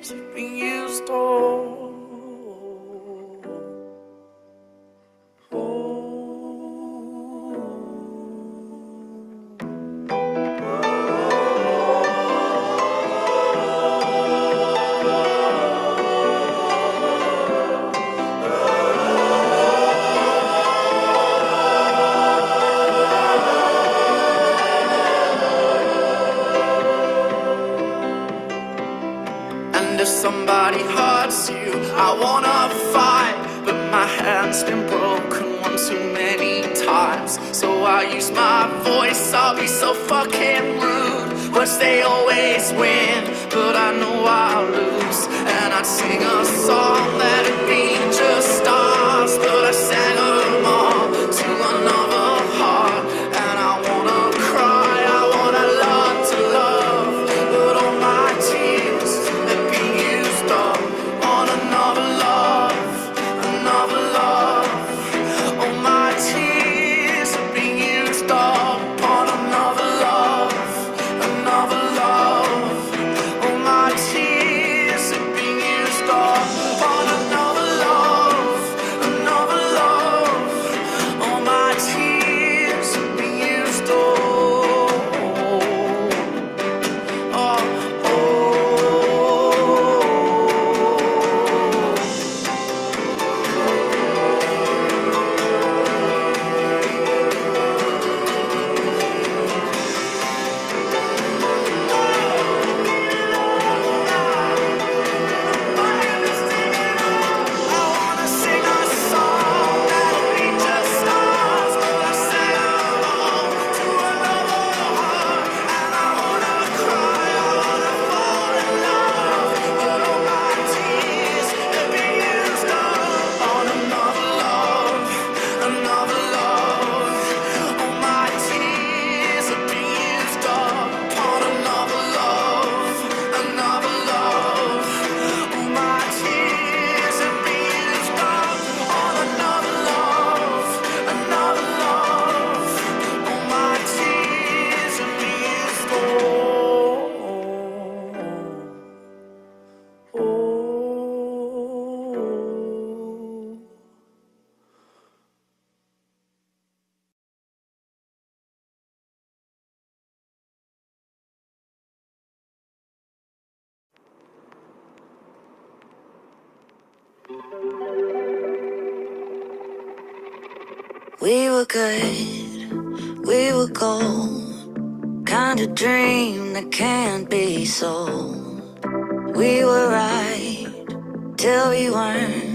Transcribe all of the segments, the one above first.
She's been used to. good, we were gold. Kind of dream that can't be sold. We were right till we weren't.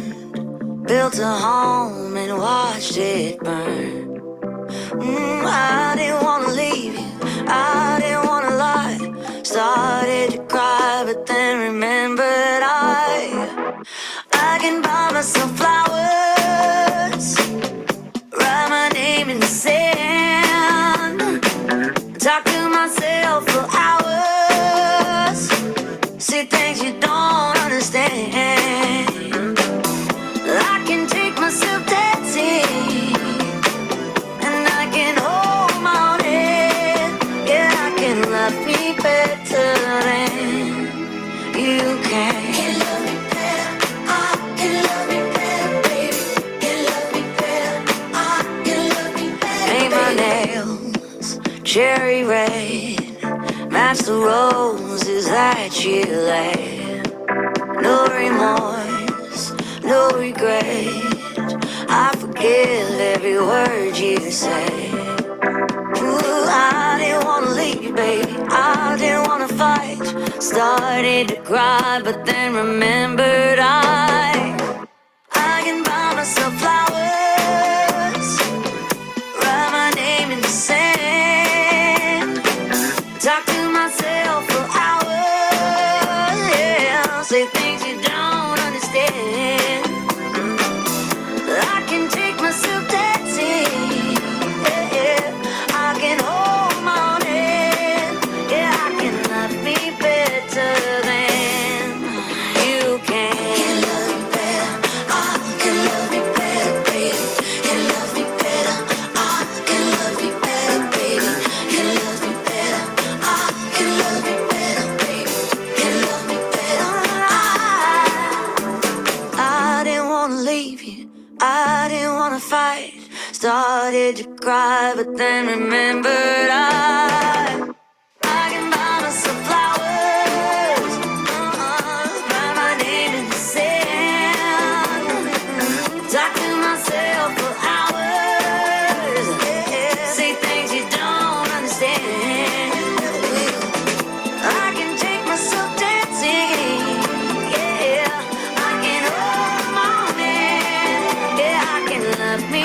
Built a home and watched it burn. Mm, I didn't wanna leave you, I didn't wanna lie. Started to cry, but then remembered I I can buy myself the roses that you laid. No remorse, no regret. I forgive every word you say. Ooh, I didn't wanna leave, baby. I didn't wanna fight. Started to cry, but then remember.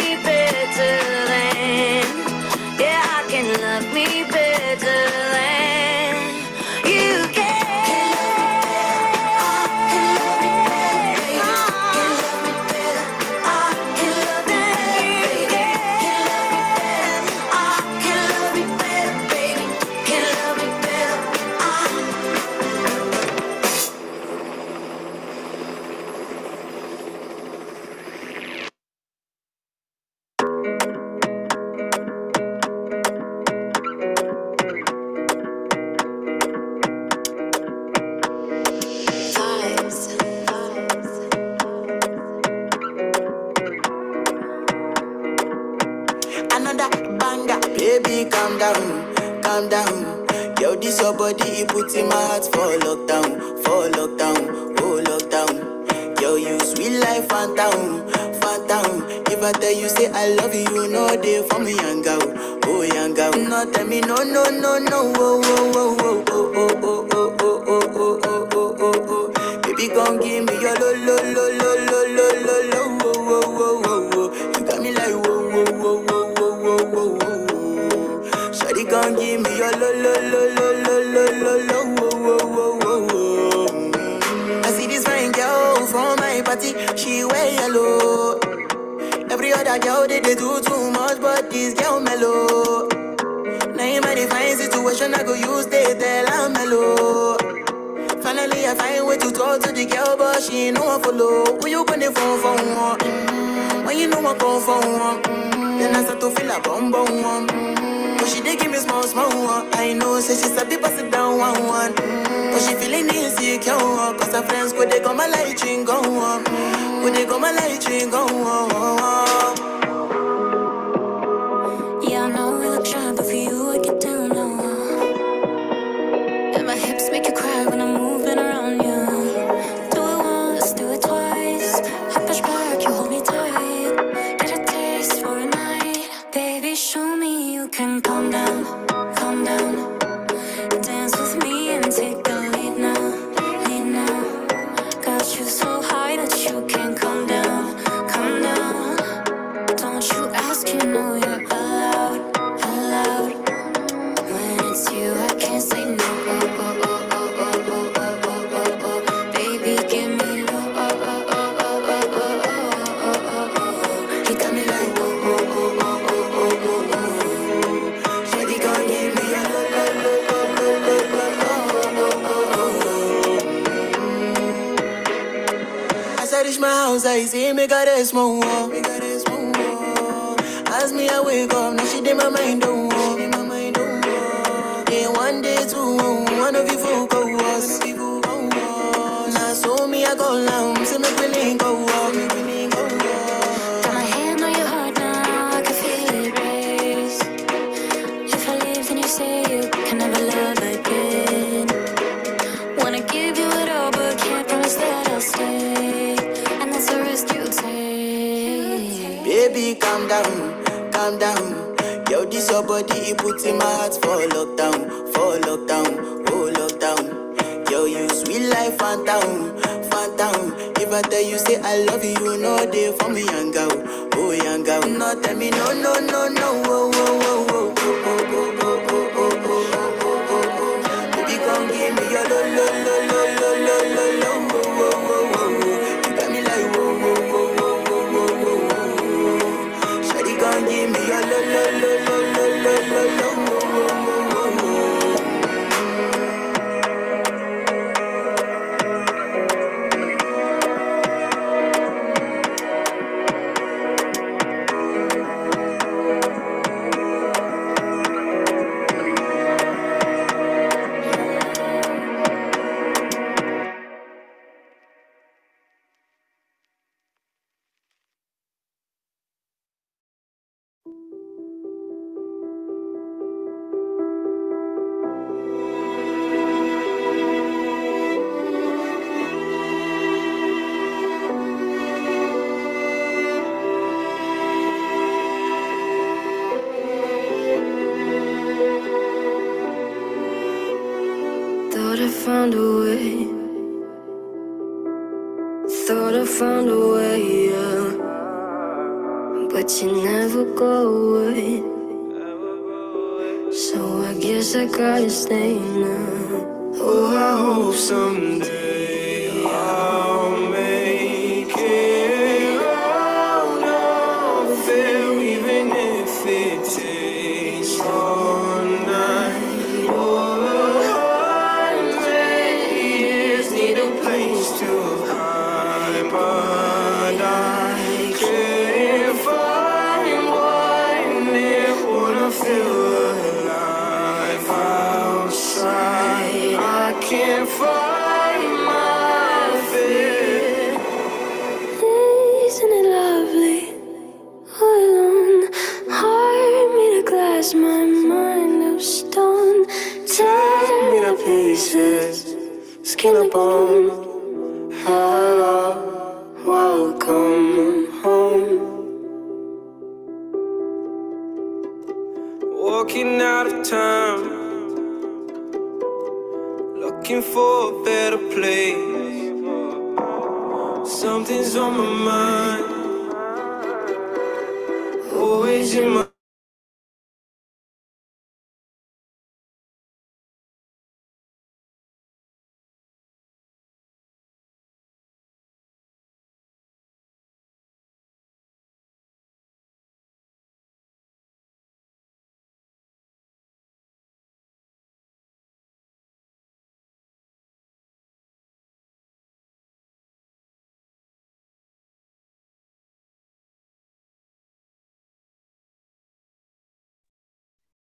keep it.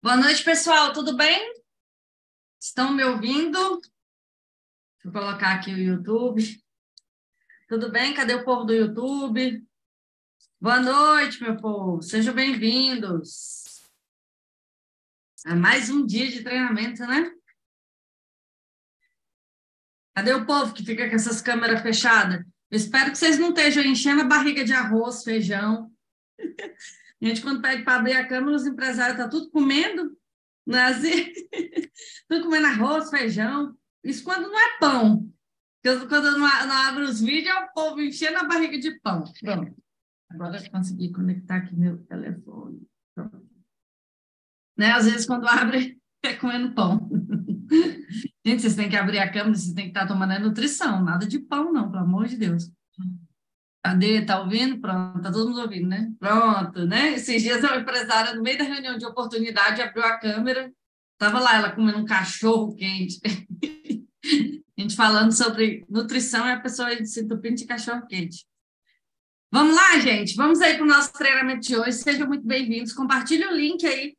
Boa noite, pessoal, tudo bem? Estão me ouvindo? Vou colocar aqui o YouTube. Tudo bem? Cadê o povo do YouTube? Boa noite, meu povo. Sejam bem-vindos É mais um dia de treinamento, né? Cadê o povo que fica com essas câmeras fechadas? Eu espero que vocês não estejam enchendo a barriga de arroz, feijão. A gente, quando pede para abrir a Câmara, os empresários estão tá tudo comendo, não é assim? tudo comendo arroz, feijão. Isso quando não é pão. Porque quando eu não, não abro os vídeos, é o povo enchendo a barriga de pão. Pronto. Agora eu consegui conectar aqui meu telefone. Pronto. Né? Às vezes, quando abre, é comendo pão. Gente, vocês têm que abrir a câmera, vocês têm que estar tá tomando a é nutrição, nada de pão, não, pelo amor de Deus. Cadê? Tá ouvindo? Pronto, tá todo mundo ouvindo, né? Pronto, né? Esses dias uma empresária, no meio da reunião de oportunidade, abriu a câmera, tava lá ela comendo um cachorro quente. a gente falando sobre nutrição e a pessoa se entupindo de cachorro quente. Vamos lá, gente? Vamos aí para o nosso treinamento de hoje. Sejam muito bem-vindos. Compartilhe o link aí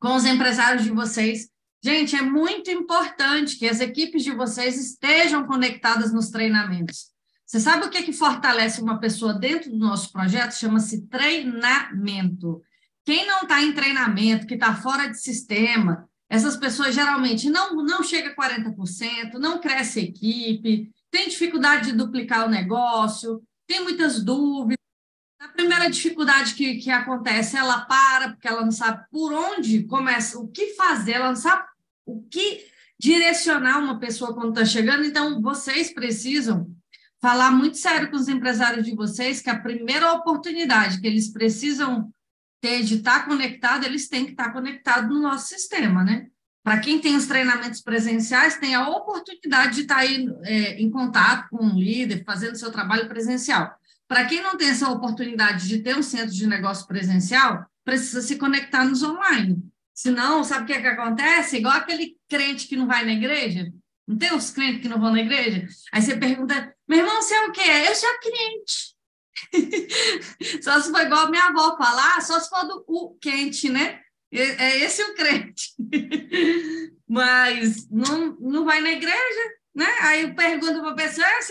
com os empresários de vocês. Gente, é muito importante que as equipes de vocês estejam conectadas nos treinamentos. Você sabe o que, é que fortalece uma pessoa dentro do nosso projeto? Chama-se treinamento. Quem não está em treinamento, que está fora de sistema, essas pessoas geralmente não, não chega a 40%, não cresce equipe, tem dificuldade de duplicar o negócio, tem muitas dúvidas. A primeira dificuldade que, que acontece, ela para, porque ela não sabe por onde começa, o que fazer, ela não sabe o que direcionar uma pessoa quando está chegando. Então, vocês precisam falar muito sério com os empresários de vocês que a primeira oportunidade que eles precisam ter de estar tá conectado, eles têm que estar tá conectado no nosso sistema, né? Para quem tem os treinamentos presenciais, tem a oportunidade de estar tá aí é, em contato com um líder, fazendo seu trabalho presencial. Para quem não tem essa oportunidade de ter um centro de negócio presencial, precisa se conectar nos online. Senão, sabe o que, é que acontece? Igual aquele crente que não vai na igreja. Não tem os crentes que não vão na igreja? Aí você pergunta, meu irmão, você é o quê? Eu a cliente. só se for igual a minha avó falar, só se for do o quente, né? É esse o crente. Mas não, não vai na igreja, né? Aí eu pergunto para a pessoa, ah, é empresário?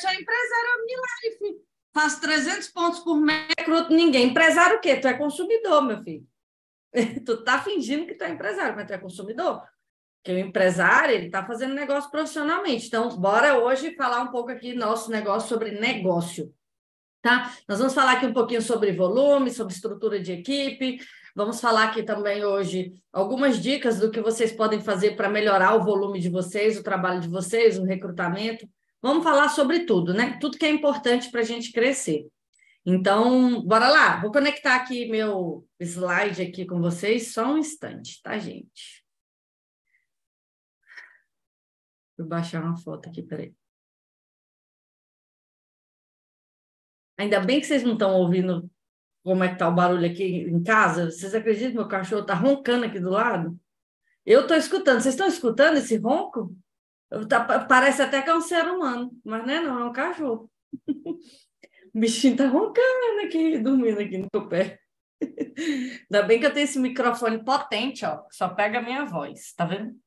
Você é empresário, é milagre, filho. Faço 300 pontos por mês, ninguém. Empresário o quê? Tu é consumidor, meu filho. tu tá fingindo que tu é empresário, mas tu é consumidor que o é empresário ele está fazendo negócio profissionalmente. Então, bora hoje falar um pouco aqui nosso negócio sobre negócio, tá? Nós vamos falar aqui um pouquinho sobre volume, sobre estrutura de equipe. Vamos falar aqui também hoje algumas dicas do que vocês podem fazer para melhorar o volume de vocês, o trabalho de vocês, o recrutamento. Vamos falar sobre tudo, né? Tudo que é importante para a gente crescer. Então, bora lá. Vou conectar aqui meu slide aqui com vocês só um instante, tá, gente? Vou baixar uma foto aqui, peraí. Ainda bem que vocês não estão ouvindo como é que tá o barulho aqui em casa. Vocês acreditam? que Meu cachorro tá roncando aqui do lado. Eu estou escutando. Vocês estão escutando esse ronco? Tá, parece até que é um ser humano, mas não é não, é um cachorro. o bichinho tá roncando aqui, dormindo aqui no meu pé. Ainda bem que eu tenho esse microfone potente, ó. Só pega a minha voz, tá vendo?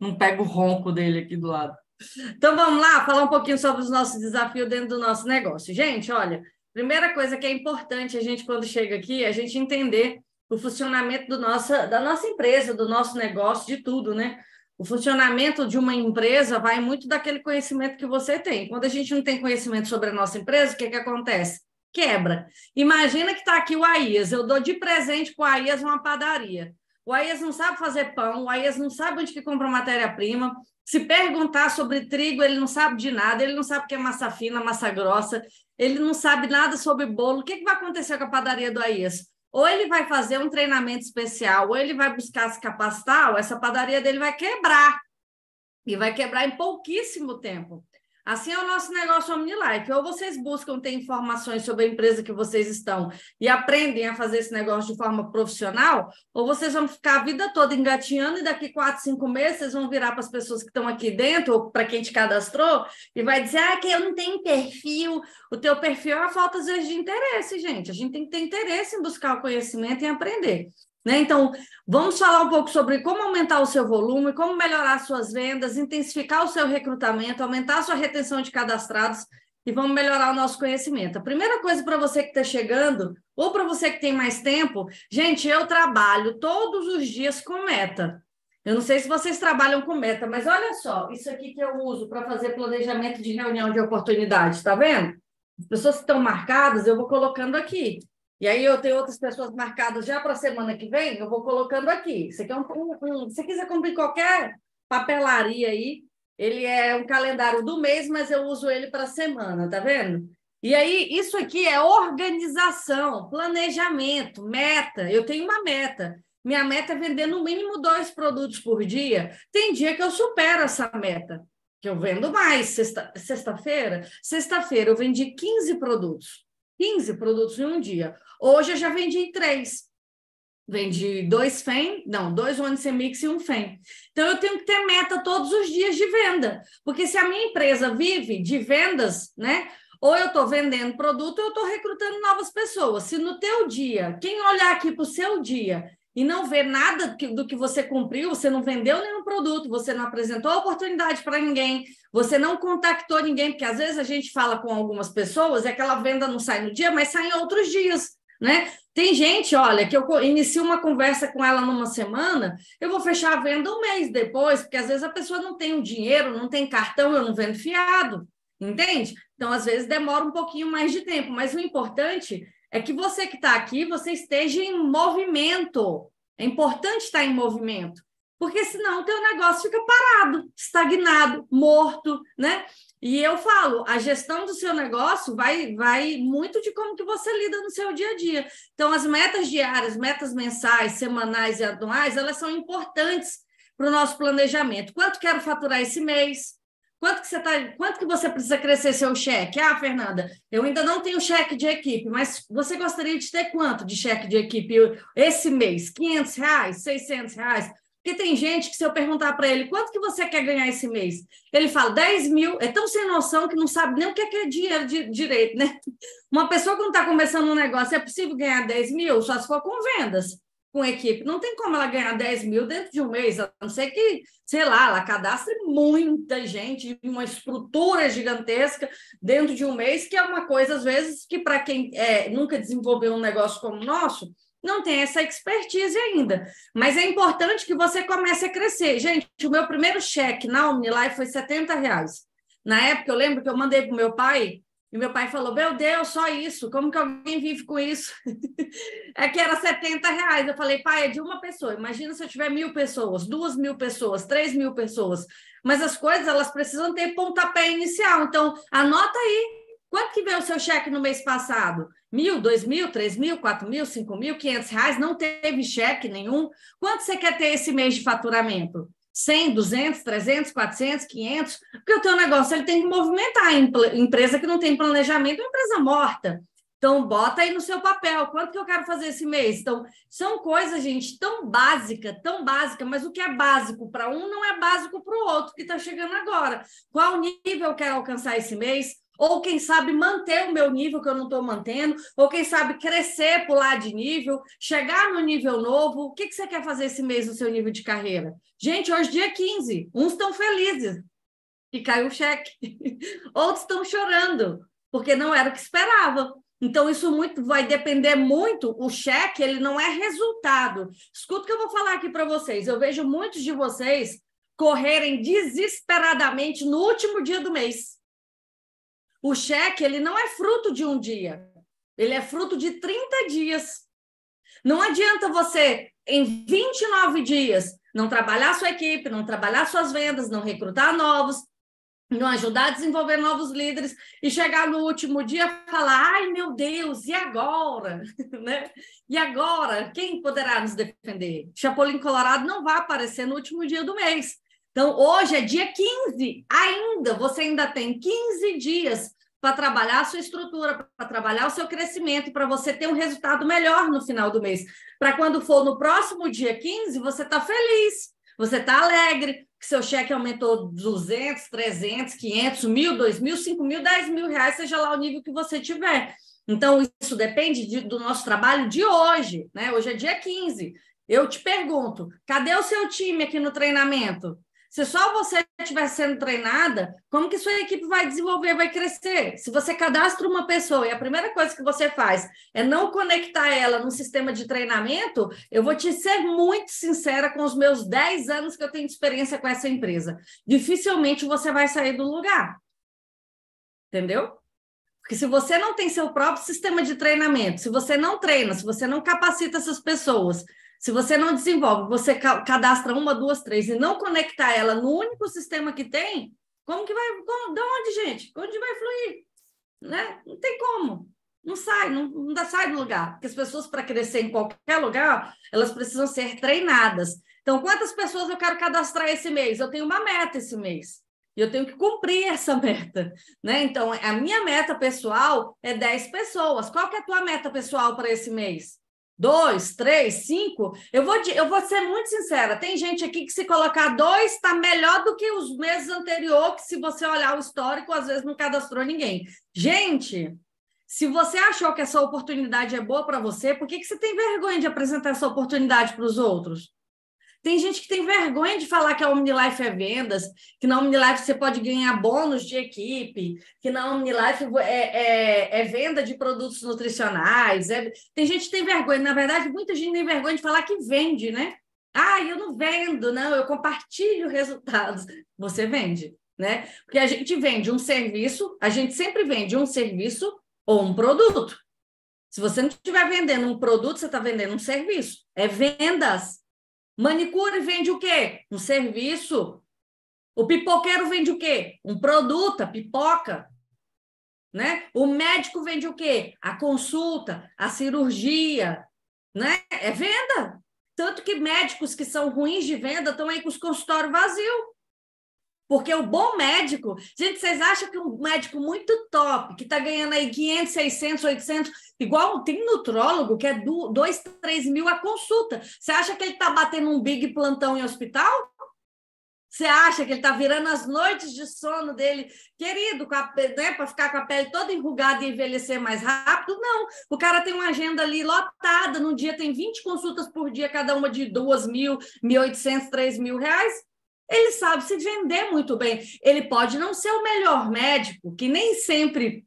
não pego o ronco dele aqui do lado. Então vamos lá falar um pouquinho sobre os nossos desafios dentro do nosso negócio. Gente, olha, primeira coisa que é importante a gente quando chega aqui, é a gente entender o funcionamento do nossa, da nossa empresa, do nosso negócio, de tudo, né? O funcionamento de uma empresa vai muito daquele conhecimento que você tem. Quando a gente não tem conhecimento sobre a nossa empresa, o que, é que acontece? Quebra. Imagina que está aqui o Aias. Eu dou de presente para o Aias uma padaria o Aias não sabe fazer pão, o Aias não sabe onde que compra matéria-prima. Se perguntar sobre trigo, ele não sabe de nada, ele não sabe o que é massa fina, massa grossa, ele não sabe nada sobre bolo. O que, que vai acontecer com a padaria do Aias? Ou ele vai fazer um treinamento especial, ou ele vai buscar se capacitar, ou ah, essa padaria dele vai quebrar. E vai quebrar em pouquíssimo tempo. Assim é o nosso negócio OmniLife. Ou vocês buscam ter informações sobre a empresa que vocês estão e aprendem a fazer esse negócio de forma profissional, ou vocês vão ficar a vida toda engatinhando e daqui quatro, cinco meses vocês vão virar para as pessoas que estão aqui dentro, ou para quem te cadastrou, e vai dizer, ah, que eu não tenho perfil. O teu perfil é a falta, às vezes, de interesse, gente. A gente tem que ter interesse em buscar o conhecimento e aprender. Né? Então, vamos falar um pouco sobre como aumentar o seu volume, como melhorar suas vendas, intensificar o seu recrutamento, aumentar a sua retenção de cadastrados e vamos melhorar o nosso conhecimento. A primeira coisa para você que está chegando, ou para você que tem mais tempo, gente, eu trabalho todos os dias com meta. Eu não sei se vocês trabalham com meta, mas olha só, isso aqui que eu uso para fazer planejamento de reunião de oportunidade, tá vendo? As pessoas que estão marcadas, eu vou colocando aqui. E aí eu tenho outras pessoas marcadas já para a semana que vem, eu vou colocando aqui. Você quer um, um, um, se quiser comprar qualquer papelaria aí, ele é um calendário do mês, mas eu uso ele para a semana, tá vendo? E aí, isso aqui é organização, planejamento, meta. Eu tenho uma meta. Minha meta é vender no mínimo dois produtos por dia. Tem dia que eu supero essa meta, que eu vendo mais. Sexta-feira, sexta feira sexta-feira eu vendi 15 produtos. 15 produtos em um dia. Hoje eu já vendi três. Vendi dois FEM, não, dois One Semix e um FEM. Então eu tenho que ter meta todos os dias de venda, porque se a minha empresa vive de vendas, né? Ou eu estou vendendo produto, ou eu estou recrutando novas pessoas. Se no teu dia, quem olhar aqui para o seu dia e não ver nada do que você cumpriu, você não vendeu nenhum produto, você não apresentou oportunidade para ninguém, você não contactou ninguém, porque às vezes a gente fala com algumas pessoas, é aquela venda não sai no dia, mas sai em outros dias né? Tem gente, olha, que eu inicio uma conversa com ela numa semana, eu vou fechar a venda um mês depois, porque às vezes a pessoa não tem o dinheiro, não tem cartão, eu não vendo fiado, entende? Então, às vezes demora um pouquinho mais de tempo, mas o importante é que você que está aqui, você esteja em movimento. É importante estar em movimento, porque senão o teu negócio fica parado, estagnado, morto, né? E eu falo, a gestão do seu negócio vai, vai muito de como que você lida no seu dia a dia. Então, as metas diárias, metas mensais, semanais e anuais, elas são importantes para o nosso planejamento. Quanto quero faturar esse mês? Quanto que você tá, quanto que você precisa crescer seu cheque? Ah, Fernanda, eu ainda não tenho cheque de equipe, mas você gostaria de ter quanto de cheque de equipe esse mês? 500 reais, 600 reais? Porque tem gente que, se eu perguntar para ele quanto que você quer ganhar esse mês, ele fala 10 mil, é tão sem noção que não sabe nem o que é, é dinheiro de, direito, né? Uma pessoa que não está começando um negócio, é possível ganhar 10 mil? Só se for com vendas, com equipe. Não tem como ela ganhar 10 mil dentro de um mês, a não ser que, sei lá, ela cadastre muita gente, uma estrutura gigantesca dentro de um mês, que é uma coisa, às vezes, que para quem é, nunca desenvolveu um negócio como o nosso não tem essa expertise ainda. Mas é importante que você comece a crescer. Gente, o meu primeiro cheque na OmniLife foi 70 reais. Na época, eu lembro que eu mandei para o meu pai, e meu pai falou: Meu Deus, só isso, como que alguém vive com isso? é que era 70 reais. Eu falei: Pai, é de uma pessoa. Imagina se eu tiver mil pessoas, duas mil pessoas, três mil pessoas. Mas as coisas, elas precisam ter pontapé inicial. Então, anota aí. Quanto que veio o seu cheque no mês passado? Mil, dois mil, três mil, quatro mil, cinco mil, quinhentos reais, não teve cheque nenhum. Quanto você quer ter esse mês de faturamento? 100, 200, 300, 400, 500? Porque o teu negócio ele tem que movimentar. Empresa que não tem planejamento uma empresa morta. Então, bota aí no seu papel, quanto que eu quero fazer esse mês? Então, são coisas, gente, tão básica, tão básica, mas o que é básico para um não é básico para o outro que está chegando agora. Qual nível eu quero alcançar esse mês? ou quem sabe manter o meu nível que eu não estou mantendo, ou quem sabe crescer, pular de nível, chegar no nível novo. O que, que você quer fazer esse mês no seu nível de carreira? Gente, hoje dia 15, uns estão felizes que caiu o cheque, outros estão chorando porque não era o que esperava. Então, isso muito vai depender muito. O cheque, ele não é resultado. Escuta o que eu vou falar aqui para vocês. Eu vejo muitos de vocês correrem desesperadamente no último dia do mês. O cheque, ele não é fruto de um dia, ele é fruto de 30 dias. Não adianta você, em 29 dias, não trabalhar sua equipe, não trabalhar suas vendas, não recrutar novos, não ajudar a desenvolver novos líderes e chegar no último dia e falar: ai meu Deus, e agora? né? E agora? Quem poderá nos defender? Chapolin Colorado não vai aparecer no último dia do mês. Então, hoje é dia 15, ainda, você ainda tem 15 dias para trabalhar a sua estrutura, para trabalhar o seu crescimento, para você ter um resultado melhor no final do mês. Para quando for no próximo dia 15, você está feliz, você está alegre, que seu cheque aumentou 200, 300, 500, 1.000, 2.000, 5.000, 10 mil reais, seja lá o nível que você tiver. Então, isso depende de, do nosso trabalho de hoje, né? Hoje é dia 15. Eu te pergunto, cadê o seu time aqui no treinamento? Se só você estiver sendo treinada, como que sua equipe vai desenvolver, vai crescer? Se você cadastra uma pessoa e a primeira coisa que você faz é não conectar ela num sistema de treinamento, eu vou te ser muito sincera com os meus 10 anos que eu tenho de experiência com essa empresa. Dificilmente você vai sair do lugar. Entendeu? Porque se você não tem seu próprio sistema de treinamento, se você não treina, se você não capacita essas pessoas, se você não desenvolve, você cadastra uma, duas, três e não conectar ela no único sistema que tem, como que vai. Como, de onde, gente? Onde vai fluir? Né? Não tem como. Não sai, não, não dá, sai do lugar. Porque as pessoas, para crescer em qualquer lugar, elas precisam ser treinadas. Então, quantas pessoas eu quero cadastrar esse mês? Eu tenho uma meta esse mês. E eu tenho que cumprir essa meta, né? Então, a minha meta pessoal é 10 pessoas. Qual que é a tua meta pessoal para esse mês? dois, três, cinco. Eu vou, eu vou ser muito sincera: tem gente aqui que, se colocar dois, está melhor do que os meses anteriores, que se você olhar o histórico, às vezes não cadastrou ninguém. Gente, se você achou que essa oportunidade é boa para você, por que, que você tem vergonha de apresentar essa oportunidade para os outros? Tem gente que tem vergonha de falar que a OmniLife é vendas, que na OmniLife você pode ganhar bônus de equipe, que na OmniLife é, é, é venda de produtos nutricionais. É... Tem gente que tem vergonha. Na verdade, muita gente tem vergonha de falar que vende, né? Ah, eu não vendo, não, eu compartilho resultados. Você vende, né? Porque a gente vende um serviço, a gente sempre vende um serviço ou um produto. Se você não estiver vendendo um produto, você está vendendo um serviço. É vendas. Manicure vende o quê? Um serviço. O pipoqueiro vende o quê? Um produto, a pipoca. Né? O médico vende o quê? A consulta, a cirurgia, né? É venda. Tanto que médicos que são ruins de venda estão aí com os consultórios vazios. Porque o bom médico, gente, vocês acham que um médico muito top, que está ganhando aí 500, 600, 800, igual tem nutrólogo que é do 2, 3 mil a consulta. Você acha que ele está batendo um big plantão em hospital? Você acha que ele está virando as noites de sono dele, querido, né, para ficar com a pele toda enrugada e envelhecer mais rápido? Não. O cara tem uma agenda ali lotada, num dia tem 20 consultas por dia, cada uma de 2 mil, 1.800, 3 mil reais ele sabe se vender muito bem. Ele pode não ser o melhor médico, que nem sempre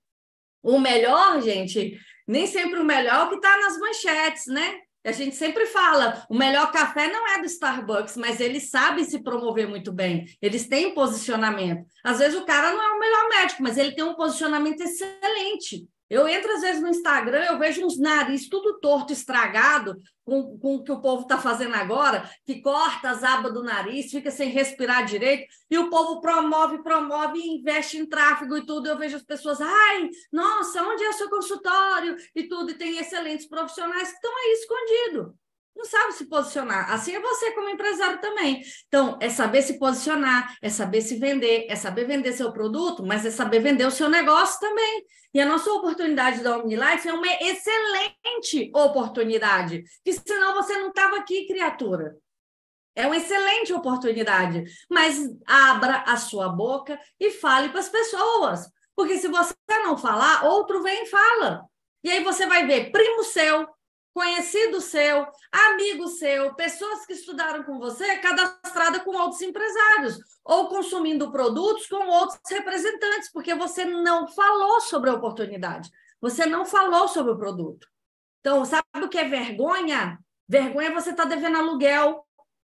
o melhor, gente, nem sempre o melhor é que está nas manchetes, né? A gente sempre fala, o melhor café não é do Starbucks, mas eles sabem se promover muito bem. Eles têm posicionamento. Às vezes o cara não é o melhor médico, mas ele tem um posicionamento excelente. Eu entro, às vezes, no Instagram, eu vejo uns nariz tudo torto, estragado, com, com o que o povo está fazendo agora, que corta as abas do nariz, fica sem respirar direito, e o povo promove, promove, investe em tráfego e tudo. Eu vejo as pessoas, ai, nossa, onde é o seu consultório? E tudo, e tem excelentes profissionais que estão aí escondidos não sabe se posicionar. Assim é você como empresário também. Então, é saber se posicionar, é saber se vender, é saber vender seu produto, mas é saber vender o seu negócio também. E a nossa oportunidade da OmniLife é uma excelente oportunidade, que senão você não estava aqui, criatura. É uma excelente oportunidade, mas abra a sua boca e fale para as pessoas. Porque se você não falar, outro vem e fala. E aí você vai ver primo seu, conhecido seu, amigo seu, pessoas que estudaram com você, cadastrada com outros empresários ou consumindo produtos com outros representantes, porque você não falou sobre a oportunidade, você não falou sobre o produto. Então, sabe o que é vergonha? Vergonha é você está devendo aluguel,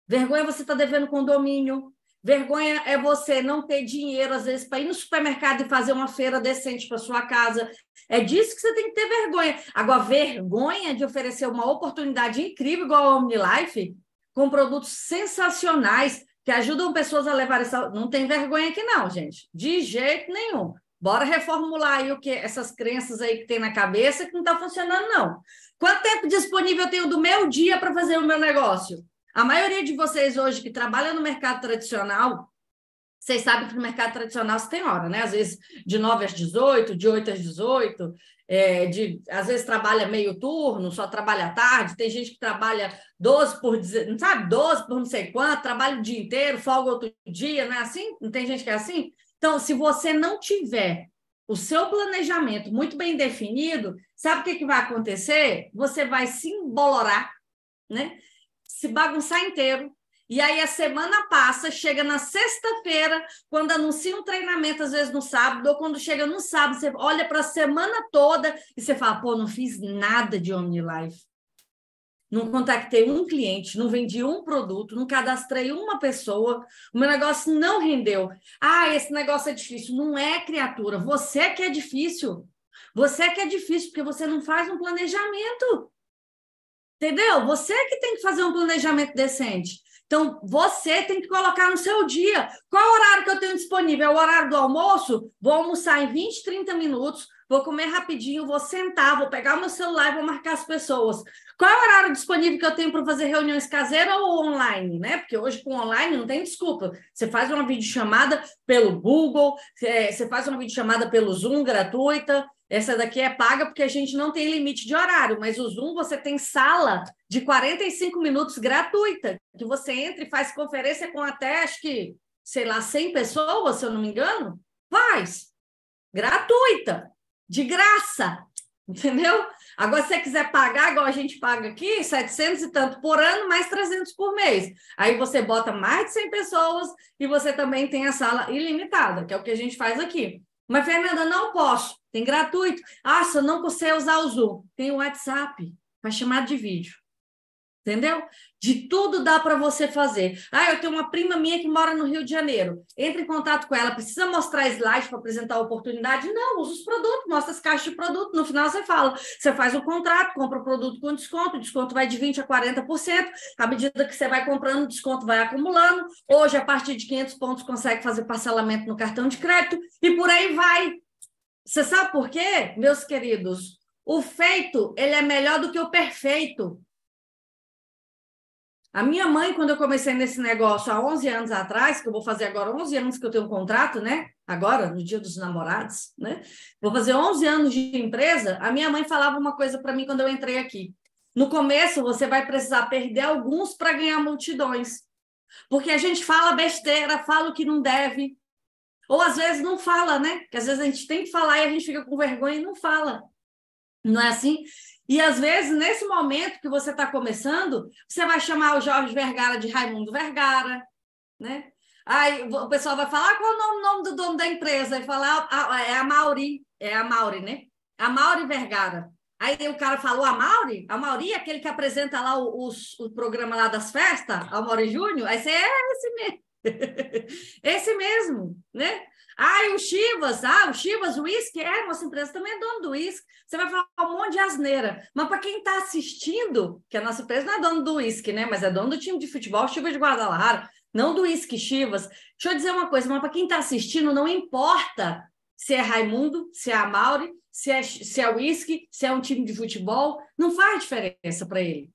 vergonha é você está devendo condomínio, Vergonha é você não ter dinheiro, às vezes, para ir no supermercado e fazer uma feira decente para sua casa. É disso que você tem que ter vergonha. Agora, vergonha de oferecer uma oportunidade incrível igual a OmniLife, com produtos sensacionais que ajudam pessoas a levar essa. Não tem vergonha aqui, não, gente. De jeito nenhum. Bora reformular aí o que essas crenças aí que tem na cabeça que não está funcionando, não. Quanto tempo disponível eu tenho do meu dia para fazer o meu negócio? A maioria de vocês hoje que trabalha no mercado tradicional, vocês sabem que no mercado tradicional você tem hora, né? Às vezes de 9 às 18, de 8 às 18, é, de, às vezes trabalha meio turno, só trabalha à tarde, tem gente que trabalha 12 por, não sabe, 12 por não sei quanto, trabalha o dia inteiro, folga outro dia, não é assim? Não tem gente que é assim? Então, se você não tiver o seu planejamento muito bem definido, sabe o que, que vai acontecer? Você vai se embolorar, né? se bagunçar inteiro. E aí a semana passa, chega na sexta-feira, quando anuncia um treinamento, às vezes no sábado, ou quando chega no sábado, você olha para a semana toda e você fala, pô, não fiz nada de OmniLife. Não contactei um cliente, não vendi um produto, não cadastrei uma pessoa, o meu negócio não rendeu. Ah, esse negócio é difícil. Não é, criatura, você é que é difícil. Você é que é difícil, porque você não faz um planejamento. Entendeu? Você é que tem que fazer um planejamento decente. Então, você tem que colocar no seu dia. Qual horário que eu tenho disponível? É o horário do almoço? Vou almoçar em 20, 30 minutos, vou comer rapidinho, vou sentar, vou pegar meu celular e vou marcar as pessoas. Qual é horário disponível que eu tenho para fazer reuniões caseiras ou online, né? Porque hoje com online não tem desculpa. Você faz uma videochamada pelo Google, é, você faz uma videochamada pelo Zoom gratuita, essa daqui é paga porque a gente não tem limite de horário, mas o Zoom você tem sala de 45 minutos gratuita, que você entra e faz conferência com até, acho que, sei lá, 100 pessoas, se eu não me engano. Faz. Gratuita. De graça. Entendeu? Agora, se você quiser pagar, igual a gente paga aqui, 700 e tanto por ano, mais 300 por mês. Aí você bota mais de 100 pessoas e você também tem a sala ilimitada, que é o que a gente faz aqui. Mas, Fernanda, não posso. Tem gratuito. Ah, se eu não conseguir usar o Zoom, tem o WhatsApp faz chamada de vídeo. Entendeu? De tudo dá para você fazer. Ah, eu tenho uma prima minha que mora no Rio de Janeiro. Entre em contato com ela. Precisa mostrar slide para apresentar a oportunidade? Não, usa os produtos, mostra as caixas de produto. No final você fala, você faz o contrato, compra o produto com desconto, o desconto vai de 20% a 40%. À medida que você vai comprando, o desconto vai acumulando. Hoje, a partir de 500 pontos, consegue fazer parcelamento no cartão de crédito e por aí vai. Você sabe por quê, meus queridos? O feito, ele é melhor do que o perfeito. A minha mãe, quando eu comecei nesse negócio há 11 anos atrás, que eu vou fazer agora 11 anos que eu tenho um contrato, né? Agora, no dia dos namorados, né? Vou fazer 11 anos de empresa. A minha mãe falava uma coisa para mim quando eu entrei aqui. No começo, você vai precisar perder alguns para ganhar multidões. Porque a gente fala besteira, fala o que não deve. Ou às vezes não fala, né? Que às vezes a gente tem que falar e a gente fica com vergonha e não fala. Não é assim? E às vezes, nesse momento que você está começando, você vai chamar o Jorge Vergara de Raimundo Vergara, né? Aí o pessoal vai falar ah, qual é o nome, nome do dono da empresa, e falar ah, ah, é a Mauri, é a Mauri, né? A Mauri Vergara. Aí o cara falou, a Mauri? A Mauri é aquele que apresenta lá o, o, o programa lá das festas, a Mauri Júnior? Aí você, é esse mesmo. esse mesmo, né? Ah, o Chivas, ah, o Chivas, o uísque, é, nossa empresa também é dono do uísque. Você vai falar um monte de asneira. Mas para quem está assistindo, que a nossa empresa não é dono do uísque, né? Mas é dono do time de futebol Chivas de Guadalajara, não do uísque Chivas. Deixa eu dizer uma coisa, mas para quem está assistindo, não importa se é Raimundo, se é Amauri, se é, se é uísque, se é um time de futebol, não faz diferença para ele.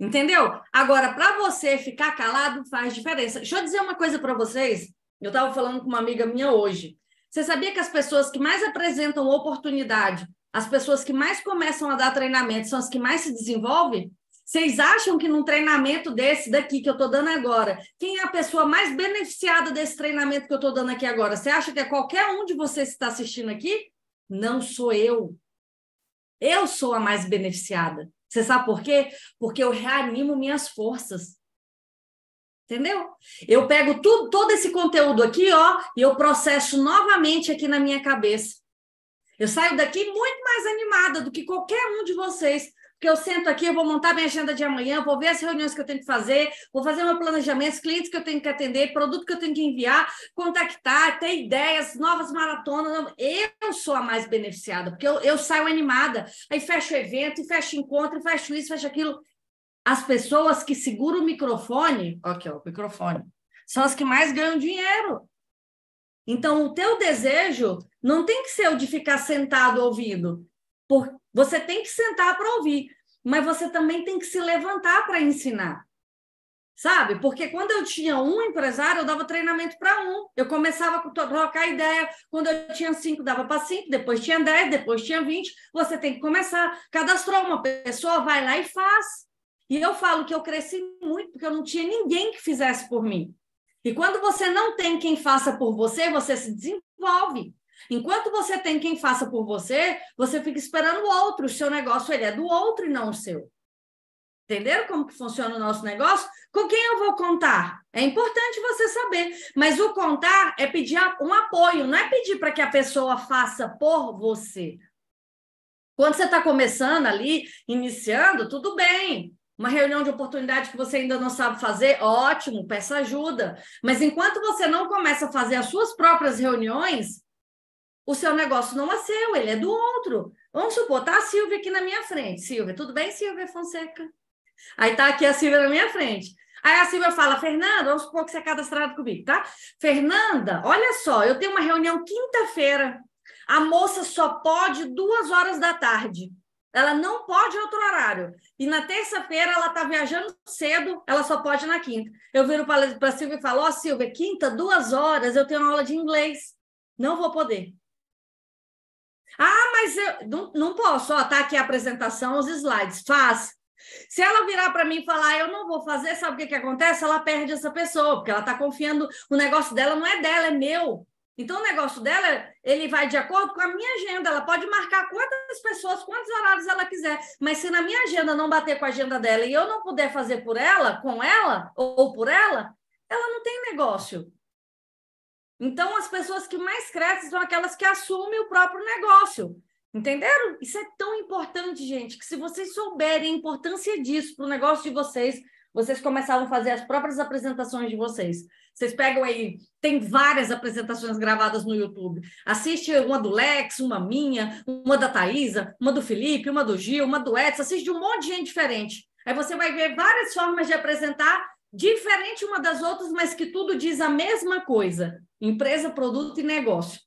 Entendeu? Agora, para você ficar calado, faz diferença. Deixa eu dizer uma coisa para vocês eu estava falando com uma amiga minha hoje. Você sabia que as pessoas que mais apresentam oportunidade, as pessoas que mais começam a dar treinamento, são as que mais se desenvolvem? Vocês acham que num treinamento desse daqui que eu estou dando agora, quem é a pessoa mais beneficiada desse treinamento que eu estou dando aqui agora? Você acha que é qualquer um de vocês que está assistindo aqui? Não sou eu. Eu sou a mais beneficiada. Você sabe por quê? Porque eu reanimo minhas forças. Entendeu? Eu pego tudo, todo esse conteúdo aqui, ó, e eu processo novamente aqui na minha cabeça. Eu saio daqui muito mais animada do que qualquer um de vocês, porque eu sento aqui, eu vou montar minha agenda de amanhã, vou ver as reuniões que eu tenho que fazer, vou fazer meu planejamento, os clientes que eu tenho que atender, produto que eu tenho que enviar, contactar, ter ideias, novas maratonas. Eu sou a mais beneficiada, porque eu, eu saio animada, aí fecho evento, fecho encontro, fecho isso, fecho aquilo as pessoas que seguram o microfone, aqui ó, o microfone, são as que mais ganham dinheiro. Então, o teu desejo não tem que ser o de ficar sentado ouvindo. Por... Você tem que sentar para ouvir, mas você também tem que se levantar para ensinar. Sabe? Porque quando eu tinha um empresário, eu dava treinamento para um. Eu começava a trocar ideia. Quando eu tinha cinco, dava para cinco, depois tinha dez, depois tinha vinte. Você tem que começar. Cadastrou uma pessoa, vai lá e faz. E eu falo que eu cresci muito porque eu não tinha ninguém que fizesse por mim. E quando você não tem quem faça por você, você se desenvolve. Enquanto você tem quem faça por você, você fica esperando o outro. O seu negócio ele é do outro e não o seu. Entenderam como que funciona o nosso negócio? Com quem eu vou contar? É importante você saber. Mas o contar é pedir um apoio, não é pedir para que a pessoa faça por você. Quando você está começando ali, iniciando, tudo bem. Uma reunião de oportunidade que você ainda não sabe fazer, ótimo, peça ajuda. Mas enquanto você não começa a fazer as suas próprias reuniões, o seu negócio não é seu, ele é do outro. Vamos supor, tá a Silvia aqui na minha frente. Silvia, tudo bem, Silvia Fonseca? Aí tá aqui a Silvia na minha frente. Aí a Silvia fala, Fernanda, vamos supor que você é cadastrado comigo, tá? Fernanda, olha só, eu tenho uma reunião quinta-feira. A moça só pode duas horas da tarde. Ela não pode outro horário. E na terça-feira ela está viajando cedo, ela só pode na quinta. Eu viro para a Silvia e falo: Ó, oh, Silvia, quinta, duas horas, eu tenho aula de inglês. Não vou poder. Ah, mas eu não, não posso. Ó, tá aqui a apresentação, os slides. Faz. Se ela virar para mim e falar, ah, eu não vou fazer, sabe o que, que acontece? Ela perde essa pessoa, porque ela está confiando, o negócio dela não é dela, é meu. Então, o negócio dela, ele vai de acordo com a minha agenda. Ela pode marcar quantas pessoas, quantos horários ela quiser. Mas se na minha agenda não bater com a agenda dela e eu não puder fazer por ela, com ela ou por ela, ela não tem negócio. Então, as pessoas que mais crescem são aquelas que assumem o próprio negócio. Entenderam? Isso é tão importante, gente, que se vocês souberem a importância disso para o negócio de vocês, vocês começavam a fazer as próprias apresentações de vocês. Vocês pegam aí, tem várias apresentações gravadas no YouTube. Assiste uma do Lex, uma minha, uma da Thaisa, uma do Felipe, uma do Gil, uma do Edson. Assiste um monte de gente diferente. Aí você vai ver várias formas de apresentar, diferente uma das outras, mas que tudo diz a mesma coisa: empresa, produto e negócio.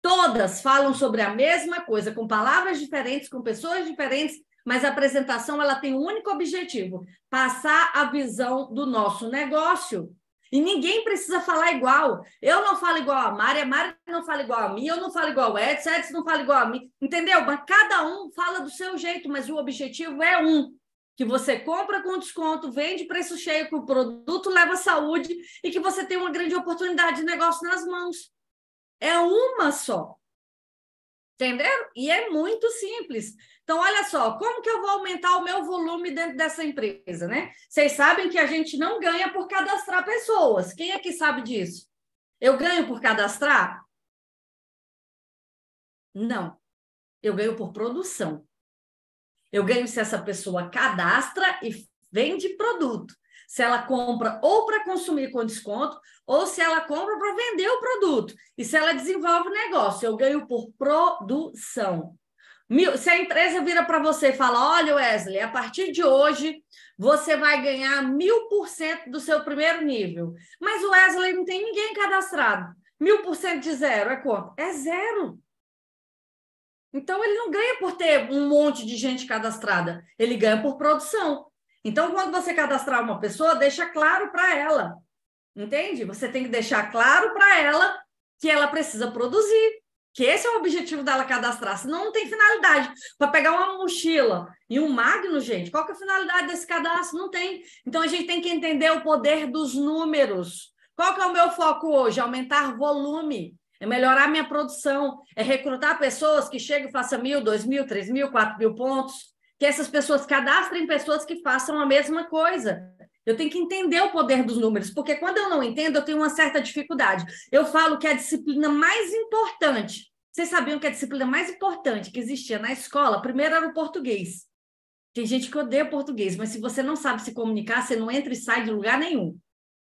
Todas falam sobre a mesma coisa, com palavras diferentes, com pessoas diferentes, mas a apresentação ela tem um único objetivo: passar a visão do nosso negócio e ninguém precisa falar igual. Eu não falo igual a Mari, a Mari não fala igual a mim, eu não falo igual a Edson, Edson não fala igual a mim. Entendeu? Mas cada um fala do seu jeito, mas o objetivo é um. Que você compra com desconto, vende preço cheio, que o produto leva saúde e que você tem uma grande oportunidade de negócio nas mãos. É uma só. Entenderam? E é muito simples. Então, olha só, como que eu vou aumentar o meu volume dentro dessa empresa, né? Vocês sabem que a gente não ganha por cadastrar pessoas. Quem é que sabe disso? Eu ganho por cadastrar? Não. Eu ganho por produção. Eu ganho se essa pessoa cadastra e vende produto se ela compra ou para consumir com desconto, ou se ela compra para vender o produto, e se ela desenvolve o negócio. Eu ganho por produção. Se a empresa vira para você e fala: olha, Wesley, a partir de hoje você vai ganhar mil por cento do seu primeiro nível. Mas o Wesley não tem ninguém cadastrado. Mil por cento de zero é quanto? É zero. Então ele não ganha por ter um monte de gente cadastrada, ele ganha por produção. Então, quando você cadastrar uma pessoa, deixa claro para ela, entende? Você tem que deixar claro para ela que ela precisa produzir, que esse é o objetivo dela cadastrar, senão não tem finalidade. Para pegar uma mochila e um magno, gente, qual que é a finalidade desse cadastro? Não tem. Então, a gente tem que entender o poder dos números. Qual que é o meu foco hoje? Aumentar volume. É melhorar minha produção, é recrutar pessoas que cheguem, e façam mil, dois mil, três mil, quatro mil pontos, que essas pessoas cadastrem pessoas que façam a mesma coisa. Eu tenho que entender o poder dos números, porque quando eu não entendo, eu tenho uma certa dificuldade. Eu falo que é a disciplina mais importante, vocês sabiam que a disciplina mais importante que existia na escola, primeiro era o português. Tem gente que odeia português, mas se você não sabe se comunicar, você não entra e sai de lugar nenhum.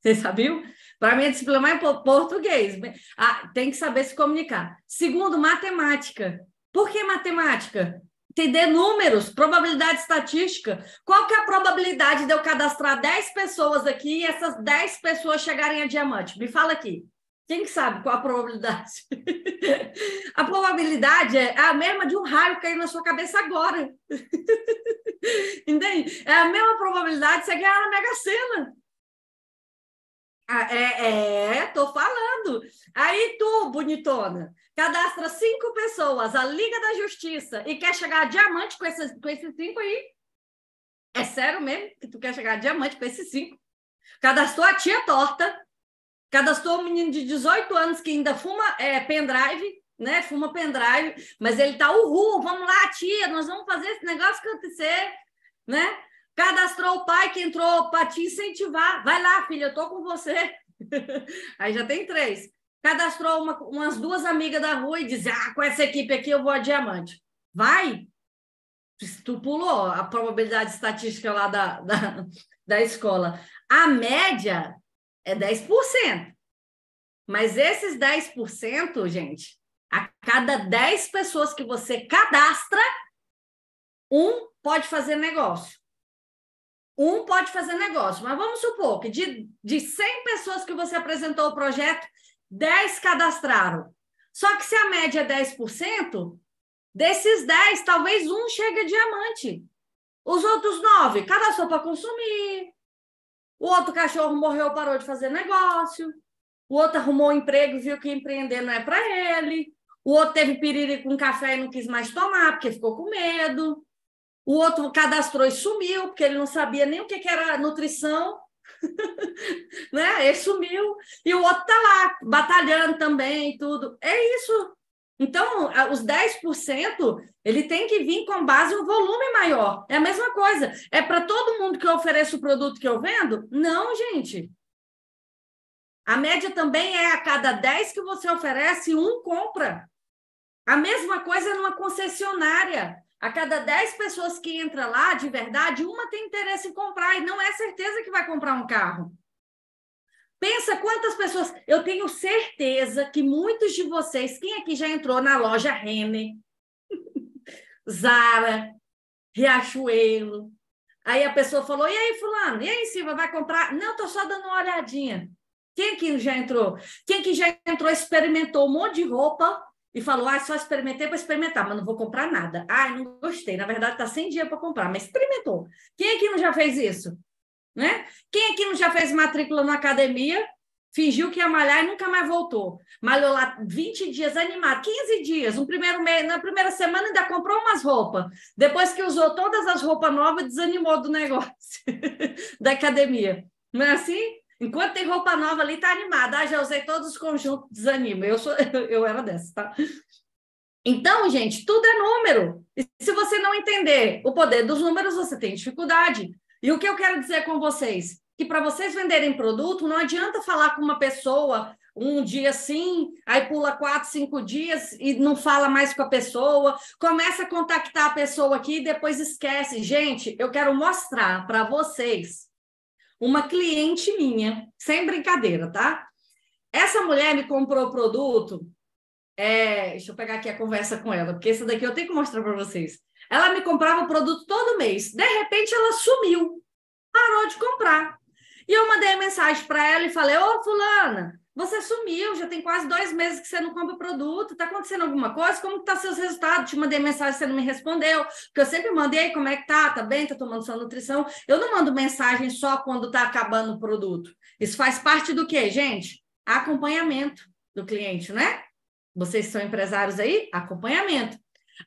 Vocês sabiam? Para mim, a disciplina mais importante é português. Ah, tem que saber se comunicar. Segundo, matemática. Por que matemática? entender números, probabilidade estatística. Qual que é a probabilidade de eu cadastrar 10 pessoas aqui e essas 10 pessoas chegarem a diamante? Me fala aqui. Quem que sabe qual a probabilidade? a probabilidade é a mesma de um raio cair na sua cabeça agora. Entende? É a mesma probabilidade de você ganhar na Mega Sena. Ah, é, é, tô falando. Aí tu, bonitona, cadastra cinco pessoas, a Liga da Justiça, e quer chegar a diamante com esses, com esses cinco aí. É sério mesmo que tu quer chegar a diamante com esses cinco? Cadastrou a tia torta, cadastrou um menino de 18 anos que ainda fuma é, pendrive, né? Fuma pendrive, mas ele tá, uhul, vamos lá, tia, nós vamos fazer esse negócio acontecer, né? Cadastrou o pai que entrou para te incentivar. Vai lá, filha, eu tô com você. Aí já tem três. Cadastrou uma, umas duas amigas da rua e disse: Ah, com essa equipe aqui eu vou a diamante. Vai! Tu pulou a probabilidade estatística lá da, da, da escola. A média é 10%. Mas esses 10%, gente, a cada 10 pessoas que você cadastra, um pode fazer negócio um pode fazer negócio, mas vamos supor que de, de 100 pessoas que você apresentou o projeto, 10 cadastraram. Só que se a média é 10%, desses 10, talvez um chegue a diamante. Os outros 9 cadastrou para consumir. O outro cachorro morreu, parou de fazer negócio. O outro arrumou um emprego, viu que empreender não é para ele. O outro teve piriri com café e não quis mais tomar, porque ficou com medo. O outro cadastrou e sumiu, porque ele não sabia nem o que, era nutrição. né? Ele sumiu. E o outro está lá, batalhando também tudo. É isso. Então, os 10%, ele tem que vir com base em um volume maior. É a mesma coisa. É para todo mundo que eu ofereço o produto que eu vendo? Não, gente. A média também é a cada 10 que você oferece, um compra. A mesma coisa numa concessionária. A cada 10 pessoas que entra lá, de verdade, uma tem interesse em comprar e não é certeza que vai comprar um carro. Pensa quantas pessoas. Eu tenho certeza que muitos de vocês, quem aqui já entrou na loja Renner, Zara, Riachuelo, aí a pessoa falou: e aí, Fulano? E aí, Silva, vai comprar? Não, tô só dando uma olhadinha. Quem que já entrou? Quem que já entrou, experimentou um monte de roupa, e falou: ah, só experimentei para experimentar, mas não vou comprar nada. Ah, não gostei. Na verdade, está sem dinheiro para comprar, mas experimentou. Quem aqui é não já fez isso? Né? Quem aqui é não já fez matrícula na academia, fingiu que ia malhar e nunca mais voltou? Malhou lá 20 dias animado, 15 dias, um primeiro mês, na primeira semana ainda comprou umas roupas. Depois que usou todas as roupas novas, desanimou do negócio da academia. Não é assim? Enquanto tem roupa nova ali, tá animada. Ah, já usei todos os conjuntos, desanima. Eu, sou, eu era dessa, tá? Então, gente, tudo é número. E se você não entender o poder dos números, você tem dificuldade. E o que eu quero dizer com vocês? Que para vocês venderem produto, não adianta falar com uma pessoa um dia sim, aí pula quatro, cinco dias e não fala mais com a pessoa, começa a contactar a pessoa aqui e depois esquece. Gente, eu quero mostrar para vocês uma cliente minha, sem brincadeira, tá? Essa mulher me comprou o produto. É, deixa eu pegar aqui a conversa com ela, porque essa daqui eu tenho que mostrar para vocês. Ela me comprava o produto todo mês. De repente, ela sumiu, parou de comprar. E eu mandei mensagem para ela e falei: Ô, Fulana, você sumiu, já tem quase dois meses que você não compra produto. Está acontecendo alguma coisa? Como estão tá seus resultados? Te mandei mensagem, você não me respondeu. Porque eu sempre mandei, como é que tá? Tá bem? Tá tomando sua nutrição? Eu não mando mensagem só quando está acabando o produto. Isso faz parte do quê, gente? Acompanhamento do cliente, né? Vocês são empresários aí? Acompanhamento.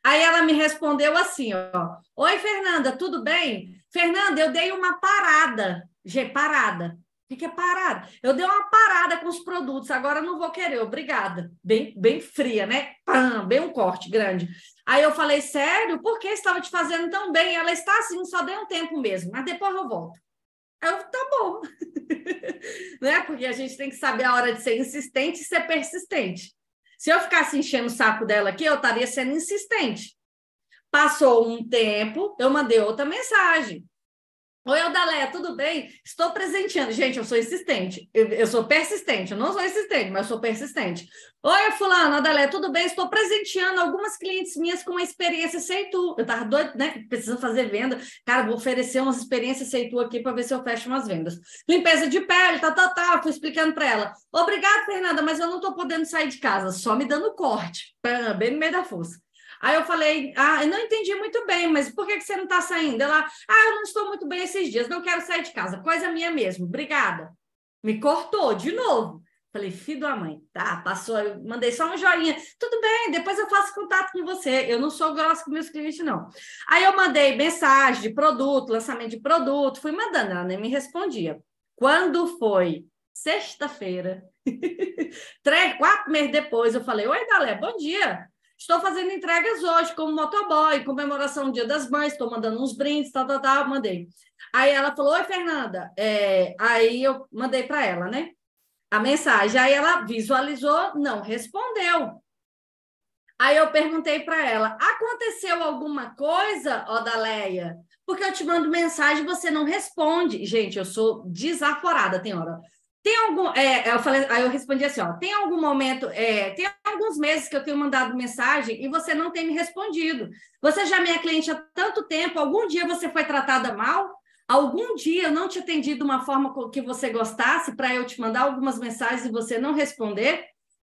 Aí ela me respondeu assim, ó. Oi, Fernanda, tudo bem? Fernanda, eu dei uma parada. G, parada é parada. Eu dei uma parada com os produtos, agora não vou querer, obrigada. Bem, bem fria, né? Pam, bem um corte grande. Aí eu falei, sério? Por que estava te fazendo tão bem? Ela está assim, só dei um tempo mesmo, mas depois eu volto. Aí eu, tá bom. né? Porque a gente tem que saber a hora de ser insistente e ser persistente. Se eu ficasse enchendo o saco dela aqui, eu estaria sendo insistente. Passou um tempo, eu mandei outra mensagem. Oi, Aldalé, tudo bem? Estou presenteando. Gente, eu sou insistente. Eu, eu, sou persistente. Eu não sou insistente, mas sou persistente. Oi, fulano, Aldalé, tudo bem? Estou presenteando algumas clientes minhas com uma experiência sem Tu. Eu estava doido, né? Preciso fazer venda. Cara, vou oferecer umas experiências sem Tu aqui para ver se eu fecho umas vendas. Limpeza de pele, tá, tá, tá. Fui explicando para ela. Obrigado, Fernanda, mas eu não estou podendo sair de casa. Só me dando corte. Bem no meio da força. Aí eu falei, ah, eu não entendi muito bem, mas por que, que você não está saindo? Ela, ah, eu não estou muito bem esses dias, não quero sair de casa, coisa minha mesmo, obrigada. Me cortou de novo. Falei, filho da mãe, tá, passou, eu mandei só um joinha. Tudo bem, depois eu faço contato com você. Eu não sou grossa com meus clientes, não. Aí eu mandei mensagem de produto, lançamento de produto, fui mandando, ela nem me respondia. Quando foi sexta-feira, três, quatro meses depois, eu falei, oi, Dalé, bom dia. Estou fazendo entregas hoje, como motoboy, comemoração do Dia das Mães, estou mandando uns brindes, tal, tá, tal, tá, tal, tá, mandei. Aí ela falou, oi, Fernanda. É, aí eu mandei para ela, né? A mensagem. Aí ela visualizou, não respondeu. Aí eu perguntei para ela: aconteceu alguma coisa, Odaleia? Porque eu te mando mensagem e você não responde. Gente, eu sou desaforada, tem hora. Tem algum. É, é, eu falei, aí eu respondi assim: ó, tem algum momento, é, tem alguns meses que eu tenho mandado mensagem e você não tem me respondido. Você já é minha cliente há tanto tempo, algum dia você foi tratada mal? Algum dia eu não te atendi de uma forma que você gostasse para eu te mandar algumas mensagens e você não responder?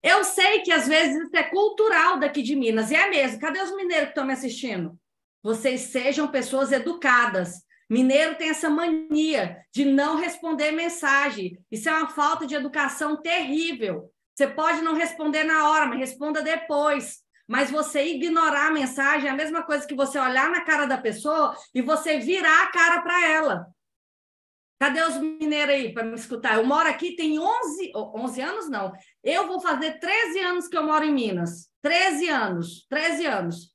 Eu sei que às vezes isso é cultural daqui de Minas, e é mesmo. Cadê os mineiros que estão me assistindo? Vocês sejam pessoas educadas. Mineiro tem essa mania de não responder mensagem. Isso é uma falta de educação terrível. Você pode não responder na hora, mas responda depois. Mas você ignorar a mensagem é a mesma coisa que você olhar na cara da pessoa e você virar a cara para ela. Cadê os mineiros aí para me escutar? Eu moro aqui tem 11, 11 anos não. Eu vou fazer 13 anos que eu moro em Minas. 13 anos, 13 anos.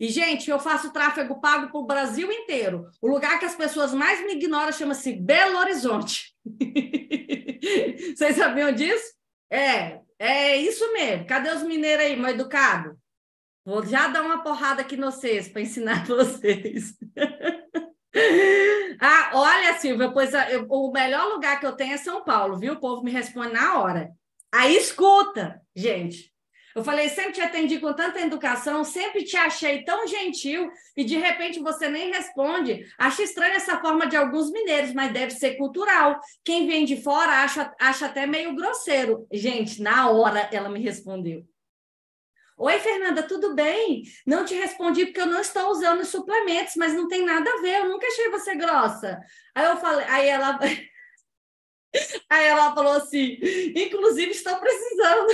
E, gente, eu faço tráfego pago para o Brasil inteiro. O lugar que as pessoas mais me ignoram chama-se Belo Horizonte. Vocês sabiam disso? É, é isso mesmo. Cadê os mineiros aí, mal educado? Vou já dar uma porrada aqui nos vocês para ensinar vocês. ah, olha, Silvia, pois ah, eu, o melhor lugar que eu tenho é São Paulo, viu? O povo me responde na hora. Aí escuta, gente. Eu falei, sempre te atendi com tanta educação, sempre te achei tão gentil e de repente você nem responde. Acho estranha essa forma de alguns mineiros, mas deve ser cultural. Quem vem de fora acha, acha até meio grosseiro. Gente, na hora ela me respondeu. Oi, Fernanda, tudo bem? Não te respondi porque eu não estou usando suplementos, mas não tem nada a ver, eu nunca achei você grossa. Aí eu falei, aí ela. Aí ela falou assim: inclusive estou precisando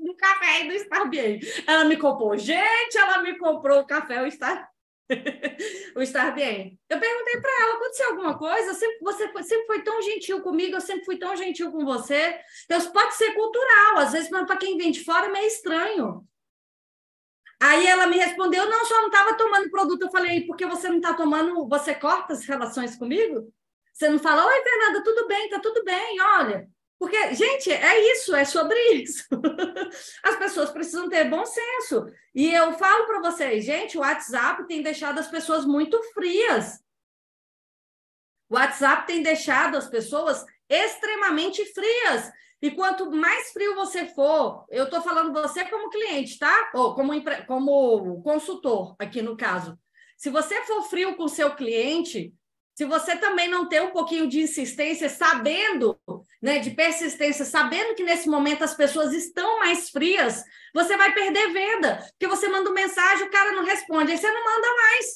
do café e do Starbucks. Ela me comprou gente, ela me comprou o café, o star o estar bem. Eu perguntei para ela, aconteceu alguma coisa? Sempre, você sempre foi tão gentil comigo, eu sempre fui tão gentil com você. Então, pode ser cultural, às vezes para quem vem de fora é meio estranho. Aí ela me respondeu, não, só não estava tomando produto. Eu falei, porque você não está tomando, você corta as relações comigo? Você não fala, oi, Fernanda, tudo bem, tá tudo bem, olha, porque, gente, é isso, é sobre isso. As pessoas precisam ter bom senso. E eu falo para vocês, gente, o WhatsApp tem deixado as pessoas muito frias. O WhatsApp tem deixado as pessoas extremamente frias. E quanto mais frio você for, eu estou falando você como cliente, tá? Ou como, como consultor, aqui no caso. Se você for frio com o seu cliente, se você também não tem um pouquinho de insistência, sabendo, né, de persistência, sabendo que nesse momento as pessoas estão mais frias, você vai perder venda, porque você manda mensagem, o cara não responde, aí você não manda mais.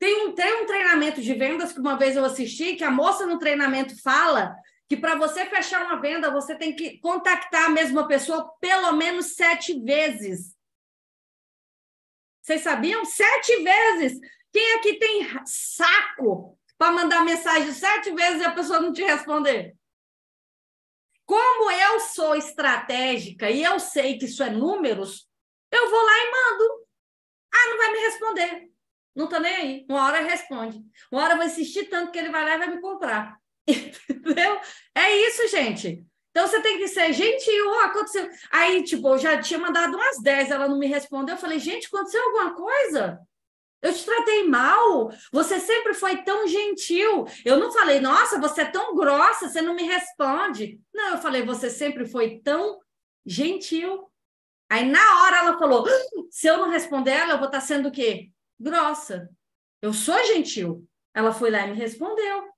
Tem um, tem um treinamento de vendas que uma vez eu assisti, que a moça no treinamento fala que para você fechar uma venda, você tem que contactar a mesma pessoa pelo menos sete vezes. Vocês sabiam? Sete vezes! Quem aqui é tem saco para mandar mensagem sete vezes e a pessoa não te responder? Como eu sou estratégica e eu sei que isso é números, eu vou lá e mando. Ah, não vai me responder. Não tá nem aí. Uma hora responde. Uma hora eu vou insistir tanto que ele vai lá e vai me comprar. Entendeu? É isso, gente. Então você tem que ser gentil. Oh, aconteceu. Aí, tipo, eu já tinha mandado umas 10, ela não me respondeu. Eu falei, gente, aconteceu alguma coisa? Eu te tratei mal. Você sempre foi tão gentil. Eu não falei, nossa, você é tão grossa, você não me responde. Não, eu falei, você sempre foi tão gentil. Aí na hora ela falou, ah, se eu não responder ela, eu vou estar tá sendo o quê? Grossa. Eu sou gentil. Ela foi lá e me respondeu.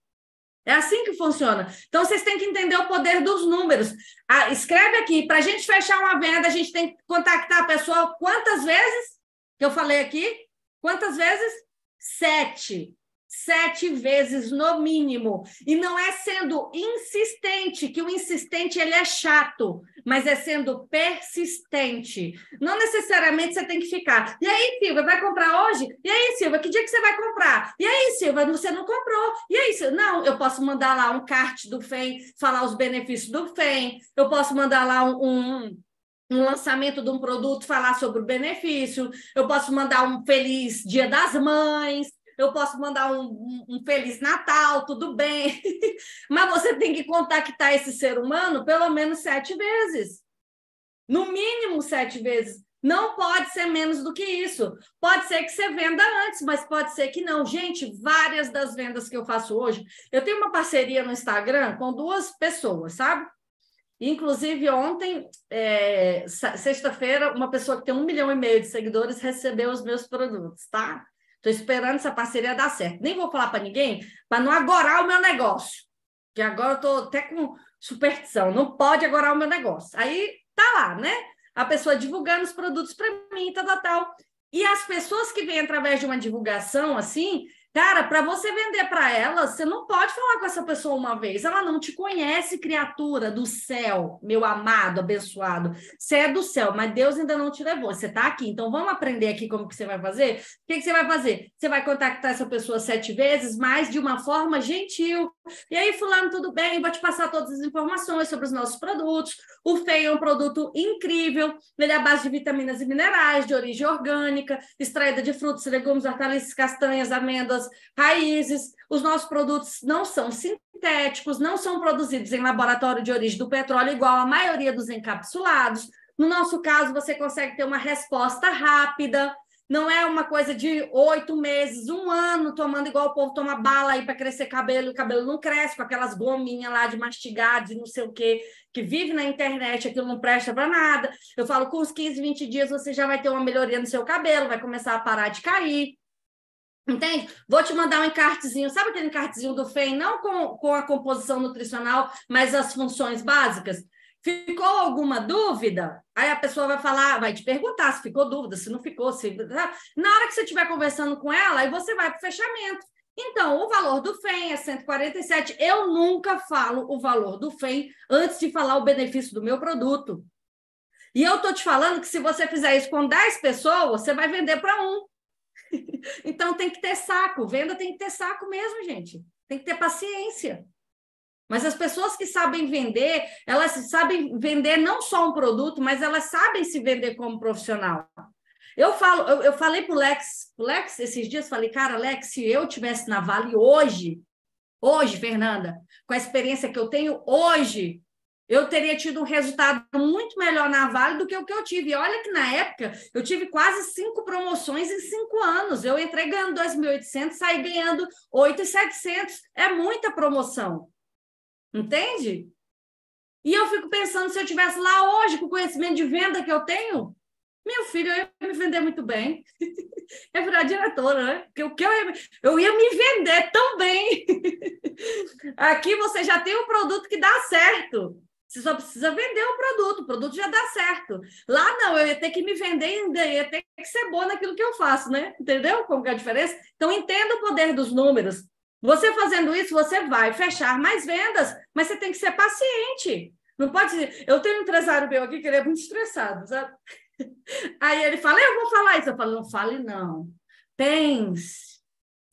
É assim que funciona. Então vocês têm que entender o poder dos números. Ah, escreve aqui, para a gente fechar uma venda, a gente tem que contactar a pessoa quantas vezes que eu falei aqui? Quantas vezes? Sete. Sete vezes no mínimo. E não é sendo insistente, que o insistente ele é chato, mas é sendo persistente. Não necessariamente você tem que ficar. E aí, Silva, vai comprar hoje? E aí, Silva, que dia que você vai comprar? E aí, Silva, você não comprou? E aí, Silva? não, eu posso mandar lá um kart do FEM, falar os benefícios do FEM, eu posso mandar lá um, um um lançamento de um produto, falar sobre o benefício, eu posso mandar um feliz Dia das Mães, eu posso mandar um, um, feliz Natal, tudo bem. Mas você tem que contactar esse ser humano pelo menos sete vezes. No mínimo sete vezes. Não pode ser menos do que isso. Pode ser que você venda antes, mas pode ser que não. Gente, várias das vendas que eu faço hoje, eu tenho uma parceria no Instagram com duas pessoas, sabe? Inclusive, ontem, é, sexta-feira, uma pessoa que tem um milhão e meio de seguidores recebeu os meus produtos, tá? Estou esperando essa parceria dar certo. Nem vou falar para ninguém para não agorar o meu negócio. Que agora eu estou até com superstição. Não pode agorar o meu negócio. Aí tá lá, né? A pessoa divulgando os produtos para mim, tal, tal, tal. E as pessoas que vêm através de uma divulgação assim, Cara, para você vender para ela, você não pode falar com essa pessoa uma vez. Ela não te conhece, criatura do céu, meu amado, abençoado. Você é do céu, mas Deus ainda não te levou. Você está aqui. Então vamos aprender aqui como que você vai fazer? O que, que você vai fazer? Você vai contactar essa pessoa sete vezes, mas de uma forma gentil, e aí, Fulano, tudo bem? Vou te passar todas as informações sobre os nossos produtos. O FEI é um produto incrível, ele é à base de vitaminas e minerais, de origem orgânica, extraída de frutos, legumes, hortaliças, castanhas, amêndoas, raízes. Os nossos produtos não são sintéticos, não são produzidos em laboratório de origem do petróleo, igual a maioria dos encapsulados. No nosso caso, você consegue ter uma resposta rápida. Não é uma coisa de oito meses, um ano tomando igual o povo toma bala aí para crescer cabelo, o cabelo não cresce, com aquelas gominhas lá de mastigados, e não sei o quê, que vive na internet, aquilo não presta para nada. Eu falo, com uns 15, 20 dias você já vai ter uma melhoria no seu cabelo, vai começar a parar de cair. Entende? Vou te mandar um encartezinho, sabe aquele encartezinho do FEM, não com, com a composição nutricional, mas as funções básicas? Ficou alguma dúvida? Aí a pessoa vai falar, vai te perguntar se ficou dúvida, se não ficou, se. Tá. Na hora que você estiver conversando com ela, aí você vai para o fechamento. Então, o valor do FEM é 147. Eu nunca falo o valor do FEM antes de falar o benefício do meu produto. E eu estou te falando que se você fizer isso com 10 pessoas, você vai vender para um. então tem que ter saco. Venda tem que ter saco mesmo, gente. Tem que ter paciência. Mas as pessoas que sabem vender, elas sabem vender não só um produto, mas elas sabem se vender como profissional. Eu falo, eu, eu falei pro Lex, Lex esses dias, falei, cara, Lex, se eu tivesse na Vale hoje, hoje, Fernanda, com a experiência que eu tenho hoje, eu teria tido um resultado muito melhor na Vale do que o que eu tive. E olha que na época eu tive quase cinco promoções em cinco anos. Eu entrei ganhando 2.800, saí ganhando 8.700. É muita promoção. Entende? E eu fico pensando, se eu tivesse lá hoje, com o conhecimento de venda que eu tenho, meu filho, eu ia me vender muito bem. é virar diretora, né? Porque o que eu ia, eu ia me vender tão bem. Aqui você já tem um produto que dá certo. Você só precisa vender o um produto, o produto já dá certo. Lá não, eu ia ter que me vender ainda, ia ter que ser boa naquilo que eu faço, né? Entendeu como que é a diferença? Então entenda o poder dos números. Você fazendo isso, você vai fechar mais vendas, mas você tem que ser paciente. Não pode dizer, eu tenho um empresário meu aqui que ele é muito estressado, sabe? Aí ele fala, eu vou falar isso. Eu falo, não fale não. Pense,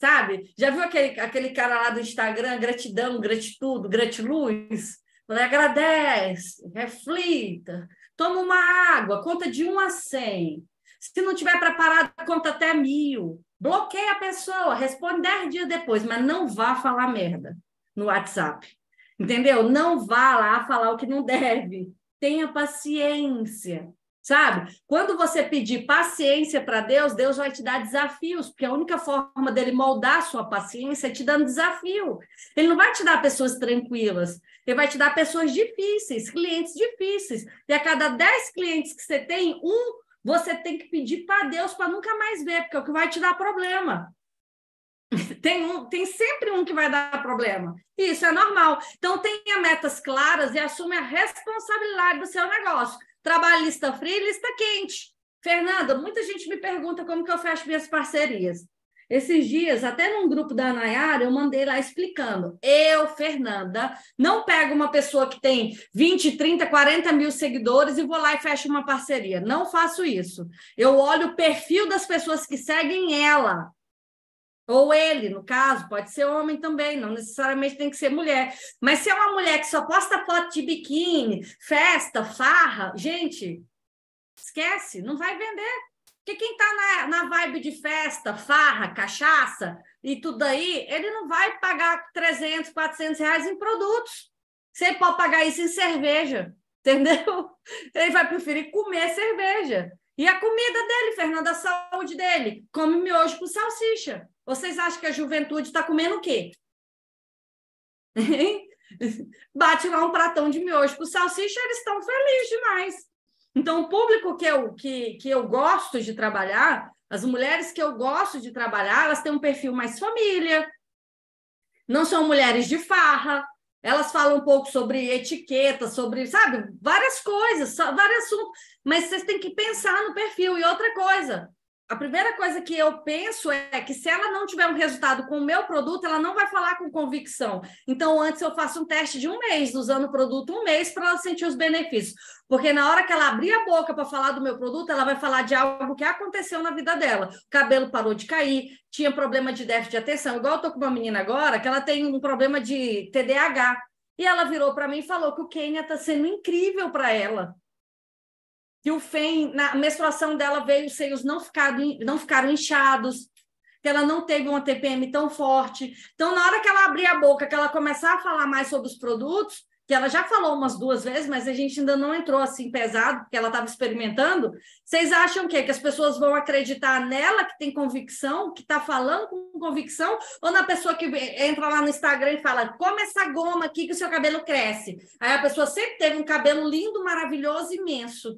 sabe? Já viu aquele, aquele cara lá do Instagram, gratidão, gratitude, gratiluz? Falei, agradece, reflita, toma uma água, conta de 1 a 100. Se não tiver preparado, conta até mil. Bloqueia a pessoa, responde 10 dias depois, mas não vá falar merda no WhatsApp. Entendeu? Não vá lá falar o que não deve. Tenha paciência, sabe? Quando você pedir paciência para Deus, Deus vai te dar desafios, porque a única forma dele moldar a sua paciência é te dando desafio. Ele não vai te dar pessoas tranquilas, ele vai te dar pessoas difíceis, clientes difíceis. E a cada 10 clientes que você tem, um você tem que pedir para Deus para nunca mais ver, porque é o que vai te dar problema. Tem, um, tem sempre um que vai dar problema. isso é normal. Então, tenha metas claras e assume a responsabilidade do seu negócio. Trabalhe lista fria e lista quente. Fernanda, muita gente me pergunta como que eu fecho minhas parcerias. Esses dias, até num grupo da Nayara, eu mandei lá explicando. Eu, Fernanda, não pego uma pessoa que tem 20, 30, 40 mil seguidores e vou lá e fecho uma parceria. Não faço isso. Eu olho o perfil das pessoas que seguem ela. Ou ele, no caso, pode ser homem também, não necessariamente tem que ser mulher. Mas se é uma mulher que só posta foto de biquíni, festa, farra, gente, esquece, não vai vender. Porque quem está na, na vibe de festa, farra, cachaça e tudo aí, ele não vai pagar 300, 400 reais em produtos. Você pode pagar isso em cerveja, entendeu? Ele vai preferir comer cerveja. E a comida dele, Fernando, a saúde dele, come miojo com salsicha. Vocês acham que a juventude está comendo o quê? Bate lá um pratão de miojo com salsicha, eles estão felizes demais. Então, o público que eu, que, que eu gosto de trabalhar, as mulheres que eu gosto de trabalhar, elas têm um perfil mais família, não são mulheres de farra, elas falam um pouco sobre etiqueta, sobre, sabe, várias coisas, vários assuntos, mas vocês têm que pensar no perfil. E outra coisa, a primeira coisa que eu penso é que se ela não tiver um resultado com o meu produto, ela não vai falar com convicção. Então, antes eu faço um teste de um mês, usando o produto um mês, para ela sentir os benefícios. Porque na hora que ela abrir a boca para falar do meu produto, ela vai falar de algo que aconteceu na vida dela. O cabelo parou de cair, tinha problema de déficit de atenção. Igual eu tô com uma menina agora, que ela tem um problema de TDAH. E ela virou para mim e falou que o Quênia está sendo incrível para ela que o FEM, na menstruação dela veio, os seios não ficaram, não ficaram inchados, que ela não teve uma TPM tão forte. Então, na hora que ela abrir a boca, que ela começar a falar mais sobre os produtos, que ela já falou umas duas vezes, mas a gente ainda não entrou assim pesado, porque ela estava experimentando. Vocês acham o que que as pessoas vão acreditar nela que tem convicção, que está falando com convicção, ou na pessoa que entra lá no Instagram e fala: "Come essa goma aqui que o seu cabelo cresce". Aí a pessoa sempre teve um cabelo lindo, maravilhoso, imenso.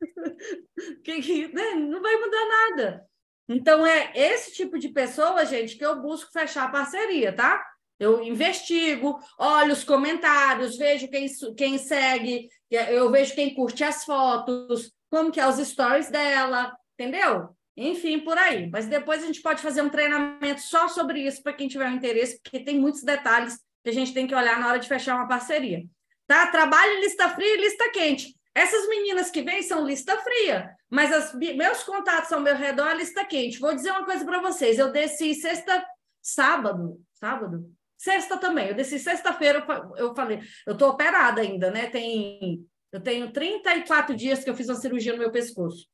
que, né? não vai mudar nada. Então, é esse tipo de pessoa, gente, que eu busco fechar a parceria, tá? Eu investigo, olho os comentários, vejo quem, quem segue, eu vejo quem curte as fotos, como que é os stories dela, entendeu? Enfim, por aí. Mas depois a gente pode fazer um treinamento só sobre isso para quem tiver um interesse, porque tem muitos detalhes que a gente tem que olhar na hora de fechar uma parceria. Tá? Trabalho lista fria e lista quente. Essas meninas que vêm são lista fria, mas as, meus contatos ao meu redor é lista quente. Vou dizer uma coisa para vocês: eu desci sexta, sábado, sábado, sexta também. Eu desci sexta-feira, eu falei, eu tô operada ainda, né? Tem, eu tenho 34 dias que eu fiz uma cirurgia no meu pescoço.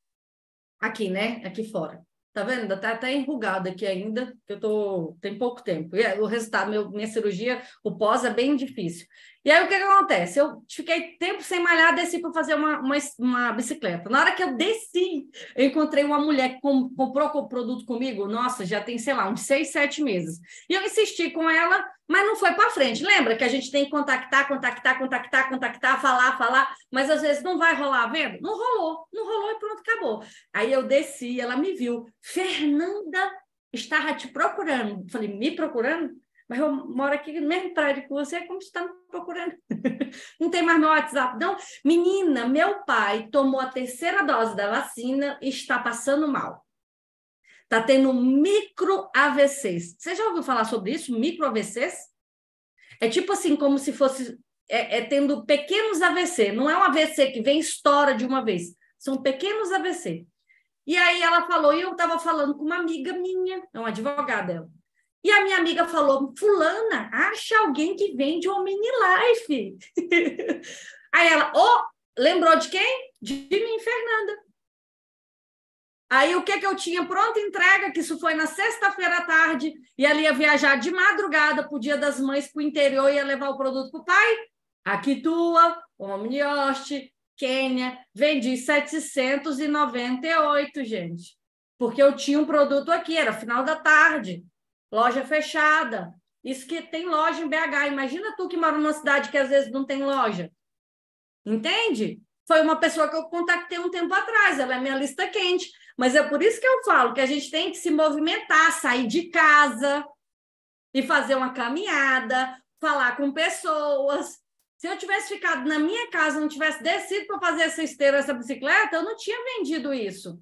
Aqui, né? Aqui fora. Tá vendo? Tá até enrugada aqui ainda, que eu tô, tem pouco tempo. E é, o resultado, meu, minha cirurgia, o pós é bem difícil. E aí o que, que acontece? Eu fiquei tempo sem malhar, desci para fazer uma, uma, uma, bicicleta. Na hora que eu desci, eu encontrei uma mulher que comprou o produto comigo, nossa, já tem, sei lá, uns seis, sete meses. E eu insisti com ela, mas não foi para frente. Lembra que a gente tem que contactar, contactar, contactar, contactar, falar, falar, mas às vezes não vai rolar a venda? Não rolou, não rolou e pronto, acabou. Aí eu desci, ela me viu, Fernanda estava te procurando. Falei, me procurando? mas eu moro aqui mesmo mesma prédio que você, como você está me procurando? não tem mais meu WhatsApp, não? Menina, meu pai tomou a terceira dose da vacina e está passando mal. Está tendo micro AVCs. Você já ouviu falar sobre isso? Micro AVCs? É tipo assim, como se fosse é, é tendo pequenos AVC. Não é um AVC que vem estoura de uma vez. São pequenos AVC. E aí ela falou, e eu estava falando com uma amiga minha, é uma advogada dela. E a minha amiga falou: Fulana, acha alguém que vende o Life. Aí ela, oh, lembrou de quem? De mim, Fernanda. Aí o que que eu tinha pronta entrega, que isso foi na sexta-feira à tarde, e ela ia viajar de madrugada para o Dia das Mães para o interior e ia levar o produto para o pai? Aqui tua, Omniost, Quênia, vendi 798, gente. Porque eu tinha um produto aqui, era final da tarde loja fechada. Isso que tem loja em BH. Imagina tu que mora numa cidade que às vezes não tem loja. Entende? Foi uma pessoa que eu contactei um tempo atrás, ela é minha lista quente. Mas é por isso que eu falo que a gente tem que se movimentar, sair de casa e fazer uma caminhada, falar com pessoas. Se eu tivesse ficado na minha casa, não tivesse descido para fazer essa esteira, essa bicicleta, eu não tinha vendido isso.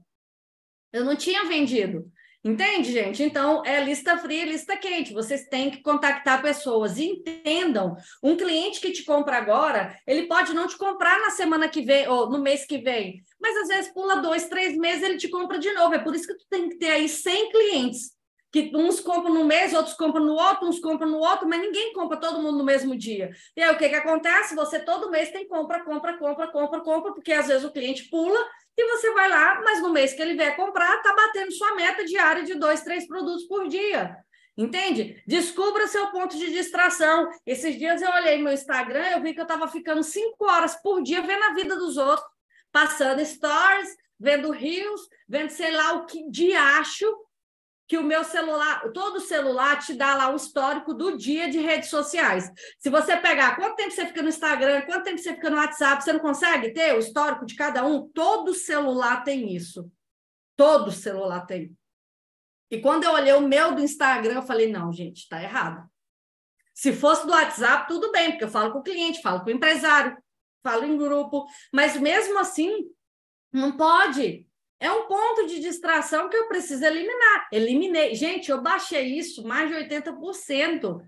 Eu não tinha vendido. Entende, gente? Então, é lista fria, lista quente. Vocês têm que contactar pessoas. entendam, um cliente que te compra agora, ele pode não te comprar na semana que vem ou no mês que vem. Mas às vezes pula dois, três meses, ele te compra de novo. É por isso que tu tem que ter aí 100 clientes. Que uns compram no mês, outros compram no outro, uns compram no outro, mas ninguém compra todo mundo no mesmo dia. E aí o que, que acontece? Você todo mês tem compra, compra, compra, compra, compra, porque às vezes o cliente pula e você vai lá, mas no mês que ele vier comprar, está batendo sua meta diária de dois, três produtos por dia. Entende? Descubra seu ponto de distração. Esses dias eu olhei meu Instagram, eu vi que eu estava ficando cinco horas por dia vendo a vida dos outros, passando stories, vendo rios, vendo sei lá o que de acho, que o meu celular, todo celular te dá lá o histórico do dia de redes sociais. Se você pegar quanto tempo você fica no Instagram, quanto tempo você fica no WhatsApp, você não consegue ter o histórico de cada um? Todo celular tem isso. Todo celular tem. E quando eu olhei o meu do Instagram, eu falei: não, gente, está errado. Se fosse do WhatsApp, tudo bem, porque eu falo com o cliente, falo com o empresário, falo em grupo, mas mesmo assim, não pode é um ponto de distração que eu preciso eliminar. Eliminei. Gente, eu baixei isso mais de 80%.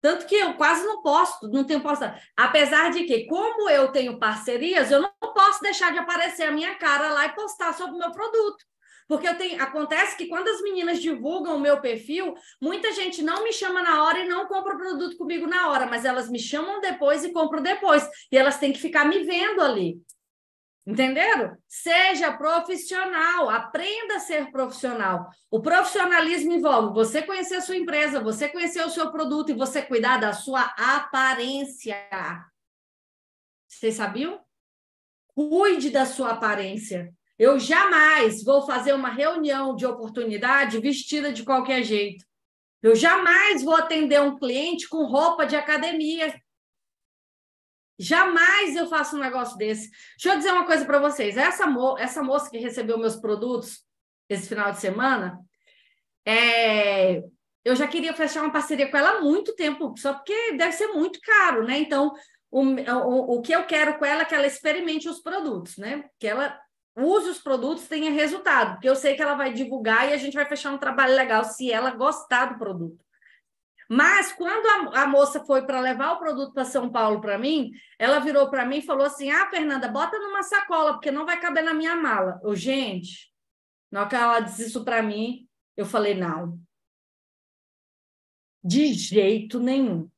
Tanto que eu quase não posto, não tenho postado. Apesar de que, como eu tenho parcerias, eu não posso deixar de aparecer a minha cara lá e postar sobre o meu produto. Porque eu tenho, acontece que quando as meninas divulgam o meu perfil, muita gente não me chama na hora e não compra o produto comigo na hora, mas elas me chamam depois e compram depois. E elas têm que ficar me vendo ali. Entenderam? Seja profissional, aprenda a ser profissional. O profissionalismo envolve você conhecer a sua empresa, você conhecer o seu produto e você cuidar da sua aparência. Vocês sabiam? Cuide da sua aparência. Eu jamais vou fazer uma reunião de oportunidade vestida de qualquer jeito. Eu jamais vou atender um cliente com roupa de academia. Jamais eu faço um negócio desse. Deixa eu dizer uma coisa para vocês. Essa, mo essa moça que recebeu meus produtos esse final de semana, é... eu já queria fechar uma parceria com ela há muito tempo, só porque deve ser muito caro, né? Então, o, o, o que eu quero com ela é que ela experimente os produtos, né? Que ela use os produtos, tenha resultado, porque eu sei que ela vai divulgar e a gente vai fechar um trabalho legal se ela gostar do produto. Mas quando a, a moça foi para levar o produto para São Paulo para mim, ela virou para mim e falou assim: Ah, Fernanda, bota numa sacola, porque não vai caber na minha mala. Eu, gente, na hora que ela disse isso para mim, eu falei: Não, de jeito nenhum.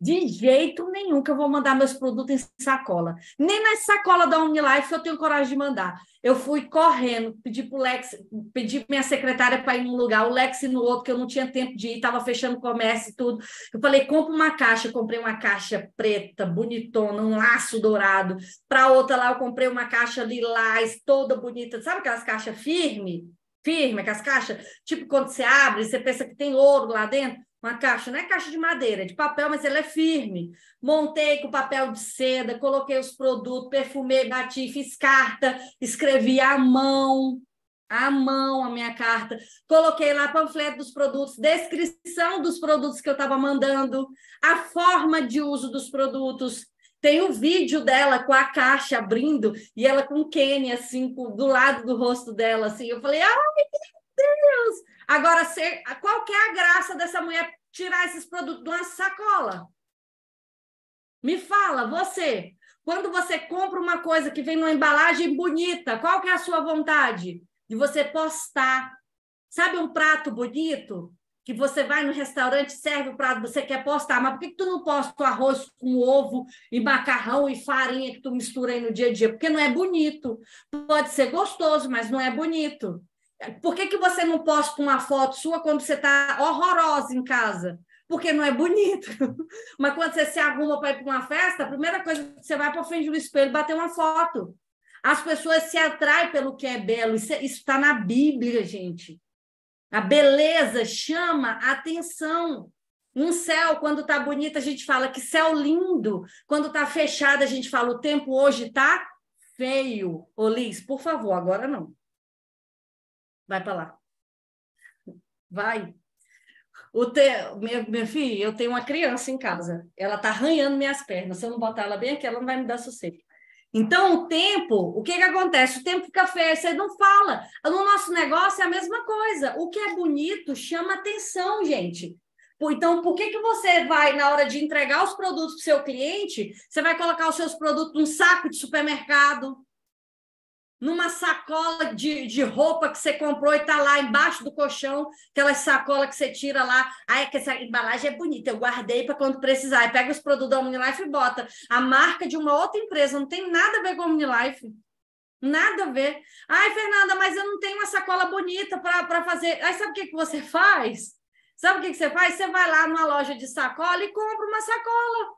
De jeito nenhum que eu vou mandar meus produtos em sacola. Nem na sacola da Omnilife eu tenho coragem de mandar. Eu fui correndo, pedi o Lex, pedi minha secretária para ir num lugar, o Lex no outro, que eu não tinha tempo de ir, estava fechando o comércio e tudo. Eu falei, compra uma caixa, eu comprei uma caixa preta, bonitona, um laço dourado. Para outra lá, eu comprei uma caixa lilás, toda bonita. Sabe aquelas caixas firme? Firme, aquelas caixas, tipo quando você abre, você pensa que tem ouro lá dentro uma caixa, não é caixa de madeira, é de papel, mas ela é firme. Montei com papel de seda, coloquei os produtos, perfumei, bati, fiz carta, escrevi à mão, à mão a minha carta. Coloquei lá panfleto dos produtos, descrição dos produtos que eu estava mandando, a forma de uso dos produtos. Tem o um vídeo dela com a caixa abrindo e ela com o Kenny, assim, do lado do rosto dela, assim. Eu falei, ai, meu Deus! Agora, ser, qual que é a graça dessa mulher tirar esses produtos de uma sacola? Me fala, você, quando você compra uma coisa que vem numa embalagem bonita, qual que é a sua vontade? De você postar. Sabe um prato bonito? Que você vai no restaurante, serve o prato, você quer postar, mas por que, que tu não posta o arroz com ovo e macarrão e farinha que tu mistura aí no dia a dia? Porque não é bonito. Pode ser gostoso, mas não é bonito. Por que, que você não posta uma foto sua quando você está horrorosa em casa? Porque não é bonito. Mas quando você se arruma para ir para uma festa, a primeira coisa que é você vai para frente do espelho bater uma foto. As pessoas se atraem pelo que é belo. Isso está na Bíblia, gente. A beleza chama a atenção. Um céu, quando está bonito, a gente fala que céu lindo. Quando está fechado, a gente fala o tempo hoje está feio. Ô, Liz, por favor, agora não vai para lá. Vai. O te... meu, meu filho, eu tenho uma criança em casa. Ela tá arranhando minhas pernas. Se eu não botar ela bem aqui, ela não vai me dar sossego. Então, o tempo, o que que acontece? O tempo fica feio, você não fala. No nosso negócio é a mesma coisa. O que é bonito chama atenção, gente. Então, por que, que você vai, na hora de entregar os produtos para o seu cliente, você vai colocar os seus produtos num saco de supermercado? numa sacola de, de roupa que você comprou e está lá embaixo do colchão, aquela sacola que você tira lá. Ai, que essa embalagem é bonita, eu guardei para quando precisar. Aí pega os produtos da Omnilife e bota a marca de uma outra empresa, não tem nada a ver com a Omnilife. Nada a ver. Ai, Fernanda, mas eu não tenho uma sacola bonita para fazer. Aí sabe o que, que você faz? Sabe o que, que você faz? Você vai lá numa loja de sacola e compra uma sacola.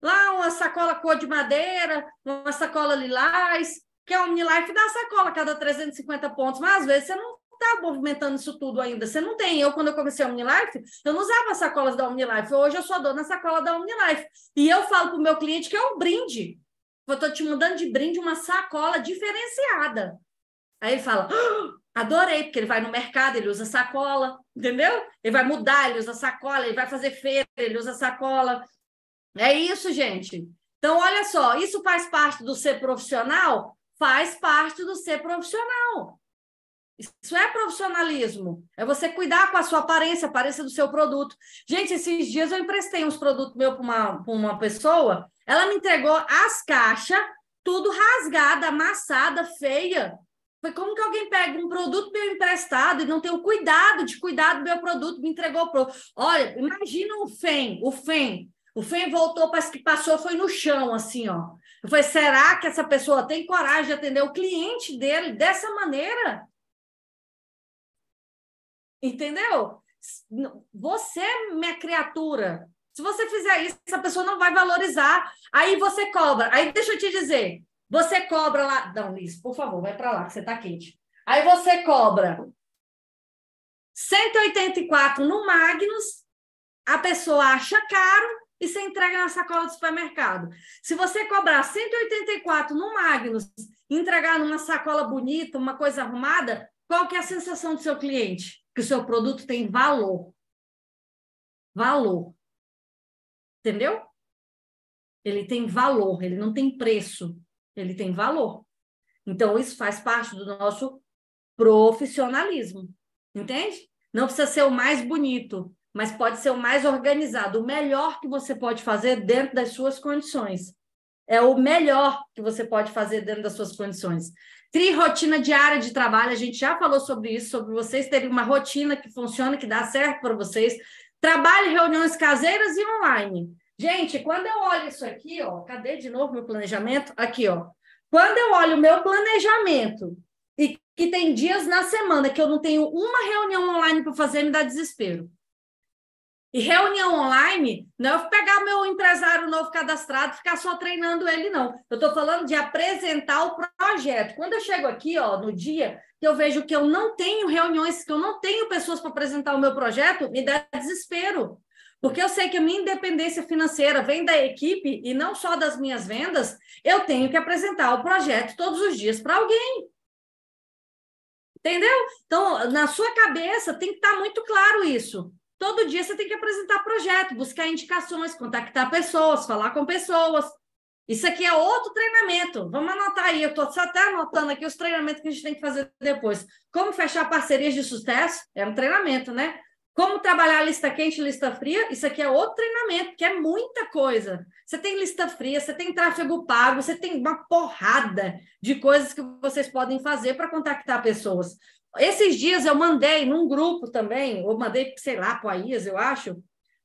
Lá, uma sacola cor de madeira, uma sacola lilás, que é o OmniLife dá sacola a cada 350 pontos, mas às vezes você não está movimentando isso tudo ainda. Você não tem. Eu, quando eu comecei a OmniLife, eu não usava sacolas da OmniLife. Hoje eu sou a dona sacola da OmniLife. E eu falo para o meu cliente que é um brinde. Eu estou te mandando de brinde uma sacola diferenciada. Aí ele fala, ah, adorei, porque ele vai no mercado, ele usa sacola, entendeu? Ele vai mudar, ele usa sacola, ele vai fazer feira, ele usa sacola. É isso, gente. Então, olha só, isso faz parte do ser profissional? faz parte do ser profissional. Isso é profissionalismo. É você cuidar com a sua aparência, a aparência do seu produto. Gente, esses dias eu emprestei uns produtos meus para uma, uma pessoa. Ela me entregou as caixas, tudo rasgada, amassada, feia. Foi como que alguém pega um produto meu emprestado e não tem o cuidado de cuidar do meu produto, me entregou o Olha, imagina o FEM, o FEM. O FEM voltou, parece que passou, foi no chão, assim, ó. Eu falei, será que essa pessoa tem coragem de atender o cliente dele dessa maneira? Entendeu? Você, minha criatura, se você fizer isso, essa pessoa não vai valorizar. Aí você cobra. Aí deixa eu te dizer, você cobra lá. Não, Liz, por favor, vai para lá, que você tá quente. Aí você cobra 184 no Magnus, a pessoa acha caro, e você entrega na sacola do supermercado. Se você cobrar 184 no Magnus e entregar numa sacola bonita, uma coisa arrumada, qual que é a sensação do seu cliente? Que o seu produto tem valor. Valor. Entendeu? Ele tem valor, ele não tem preço, ele tem valor. Então, isso faz parte do nosso profissionalismo, entende? Não precisa ser o mais bonito, mas pode ser o mais organizado, o melhor que você pode fazer dentro das suas condições. É o melhor que você pode fazer dentro das suas condições. Tri rotina diária de trabalho, a gente já falou sobre isso, sobre vocês terem uma rotina que funciona, que dá certo para vocês. Trabalho, reuniões caseiras e online. Gente, quando eu olho isso aqui, ó, cadê de novo meu planejamento? Aqui, ó. Quando eu olho o meu planejamento e que tem dias na semana que eu não tenho uma reunião online para fazer, me dá desespero. E reunião online, não é pegar meu empresário novo cadastrado e ficar só treinando ele, não. Eu estou falando de apresentar o projeto. Quando eu chego aqui, ó, no dia que eu vejo que eu não tenho reuniões, que eu não tenho pessoas para apresentar o meu projeto, me dá desespero. Porque eu sei que a minha independência financeira vem da equipe e não só das minhas vendas, eu tenho que apresentar o projeto todos os dias para alguém. Entendeu? Então, na sua cabeça tem que estar tá muito claro isso. Todo dia você tem que apresentar projeto, buscar indicações, contactar pessoas, falar com pessoas. Isso aqui é outro treinamento. Vamos anotar aí. Eu estou até anotando aqui os treinamentos que a gente tem que fazer depois. Como fechar parcerias de sucesso? É um treinamento, né? Como trabalhar lista quente e lista fria? Isso aqui é outro treinamento, que é muita coisa. Você tem lista fria, você tem tráfego pago, você tem uma porrada de coisas que vocês podem fazer para contactar pessoas. Esses dias eu mandei num grupo também, ou mandei, sei lá, para a Ias, eu acho,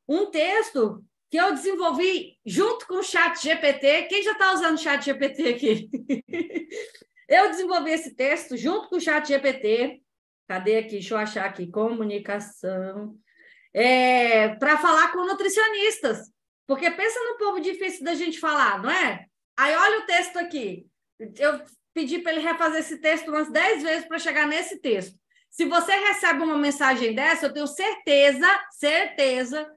um texto que eu desenvolvi junto com o Chat GPT. Quem já está usando o Chat GPT aqui? eu desenvolvi esse texto junto com o Chat GPT. Cadê aqui? Deixa eu achar aqui. Comunicação. É, para falar com nutricionistas. Porque pensa no povo difícil da gente falar, não é? Aí olha o texto aqui. Eu pedir para ele refazer esse texto umas 10 vezes para chegar nesse texto. Se você recebe uma mensagem dessa, eu tenho certeza, certeza,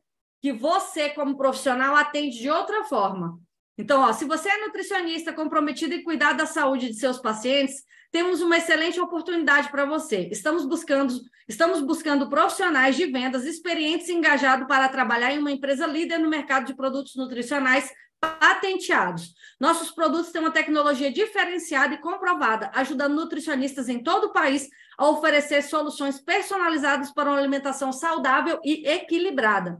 que você, como profissional, atende de outra forma. Então, ó, se você é nutricionista comprometido em cuidar da saúde de seus pacientes, temos uma excelente oportunidade para você. Estamos buscando, estamos buscando profissionais de vendas experientes e engajados para trabalhar em uma empresa líder no mercado de produtos nutricionais patenteados. Nossos produtos têm uma tecnologia diferenciada e comprovada, ajudando nutricionistas em todo o país a oferecer soluções personalizadas para uma alimentação saudável e equilibrada.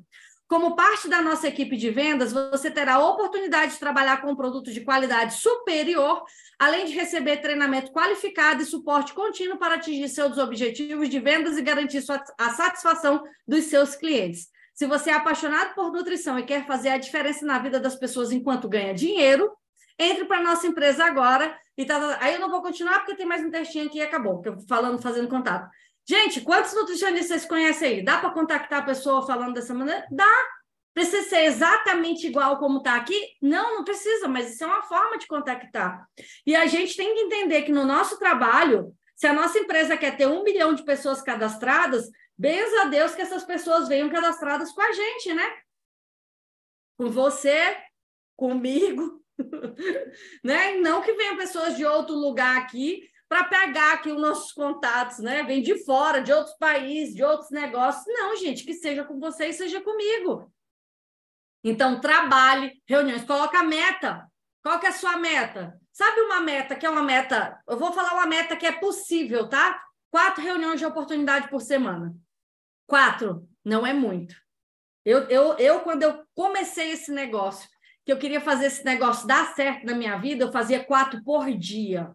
Como parte da nossa equipe de vendas, você terá a oportunidade de trabalhar com um produto de qualidade superior, além de receber treinamento qualificado e suporte contínuo para atingir seus objetivos de vendas e garantir a satisfação dos seus clientes. Se você é apaixonado por nutrição e quer fazer a diferença na vida das pessoas enquanto ganha dinheiro, entre para nossa empresa agora. E tá, aí eu não vou continuar porque tem mais um textinho aqui e acabou, que eu falando, fazendo contato. Gente, quantos nutricionistas vocês conhecem aí? Dá para contactar a pessoa falando dessa maneira? Dá. Precisa ser exatamente igual como está aqui? Não, não precisa, mas isso é uma forma de contactar. E a gente tem que entender que no nosso trabalho, se a nossa empresa quer ter um milhão de pessoas cadastradas, Benza a Deus que essas pessoas venham cadastradas com a gente, né? Com você, comigo, né? E não que venham pessoas de outro lugar aqui para pegar aqui os nossos contatos, né? Vem de fora, de outros países, de outros negócios. Não, gente, que seja com vocês, seja comigo. Então, trabalhe, reuniões, coloca a meta. Qual que é a sua meta? Sabe uma meta que é uma meta? Eu vou falar uma meta que é possível, tá? Quatro reuniões de oportunidade por semana. Quatro, não é muito. Eu, eu, eu, quando eu comecei esse negócio, que eu queria fazer esse negócio dar certo na minha vida, eu fazia quatro por dia.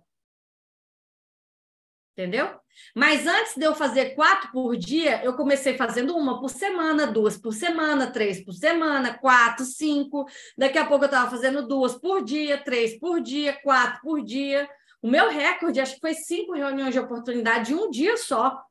Entendeu? Mas antes de eu fazer quatro por dia, eu comecei fazendo uma por semana, duas por semana, três por semana, quatro, cinco. Daqui a pouco eu estava fazendo duas por dia, três por dia, quatro por dia. O meu recorde, acho que foi cinco reuniões de oportunidade em um dia só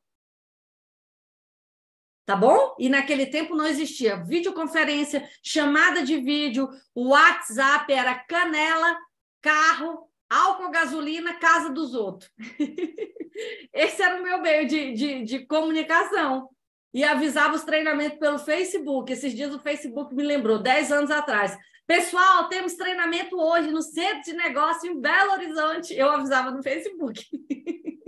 tá bom? E naquele tempo não existia videoconferência, chamada de vídeo, o WhatsApp era canela, carro, álcool, gasolina, casa dos outros. Esse era o meu meio de, de, de comunicação. E avisava os treinamentos pelo Facebook. Esses dias o Facebook me lembrou, 10 anos atrás. Pessoal, temos treinamento hoje no Centro de Negócio em Belo Horizonte. Eu avisava no Facebook.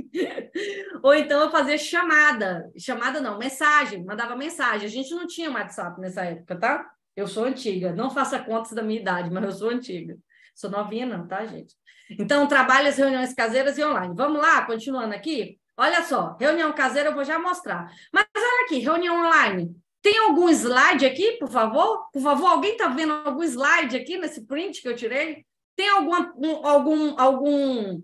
Ou então eu fazia chamada, chamada não, mensagem, mandava mensagem. A gente não tinha WhatsApp nessa época, tá? Eu sou antiga, não faça contas da minha idade, mas eu sou antiga. Sou novinha não, tá, gente? Então, trabalho as reuniões caseiras e online. Vamos lá, continuando aqui. Olha só, reunião caseira eu vou já mostrar. Mas olha aqui, reunião online. Tem algum slide aqui, por favor? Por favor, alguém está vendo algum slide aqui nesse print que eu tirei? Tem alguma, algum, algum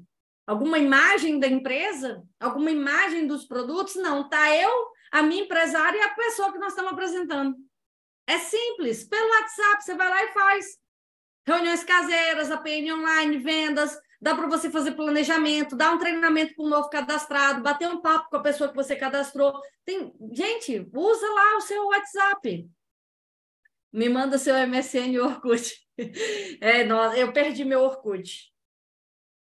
alguma imagem da empresa, alguma imagem dos produtos, não, tá eu, a minha empresária e a pessoa que nós estamos apresentando. É simples, pelo WhatsApp você vai lá e faz reuniões caseiras, APN online, vendas, dá para você fazer planejamento, dar um treinamento para o novo cadastrado, bater um papo com a pessoa que você cadastrou. Tem gente, usa lá o seu WhatsApp. Me manda seu MSN Orkut. É, eu perdi meu Orkut.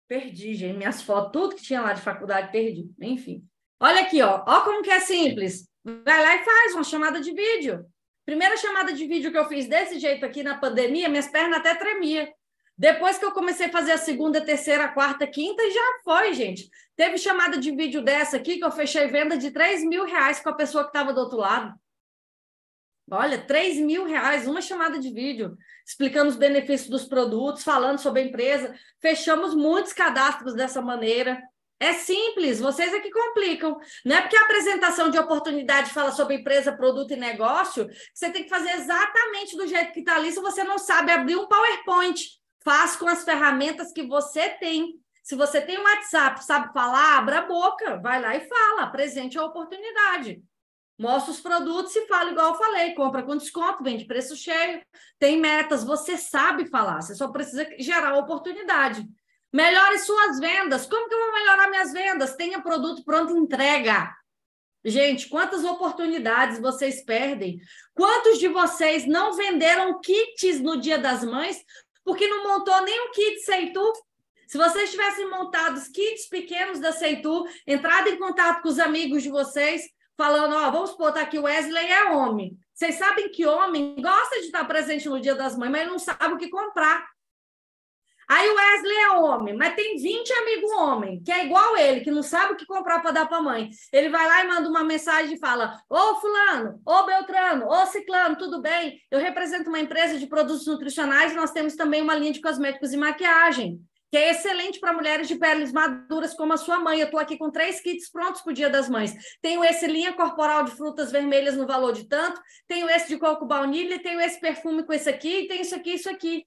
Perdi, gente, minhas fotos, tudo que tinha lá de faculdade, perdi. Enfim. Olha aqui, ó. Ó como que é simples. Vai lá e faz uma chamada de vídeo. Primeira chamada de vídeo que eu fiz desse jeito aqui na pandemia, minhas pernas até tremia. Depois que eu comecei a fazer a segunda, terceira, quarta, quinta, já foi, gente. Teve chamada de vídeo dessa aqui que eu fechei venda de 3 mil reais com a pessoa que estava do outro lado. Olha, 3 mil reais, uma chamada de vídeo, explicando os benefícios dos produtos, falando sobre a empresa. Fechamos muitos cadastros dessa maneira. É simples, vocês é que complicam. Não é porque a apresentação de oportunidade fala sobre empresa, produto e negócio, você tem que fazer exatamente do jeito que está ali se você não sabe abrir um PowerPoint. Faz com as ferramentas que você tem. Se você tem um WhatsApp, sabe falar, abra a boca, vai lá e fala, apresente a oportunidade. Mostra os produtos e fala igual eu falei, compra com desconto, vende preço cheio, tem metas, você sabe falar, você só precisa gerar oportunidade. Melhore suas vendas. Como que eu vou melhorar minhas vendas? Tenha produto pronto entrega. Gente, quantas oportunidades vocês perdem? Quantos de vocês não venderam kits no Dia das Mães porque não montou nenhum kit Seitu? Se vocês tivessem montado os kits pequenos da Seitu, entrado em contato com os amigos de vocês, falando, ó, vamos botar tá aqui, Wesley é homem. Vocês sabem que homem gosta de estar presente no Dia das Mães, mas não sabe o que comprar. Aí o Wesley é homem, mas tem 20 amigos homem, que é igual ele, que não sabe o que comprar para dar para a mãe. Ele vai lá e manda uma mensagem e fala: Ô Fulano, ô Beltrano, ô Ciclano, tudo bem? Eu represento uma empresa de produtos nutricionais e nós temos também uma linha de cosméticos e maquiagem que é excelente para mulheres de peles maduras como a sua mãe. Eu estou aqui com três kits prontos para o Dia das Mães. Tenho esse linha corporal de frutas vermelhas no valor de tanto, tenho esse de coco baunilha, tenho esse perfume com esse aqui, e tenho isso aqui, isso aqui.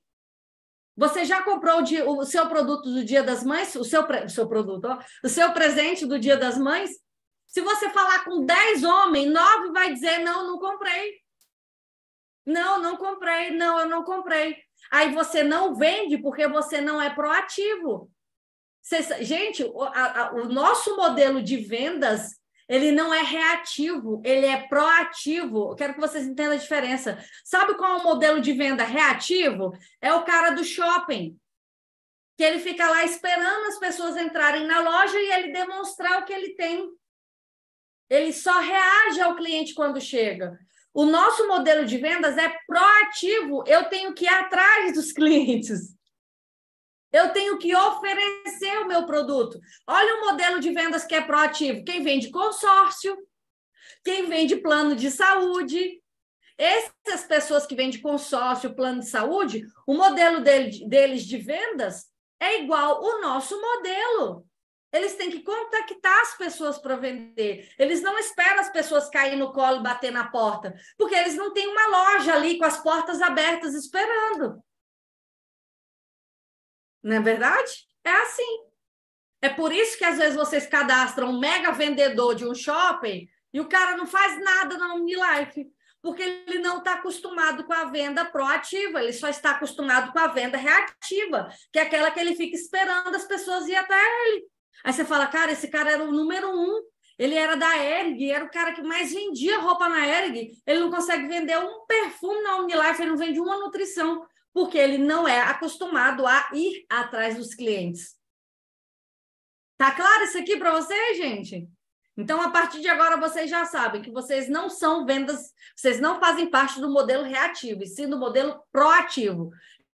Você já comprou o, seu produto do Dia das Mães? O seu, o seu produto, ó, o seu presente do Dia das Mães? Se você falar com 10 homens, 9 vai dizer: não, não comprei. Não, não comprei. Não, eu não comprei. Aí você não vende porque você não é proativo. Você, gente, o, a, o nosso modelo de vendas ele não é reativo, ele é proativo. Eu quero que vocês entendam a diferença. Sabe qual é o modelo de venda reativo? É o cara do shopping. Que ele fica lá esperando as pessoas entrarem na loja e ele demonstrar o que ele tem. Ele só reage ao cliente quando chega. O nosso modelo de vendas é proativo. Eu tenho que ir atrás dos clientes. Eu tenho que oferecer o meu produto. Olha o modelo de vendas que é proativo. Quem vende consórcio, quem vende plano de saúde. Essas pessoas que vendem consórcio, plano de saúde, o modelo deles de vendas é igual o nosso modelo. Eles têm que contactar as pessoas para vender. Eles não esperam as pessoas cair no colo e bater na porta, porque eles não têm uma loja ali com as portas abertas esperando. Não é verdade? É assim. É por isso que às vezes vocês cadastram um mega vendedor de um shopping e o cara não faz nada na OmniLife, porque ele não está acostumado com a venda proativa, ele só está acostumado com a venda reativa, que é aquela que ele fica esperando as pessoas ir até ele. Aí você fala, cara, esse cara era o número um, ele era da Erg, era o cara que mais vendia roupa na Erg. Ele não consegue vender um perfume na Unilife, ele não vende uma nutrição, porque ele não é acostumado a ir atrás dos clientes. Tá claro isso aqui para vocês, gente? Então, a partir de agora, vocês já sabem que vocês não são vendas, vocês não fazem parte do modelo reativo, e sim do modelo proativo.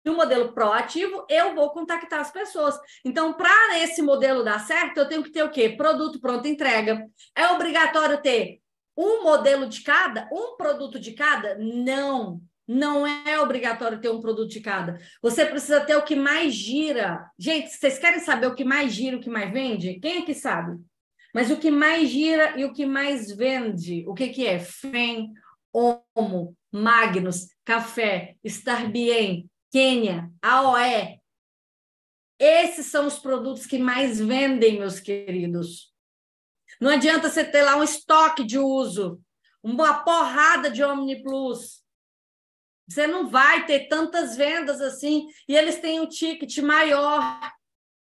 No modelo proativo, eu vou contactar as pessoas. Então, para esse modelo dar certo, eu tenho que ter o quê? Produto pronto entrega. É obrigatório ter um modelo de cada, um produto de cada? Não. Não é obrigatório ter um produto de cada. Você precisa ter o que mais gira. Gente, vocês querem saber o que mais gira, o que mais vende? Quem é que sabe? Mas o que mais gira e o que mais vende? O que, que é? FEM, Homo, Magnus, Café, Starbien, Quênia, AOE. Esses são os produtos que mais vendem, meus queridos. Não adianta você ter lá um estoque de uso, uma porrada de Omniplus. Você não vai ter tantas vendas assim, e eles têm um ticket maior.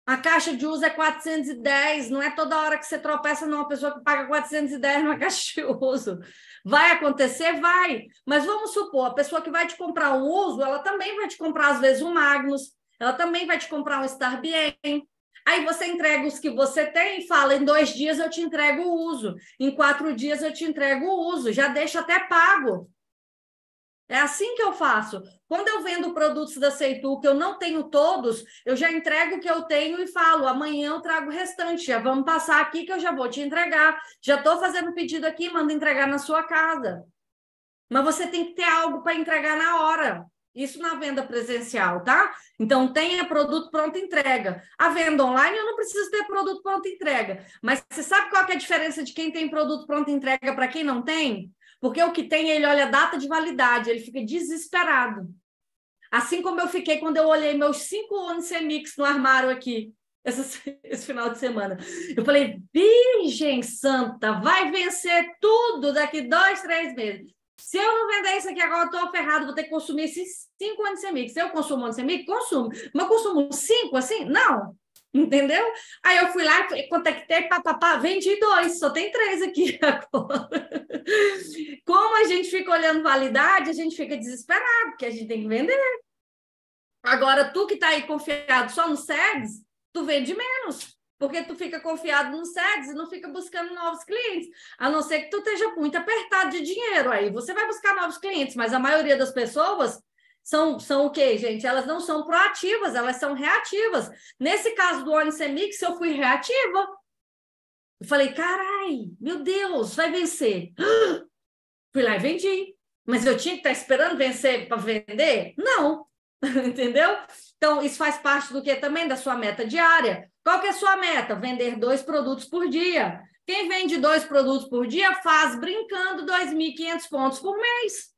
A caixa de uso é 410, não é toda hora que você tropeça numa pessoa que paga 410 numa caixa de uso. Vai acontecer? Vai. Mas vamos supor, a pessoa que vai te comprar um uso, ela também vai te comprar, às vezes, um Magnus, ela também vai te comprar um Starbien. Aí você entrega os que você tem e fala: em dois dias eu te entrego o uso, em quatro dias eu te entrego o uso, já deixa até pago. É assim que eu faço. Quando eu vendo produtos da Seitu, que eu não tenho todos, eu já entrego o que eu tenho e falo: amanhã eu trago o restante. Já vamos passar aqui que eu já vou te entregar. Já estou fazendo pedido aqui, mando entregar na sua casa. Mas você tem que ter algo para entregar na hora. Isso na venda presencial, tá? Então tenha produto pronto entrega. A venda online eu não preciso ter produto pronto entrega. Mas você sabe qual é a diferença de quem tem produto pronto entrega para quem não tem? Porque o que tem, ele olha a data de validade, ele fica desesperado. Assim como eu fiquei quando eu olhei meus cinco Onsemix no armário aqui, esse, esse, final de semana. Eu falei, Virgem Santa, vai vencer tudo daqui dois, três meses. Se eu não vender isso aqui agora, eu estou ferrado, vou ter que consumir esses cinco Onsemix. Eu consumo Onsemix? Consumo. Mas eu consumo cinco assim? Não entendeu? Aí eu fui lá, contactei, papapá, vendi dois, só tem três aqui agora. Como a gente fica olhando validade, a gente fica desesperado, porque a gente tem que vender. Agora, tu que está aí confiado só no segs, tu vende menos, porque tu fica confiado no segs e não fica buscando novos clientes, a não ser que tu esteja muito apertado de dinheiro. Aí você vai buscar novos clientes, mas a maioria das pessoas são, são o quê, gente? Elas não são proativas, elas são reativas. Nesse caso do Onisemix, eu fui reativa. Eu falei, carai, meu Deus, vai vencer. Fui lá e vendi. Mas eu tinha que estar tá esperando vencer para vender? Não. Entendeu? Então, isso faz parte do que também? Da sua meta diária. Qual que é a sua meta? Vender dois produtos por dia. Quem vende dois produtos por dia faz brincando 2.500 pontos por mês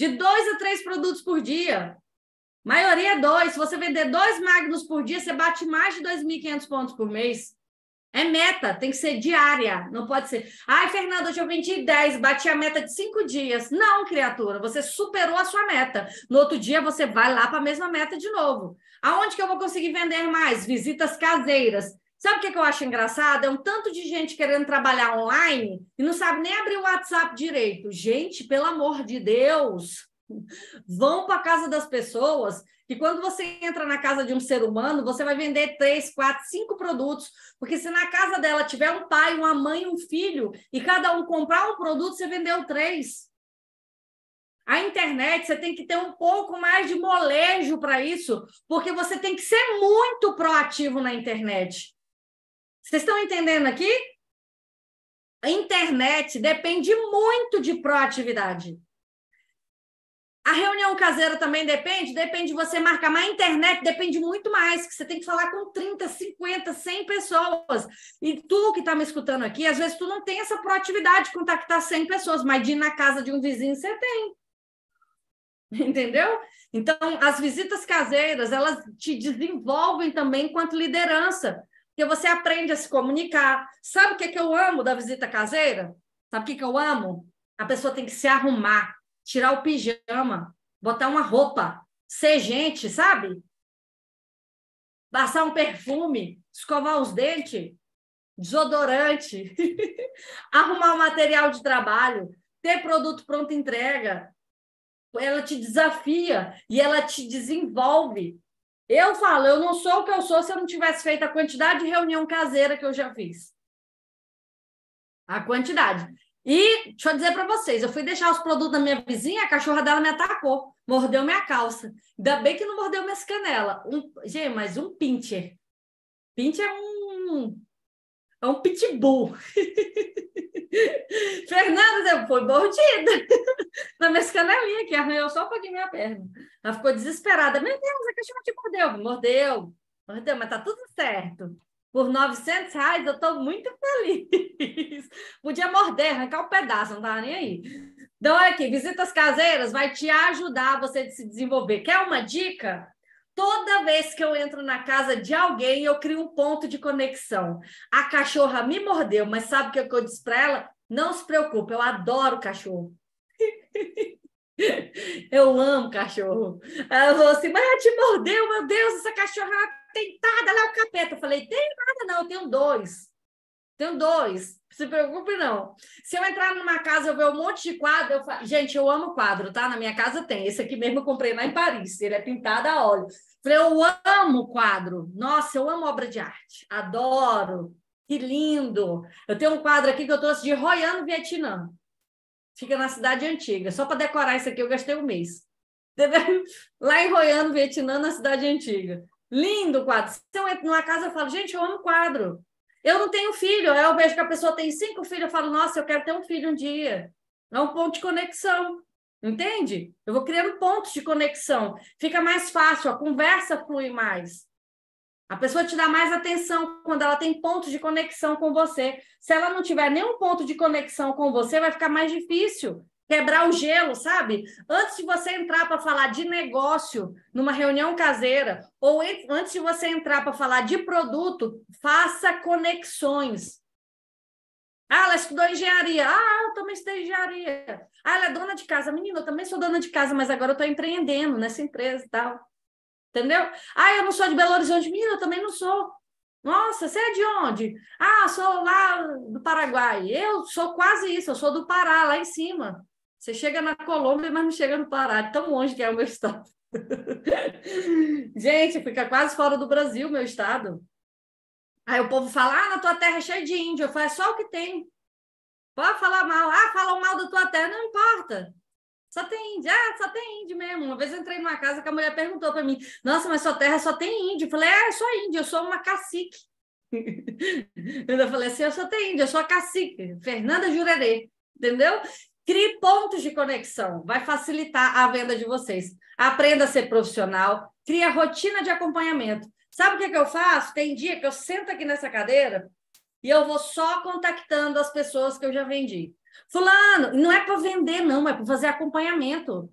de dois a três produtos por dia. Maioria é dois. Se você vender dois Magnus por dia, você bate mais de 2.500 pontos por mês. É meta, tem que ser diária, não pode ser. Ai, Fernando, hoje eu vendi 10, bati a meta de 5 dias. Não, criatura, você superou a sua meta. No outro dia você vai lá para a mesma meta de novo. Aonde que eu vou conseguir vender mais? Visitas caseiras. Sabe o que, é que eu acho engraçado? É um tanto de gente querendo trabalhar online e não sabe nem abrir o WhatsApp direito. Gente, pelo amor de Deus, vão para a casa das pessoas que quando você entra na casa de um ser humano, você vai vender três, quatro, cinco produtos, porque se na casa dela tiver um pai, uma mãe, um filho, e cada um comprar um produto, você vendeu três. A internet, você tem que ter um pouco mais de molejo para isso, porque você tem que ser muito proativo na internet. Vocês estão entendendo aqui? A internet depende muito de proatividade. A reunião caseira também depende? Depende de você marcar. Mas a internet depende muito mais, que você tem que falar com 30, 50, 100 pessoas. E tu que está me escutando aqui, às vezes tu não tem essa proatividade de contactar 100 pessoas, mas de ir na casa de um vizinho você tem. Entendeu? Então, as visitas caseiras, elas te desenvolvem também quanto liderança que você aprende a se comunicar. Sabe o que, é que eu amo da visita caseira? Sabe o que, é que eu amo? A pessoa tem que se arrumar, tirar o pijama, botar uma roupa, ser gente, sabe? Passar um perfume, escovar os dentes, desodorante, arrumar o um material de trabalho, ter produto pronto entrega. Ela te desafia e ela te desenvolve. Eu falo, eu não sou o que eu sou se eu não tivesse feito a quantidade de reunião caseira que eu já fiz. A quantidade. E deixa eu dizer para vocês, eu fui deixar os produtos da minha vizinha, a cachorra dela me atacou, mordeu minha calça. Ainda bem que não mordeu minhas canelas. Um, gente, mas um pincher. Pincher é um é um pitbull. Fernanda foi mordida na minha canelinha, que arranhou só um pouquinho minha perna. Ela ficou desesperada. Meu Deus, a cachorra te mordeu. Mordeu, mordeu, mas tá tudo certo. Por 900 reais, eu tô muito feliz. Podia morder, arrancar um pedaço, não tava nem aí. Então, olha aqui, visitas caseiras vai te ajudar você a se desenvolver. Quer uma dica? Toda vez que eu entro na casa de alguém, eu crio um ponto de conexão. A cachorra me mordeu, mas sabe o que eu disse para ela? Não se preocupe, eu adoro cachorro. Eu amo cachorro. Ela falou assim, mas ela te mordeu, meu Deus, essa cachorra é tentada, ela é o capeta. Eu falei, tem nada não, eu tenho dois. Tenho dois, se preocupe não. Se eu entrar numa casa, eu ver um monte de quadro, eu falo... gente, eu amo quadro, tá? Na minha casa tem, esse aqui mesmo eu comprei lá em Paris, ele é pintado a óleo. Falei, eu amo quadro. Nossa, eu amo obra de arte. Adoro. Que lindo. Eu tenho um quadro aqui que eu trouxe de Royano, Vietnã. Fica na cidade antiga. Só para decorar isso aqui eu gastei um mês. Lá em Royano, Vietnã, na cidade antiga. Lindo o quadro. Se eu entro numa casa, eu falo, gente, eu amo quadro. Eu não tenho filho. Aí eu vejo que a pessoa tem cinco filhos, eu falo, nossa, eu quero ter um filho um dia. É um ponto de conexão. Entende? Eu vou criando pontos de conexão. Fica mais fácil, a conversa flui mais. A pessoa te dá mais atenção quando ela tem pontos de conexão com você. Se ela não tiver nenhum ponto de conexão com você, vai ficar mais difícil quebrar o gelo, sabe? Antes de você entrar para falar de negócio numa reunião caseira, ou antes de você entrar para falar de produto, faça conexões. Ah, ela estudou engenharia. Ah, eu também estudei engenharia. Ah, ela é dona de casa. Menina, eu também sou dona de casa, mas agora eu estou empreendendo nessa empresa e tal. Entendeu? Ah, eu não sou de Belo Horizonte. Menina, eu também não sou. Nossa, você é de onde? Ah, sou lá do Paraguai. Eu sou quase isso, eu sou do Pará, lá em cima. Você chega na Colômbia, mas não chega no Pará, é tão longe que é o meu estado. Gente, fica quase fora do Brasil, meu estado. Aí o povo fala: ah, na tua terra é cheia de índio. Eu falo: é só o que tem. Pode falar mal. Ah, falam mal da tua terra. Não importa. Só tem índio. Ah, só tem índio mesmo. Uma vez eu entrei numa casa que a mulher perguntou para mim: nossa, mas sua terra só tem índio. Eu falei: é, eu sou índio, eu sou uma cacique. eu falei assim: eu só tenho índio, eu sou a cacique. Fernanda Jurerê. Entendeu? Crie pontos de conexão, vai facilitar a venda de vocês. Aprenda a ser profissional, cria rotina de acompanhamento. Sabe o que, é que eu faço? Tem dia que eu sento aqui nessa cadeira e eu vou só contactando as pessoas que eu já vendi. Fulano, não é para vender, não, é para fazer acompanhamento.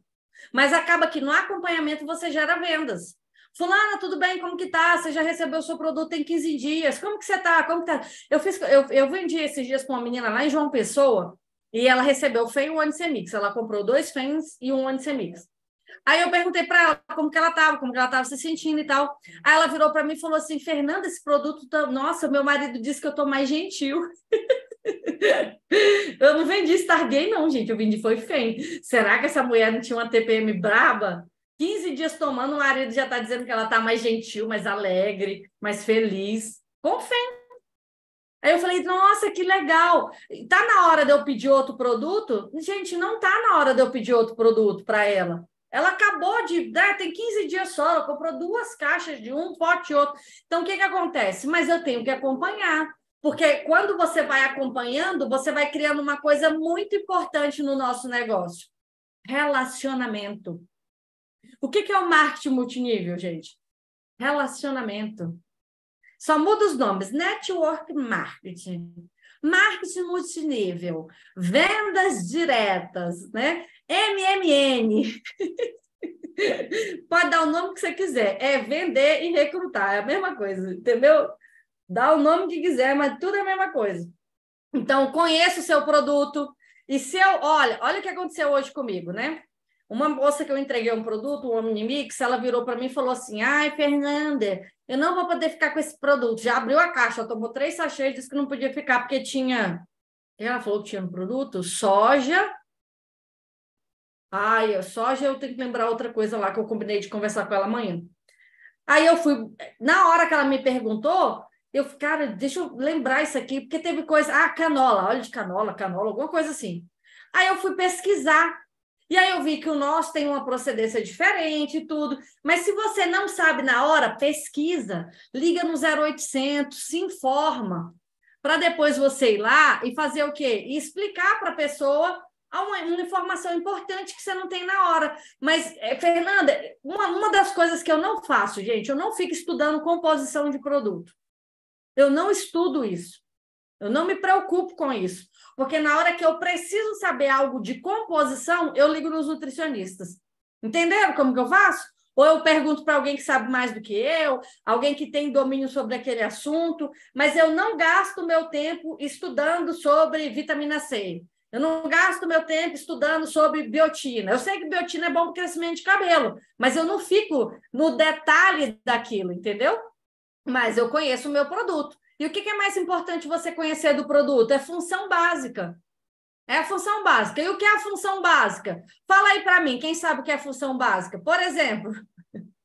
Mas acaba que no acompanhamento você gera vendas. Fulana, tudo bem? Como que tá? Você já recebeu o seu produto em 15 dias? Como que você tá? Como que tá? Eu fiz, eu, eu vendi esses dias com uma menina lá em João Pessoa e ela recebeu o feio e o Anisemix. Ela comprou dois fens e um Anisemix. Aí eu perguntei para ela como que ela estava, como que ela estava se sentindo e tal. Aí ela virou para mim e falou assim: Fernanda, esse produto tá... Nossa, meu marido disse que eu tô mais gentil. eu não vendi Stargay, não, gente. Eu vendi foi FEM. Será que essa mulher não tinha uma TPM braba? 15 dias tomando, o marido já está dizendo que ela está mais gentil, mais alegre, mais feliz. Com FEM. Aí eu falei, nossa, que legal. Tá na hora de eu pedir outro produto? Gente, não tá na hora de eu pedir outro produto para ela. Ela acabou de. Né, tem 15 dias só, ela comprou duas caixas de um, pote e outro. Então, o que, que acontece? Mas eu tenho que acompanhar. Porque quando você vai acompanhando, você vai criando uma coisa muito importante no nosso negócio: relacionamento. O que, que é o marketing multinível, gente? Relacionamento. Só muda os nomes: network marketing marketing multinível, vendas diretas, né? MMN. Pode dar o nome que você quiser. É vender e recrutar, é a mesma coisa, entendeu? Dá o nome que quiser, mas tudo é a mesma coisa. Então, conheça o seu produto. E se eu, olha, olha o que aconteceu hoje comigo, né? Uma moça que eu entreguei um produto, um Omnimix, ela virou para mim e falou assim: ai, Fernanda, eu não vou poder ficar com esse produto. Já abriu a caixa, tomou três sachês, disse que não podia ficar, porque tinha. Ela falou que tinha no um produto soja, Ai, eu soja, eu tenho que lembrar outra coisa lá que eu combinei de conversar com ela amanhã. Aí eu fui, na hora que ela me perguntou, eu falei, cara, deixa eu lembrar isso aqui, porque teve coisa, ah, canola, óleo de canola, canola, alguma coisa assim. Aí eu fui pesquisar. E aí eu vi que o nosso tem uma procedência diferente e tudo. Mas se você não sabe na hora, pesquisa, liga no 0800, se informa, para depois você ir lá e fazer o quê? E explicar para a pessoa há uma, uma, informação importante que você não tem na hora. Mas, eh, Fernanda, uma, uma das coisas que eu não faço, gente, eu não fico estudando composição de produto. Eu não estudo isso. Eu não me preocupo com isso. Porque na hora que eu preciso saber algo de composição, eu ligo nos nutricionistas. Entenderam como que eu faço? Ou eu pergunto para alguém que sabe mais do que eu, alguém que tem domínio sobre aquele assunto, mas eu não gasto meu tempo estudando sobre vitamina C. Eu não gasto meu tempo estudando sobre biotina. Eu sei que biotina é bom para crescimento de cabelo, mas eu não fico no detalhe daquilo, entendeu? Mas eu conheço o meu produto. E o que é mais importante você conhecer do produto? É função básica. É a função básica. E o que é a função básica? Fala aí para mim, quem sabe o que é a função básica? Por exemplo,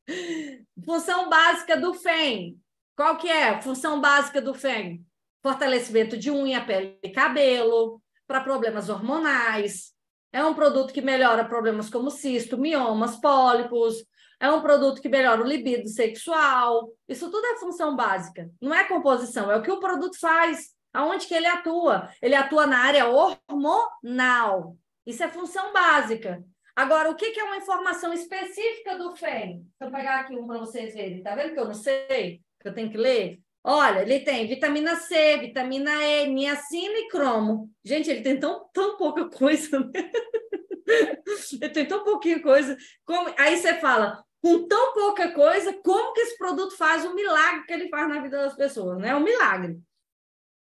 função básica do FEM. Qual que é a função básica do FEM? Fortalecimento de unha, pele e cabelo, para problemas hormonais. É um produto que melhora problemas como cisto, miomas, pólipos. É um produto que melhora o libido sexual. Isso tudo é função básica, não é composição, é o que o produto faz, aonde que ele atua. Ele atua na área hormonal. Isso é função básica. Agora, o que, que é uma informação específica do FEM? Deixa eu pegar aqui um para vocês verem. Tá vendo que eu não sei? Que eu tenho que ler? Olha, ele tem vitamina C, vitamina E, niacina e cromo. Gente, ele tem tão, tão pouca coisa, né? ele tem tão pouquinha coisa. Como... Aí você fala, com tão pouca coisa, como que esse produto faz o milagre que ele faz na vida das pessoas, né? É um milagre.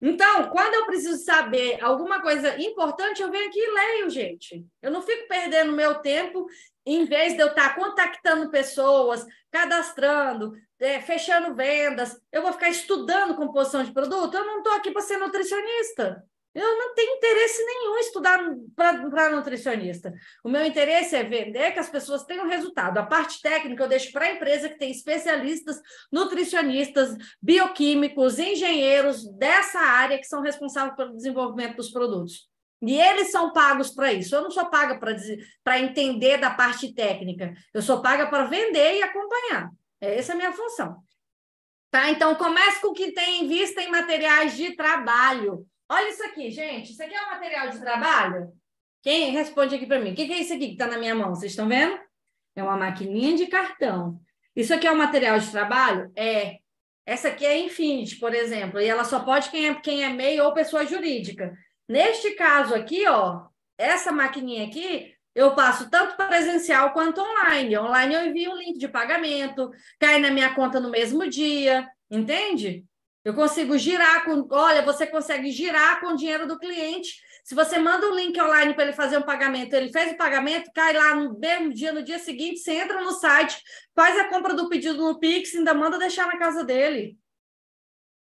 Então, quando eu preciso saber alguma coisa importante, eu venho aqui e leio, gente. Eu não fico perdendo meu tempo em vez de eu estar tá contactando pessoas, cadastrando, é, fechando vendas, eu vou ficar estudando composição de produto, eu não estou aqui para ser nutricionista. Eu não tenho interesse nenhum em estudar para nutricionista. O meu interesse é vender que as pessoas tenham resultado. A parte técnica eu deixo para a empresa que tem especialistas, nutricionistas, bioquímicos, engenheiros dessa área que são responsáveis pelo desenvolvimento dos produtos. E eles são pagos para isso. Eu não sou paga para entender da parte técnica. Eu sou paga para vender e acompanhar. É, essa é a minha função. Tá? Então, comece com o que tem em vista em materiais de trabalho. Olha isso aqui, gente. Isso aqui é um material de trabalho? Quem responde aqui para mim? O que, é isso aqui que está na minha mão? Vocês estão vendo? É uma maquininha de cartão. Isso aqui é um material de trabalho? É. Essa aqui é Infinity, por exemplo, e ela só pode quem é, quem é MEI ou pessoa jurídica. Neste caso aqui, ó, essa maquininha aqui, eu passo tanto presencial quanto online. Online eu envio um link de pagamento, cai na minha conta no mesmo dia, entende? Eu consigo girar com. Olha, você consegue girar com o dinheiro do cliente. Se você manda um link online para ele fazer um pagamento, ele fez o pagamento, cai lá no mesmo dia, no dia seguinte, você entra no site, faz a compra do pedido no Pix, ainda manda deixar na casa dele.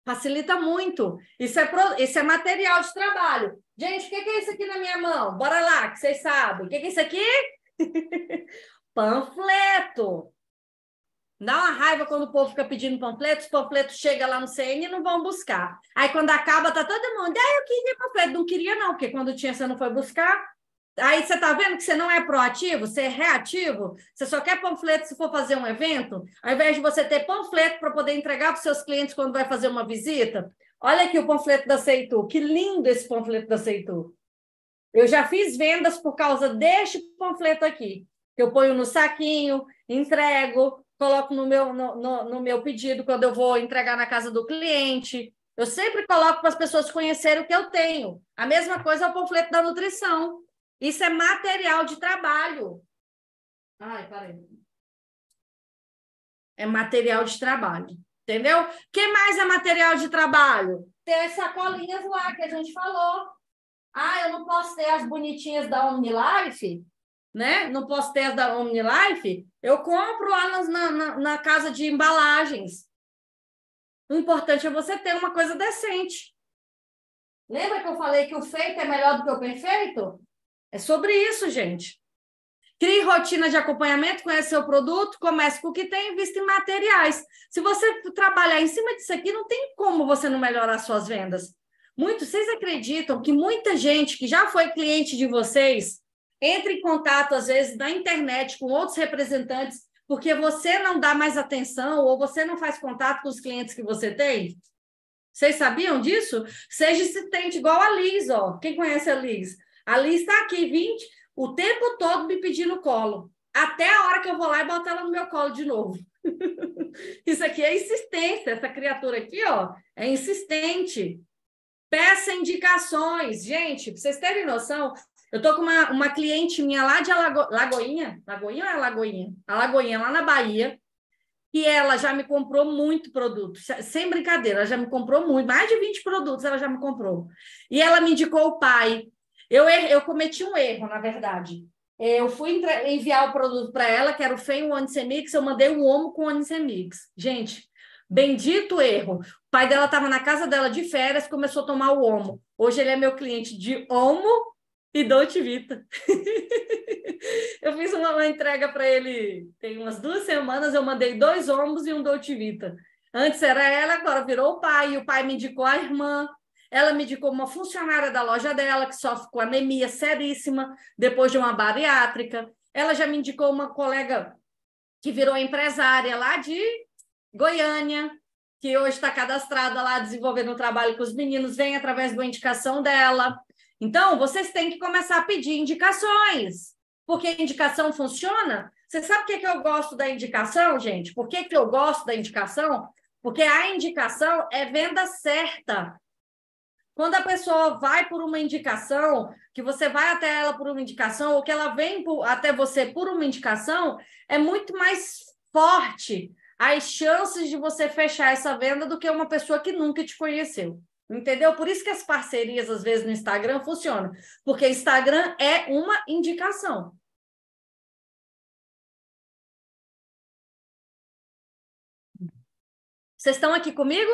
Facilita muito. Isso é, pro... isso é material de trabalho. Gente, o que é isso aqui na minha mão? Bora lá, que vocês sabem. O que é isso aqui? panfleto. Dá uma raiva quando o povo fica pedindo panfleto, os panfletos chegam lá no CN e não vão buscar. Aí quando acaba, tá todo mundo, ah, eu queria panfleto. Não queria não, porque quando tinha, você não foi buscar. Aí você está vendo que você não é proativo, você é reativo, você só quer panfleto se for fazer um evento, ao invés de você ter panfleto para poder entregar para os seus clientes quando vai fazer uma visita. Olha aqui o panfleto da Seitu, que lindo esse panfleto da Seitu. Eu já fiz vendas por causa deste panfleto aqui, que eu ponho no saquinho, entrego, coloco no meu, no, no, no meu pedido quando eu vou entregar na casa do cliente. Eu sempre coloco para as pessoas conhecerem o que eu tenho. A mesma coisa é o panfleto da nutrição. Isso é material de trabalho. Ai, peraí. É material de trabalho. Entendeu? O que mais é material de trabalho? Tem as sacolinhas lá que a gente falou. Ah, eu não posso ter as bonitinhas da OmniLife? Né? Não posso ter as da OmniLife? Eu compro lá na, na, na casa de embalagens. O importante é você ter uma coisa decente. Lembra que eu falei que o feito é melhor do que o perfeito? É sobre isso, gente. Crie rotina de acompanhamento, conhece seu produto, comece com o que tem, invista em materiais. Se você trabalhar em cima disso aqui, não tem como você não melhorar suas vendas. Muito, vocês acreditam que muita gente que já foi cliente de vocês entra em contato, às vezes, na internet com outros representantes, porque você não dá mais atenção ou você não faz contato com os clientes que você tem? Vocês sabiam disso? Seja insistente, igual a Liz, ó. Quem conhece a Liz? Ali está aqui, 20, o tempo todo me pedindo colo. Até a hora que eu vou lá e boto ela no meu colo de novo. Isso aqui é insistência. Essa criatura aqui, ó, é insistente. Peça indicações. Gente, pra vocês terem noção, eu tô com uma, uma cliente minha lá de Alago... Lagoinha. Lagoinha ou é Lagoinha? A Lagoinha, lá na Bahia. E ela já me comprou muito produto, sem brincadeira, ela já me comprou muito, mais de 20 produtos ela já me comprou. E ela me indicou o pai, eu, er-, eu cometi um erro, na verdade. Eu fui enviar o produto para ela, que era o FEM, o Anisemix, eu mandei o Omo com o Anisemix. Gente, bendito erro. O pai dela estava na casa dela de férias, começou a tomar o Omo. Hoje ele é meu cliente de Omo e Dolce Vita. eu fiz uma, uma entrega para ele tem umas duas semanas, eu mandei dois Omos e um Dolce Vita. Antes era ela, agora virou o pai, e o pai me indicou a irmã. Ela me indicou uma funcionária da loja dela, que sofre com anemia seríssima, depois de uma bariátrica. Ela já me indicou uma colega que virou empresária lá de Goiânia, que hoje está cadastrada lá desenvolvendo um trabalho com os meninos, vem através de uma indicação dela. Então, vocês têm que começar a pedir indicações, porque a indicação funciona. Você sabe o que, é que eu gosto da indicação, gente? Por que, que eu gosto da indicação? Porque a indicação é venda certa. Quando a pessoa vai por uma indicação, que você vai até ela por uma indicação, ou que ela vem por, até você por uma indicação, é muito mais forte as chances de você fechar essa venda do que uma pessoa que nunca te conheceu. Entendeu? Por isso que as parcerias, às vezes, no Instagram funcionam. Porque Instagram é uma indicação. Vocês estão aqui comigo?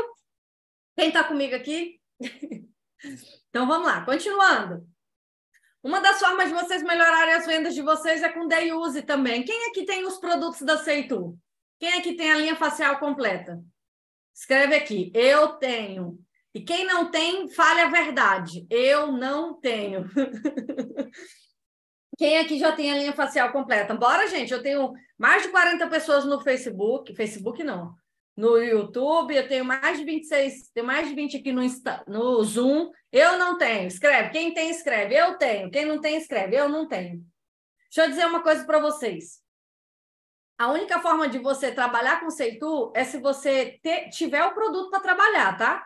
Quem está comigo aqui? Então vamos lá, continuando. Uma das formas de vocês melhorarem as vendas de vocês é com day use também. Quem aqui é tem os produtos da Seitu? Quem aqui é tem a linha facial completa? Escreve aqui, eu tenho. E quem não tem, fale a verdade. Eu não tenho. quem aqui já tem a linha facial completa? Bora, gente, eu tenho mais de 40 pessoas no Facebook. Facebook não no YouTube, eu tenho mais de 26, tenho mais de 20 aqui no, Insta, no Zoom. Eu não tenho, escreve. Quem tem, escreve. Eu tenho. Quem não tem, escreve. Eu não tenho. Deixa eu dizer uma coisa para vocês. A única forma de você trabalhar com Seitu é se você ter, tiver o produto para trabalhar, tá?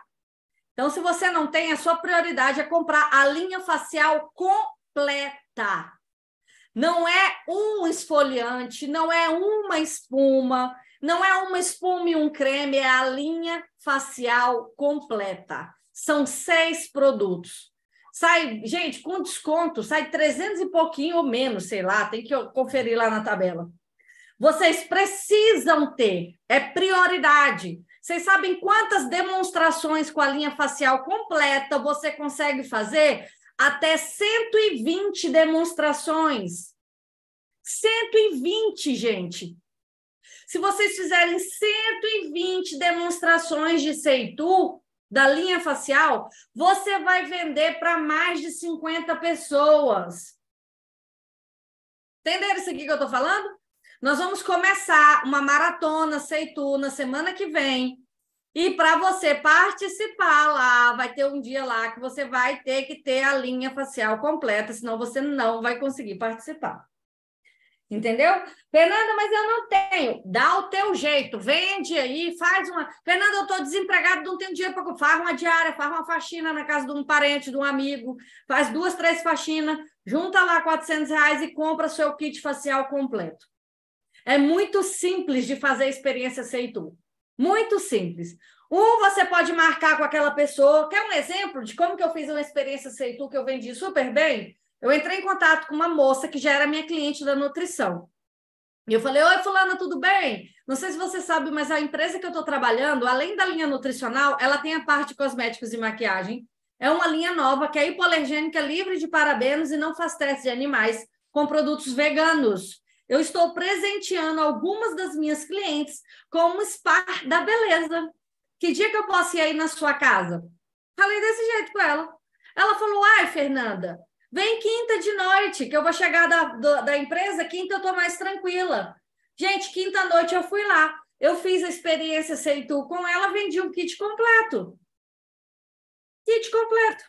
Então, se você não tem, a sua prioridade é comprar a linha facial completa. Não é um esfoliante, não é uma espuma, não é uma espuma e um creme, é a linha facial completa. São seis produtos. Sai, gente, com desconto, sai 300 e pouquinho ou menos, sei lá, tem que conferir lá na tabela. Vocês precisam ter, é prioridade. Vocês sabem quantas demonstrações com a linha facial completa você consegue fazer? Até 120 demonstrações. 120, gente. Se vocês fizerem 120 demonstrações de Seitu, da linha facial, você vai vender para mais de 50 pessoas. Entenderam isso aqui que eu estou falando? Nós vamos começar uma maratona Seitu na semana que vem. E para você participar lá, vai ter um dia lá que você vai ter que ter a linha facial completa, senão você não vai conseguir participar. Entendeu? Fernanda, mas eu não tenho. Dá o teu jeito, vende aí, faz uma. Fernanda, eu estou desempregado, não tenho dinheiro para. Faz uma diária, faz uma faxina na casa de um parente, de um amigo, faz duas, três faxinas, junta lá 400 reais e compra seu kit facial completo. É muito simples de fazer a experiência SeiTu. Tu. Muito simples. Um, você pode marcar com aquela pessoa. Quer um exemplo de como que eu fiz uma experiência SeiTu Tu que eu vendi super bem? Eu entrei em contato com uma moça que já era minha cliente da nutrição. E eu falei: Oi, Fulana, tudo bem? Não sei se você sabe, mas a empresa que eu estou trabalhando, além da linha nutricional, ela tem a parte de cosméticos e maquiagem. É uma linha nova que é hipoalergênica, livre de parabenos e não faz testes de animais com produtos veganos. Eu estou presenteando algumas das minhas clientes com um spa da beleza. Que dia que eu posso ir aí na sua casa? Falei desse jeito com ela. Ela falou: Ai, Fernanda, Vem quinta de noite, que eu vou chegar da, da empresa, quinta eu tô mais tranquila. Gente, quinta noite eu fui lá. Eu fiz a experiência sem tu com ela, vendi um kit completo. Kit completo.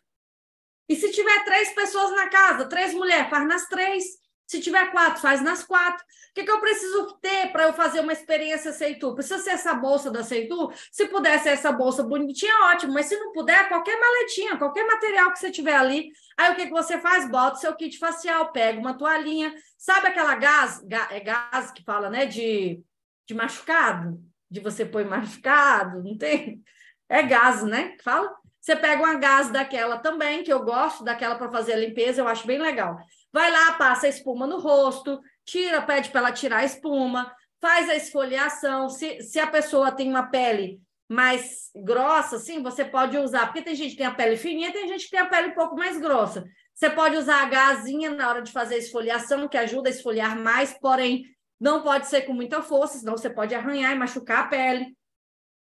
E se tiver três pessoas na casa, três mulheres, faz nas três. Se tiver quatro, faz nas quatro. O que, que eu preciso ter para eu fazer uma experiência Seitu? Precisa ser essa bolsa da Seitu? Se puder ser essa bolsa bonitinha, ótimo. Mas se não puder, qualquer maletinha, qualquer material que você tiver ali. Aí o que, que você faz? Bota o seu kit facial, pega uma toalhinha. Sabe aquela gás, é gás que fala, né? De, de machucado? De você põe machucado, não tem? É gás, né? que Fala? Você pega uma gás daquela também, que eu gosto daquela para fazer a limpeza, eu acho bem legal. Vai lá, passa a espuma no rosto, tira, pede para ela tirar a espuma, faz a esfoliação. Se, se a pessoa tem uma pele mais grossa, assim, você pode usar, porque tem gente que tem a pele fininha, tem gente que tem a pele um pouco mais grossa. Você pode usar a gazinha na hora de fazer a esfoliação, que ajuda a esfoliar mais, porém, não pode ser com muita força, senão você pode arranhar e machucar a pele.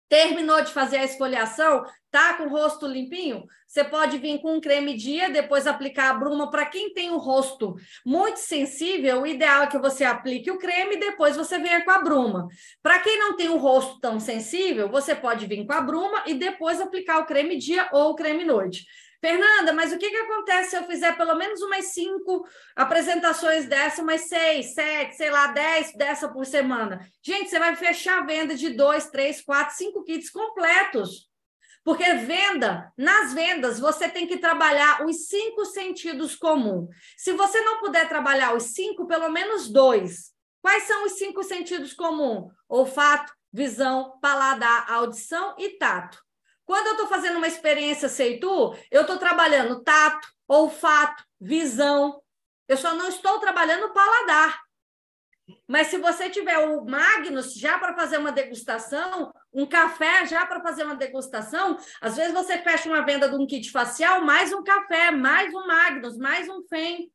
Terminou de fazer a esfoliação, tá com o rosto limpinho? Você pode vir com um creme dia, depois aplicar a bruma. Para quem tem o um rosto muito sensível, o ideal é que você aplique o creme e depois você venha com a bruma. Para quem não tem o um rosto tão sensível, você pode vir com a bruma e depois aplicar o creme dia ou o creme noite. Fernanda, mas o que, que acontece se eu fizer pelo menos umas cinco apresentações dessa, umas seis, sete, sei lá, dez dessa por semana? Gente, você vai fechar a venda de dois, três, quatro, cinco kits completos. Porque venda, nas vendas, você tem que trabalhar os cinco sentidos comuns. Se você não puder trabalhar os cinco, pelo menos dois. Quais são os cinco sentidos comuns? Olfato, visão, paladar, audição e tato. Quando eu estou fazendo uma experiência sei tu, eu estou trabalhando tato, olfato, visão. Eu só não estou trabalhando paladar. Mas se você tiver o Magnus já para fazer uma degustação, um café já para fazer uma degustação, às vezes você fecha uma venda de um kit facial, mais um café, mais um Magnus, mais um FEM.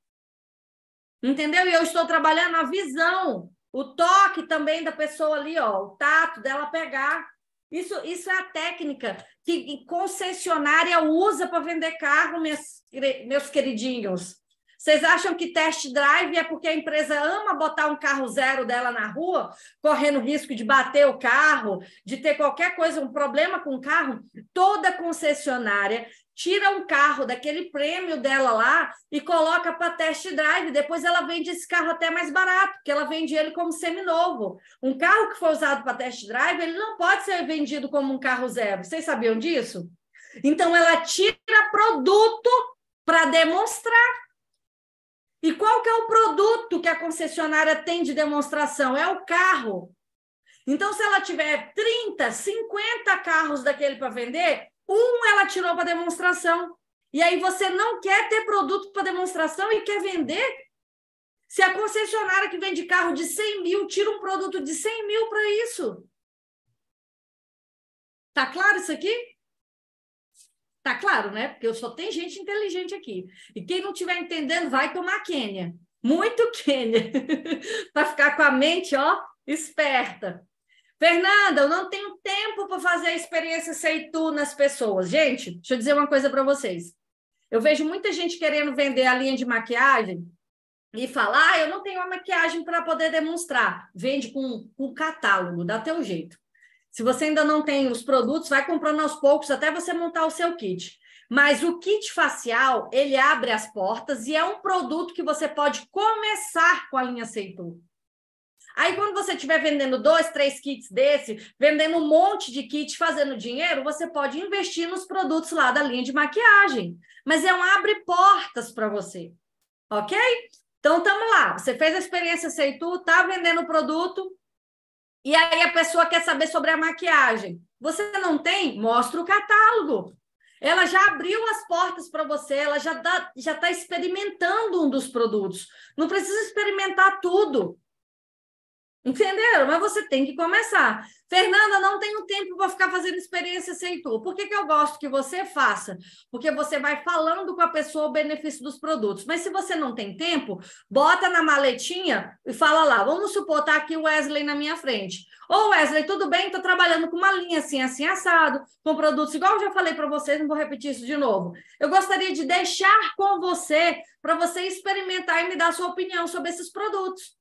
Entendeu? E eu estou trabalhando a visão, o toque também da pessoa ali, ó, o tato dela pegar. Isso, isso é a técnica que concessionária usa para vender carro, minhas, meus queridinhos? Vocês acham que test drive é porque a empresa ama botar um carro zero dela na rua, correndo risco de bater o carro, de ter qualquer coisa, um problema com o carro? Toda concessionária tira um carro daquele prêmio dela lá e coloca para test drive. Depois ela vende esse carro até mais barato, porque ela vende ele como seminovo. Um carro que foi usado para test drive, ele não pode ser vendido como um carro zero. Vocês sabiam disso? Então ela tira produto para demonstrar. E qual que é o produto que a concessionária tem de demonstração? É o carro. Então, se ela tiver 30, 50 carros daquele para vender, um ela tirou para demonstração. E aí você não quer ter produto para demonstração e quer vender? Se a concessionária que vende carro de 100 mil tira um produto de 100 mil para isso. Tá claro isso aqui? Tá claro, né? Porque eu só tenho gente inteligente aqui. E quem não estiver entendendo vai tomar Quênia. Muito Quênia. para ficar com a mente, ó, esperta. Fernanda, eu não tenho tempo para fazer a experiência sei tu nas pessoas. Gente, deixa eu dizer uma coisa para vocês. Eu vejo muita gente querendo vender a linha de maquiagem e falar, ah, eu não tenho a maquiagem para poder demonstrar. Vende com o catálogo, dá teu jeito. Se você ainda não tem os produtos, vai comprando aos poucos até você montar o seu kit. Mas o kit facial, ele abre as portas e é um produto que você pode começar com a linha Seitu. Aí, quando você estiver vendendo dois, três kits desse, vendendo um monte de kit, fazendo dinheiro, você pode investir nos produtos lá da linha de maquiagem. Mas é um abre portas para você, ok? Então, tamo lá. Você fez a experiência Seitu, está vendendo o produto, e aí a pessoa quer saber sobre a maquiagem. Você não tem? Mostra o catálogo. Ela já abriu as portas para você, ela já está já tá experimentando um dos produtos. Não precisa experimentar tudo. Entenderam? Mas você tem que começar. Fernanda, não tenho tempo para ficar fazendo experiência sem tu. Por que, que eu gosto que você faça? Porque você vai falando com a pessoa o benefício dos produtos. Mas se você não tem tempo, bota na maletinha e fala lá. Vamos supor, tá aqui o Wesley na minha frente. Ô Wesley, tudo bem? Estou trabalhando com uma linha assim, assim, assado, com produtos, igual eu já falei para vocês, não vou repetir isso de novo. Eu gostaria de deixar com você, para você experimentar e me dar sua opinião sobre esses produtos.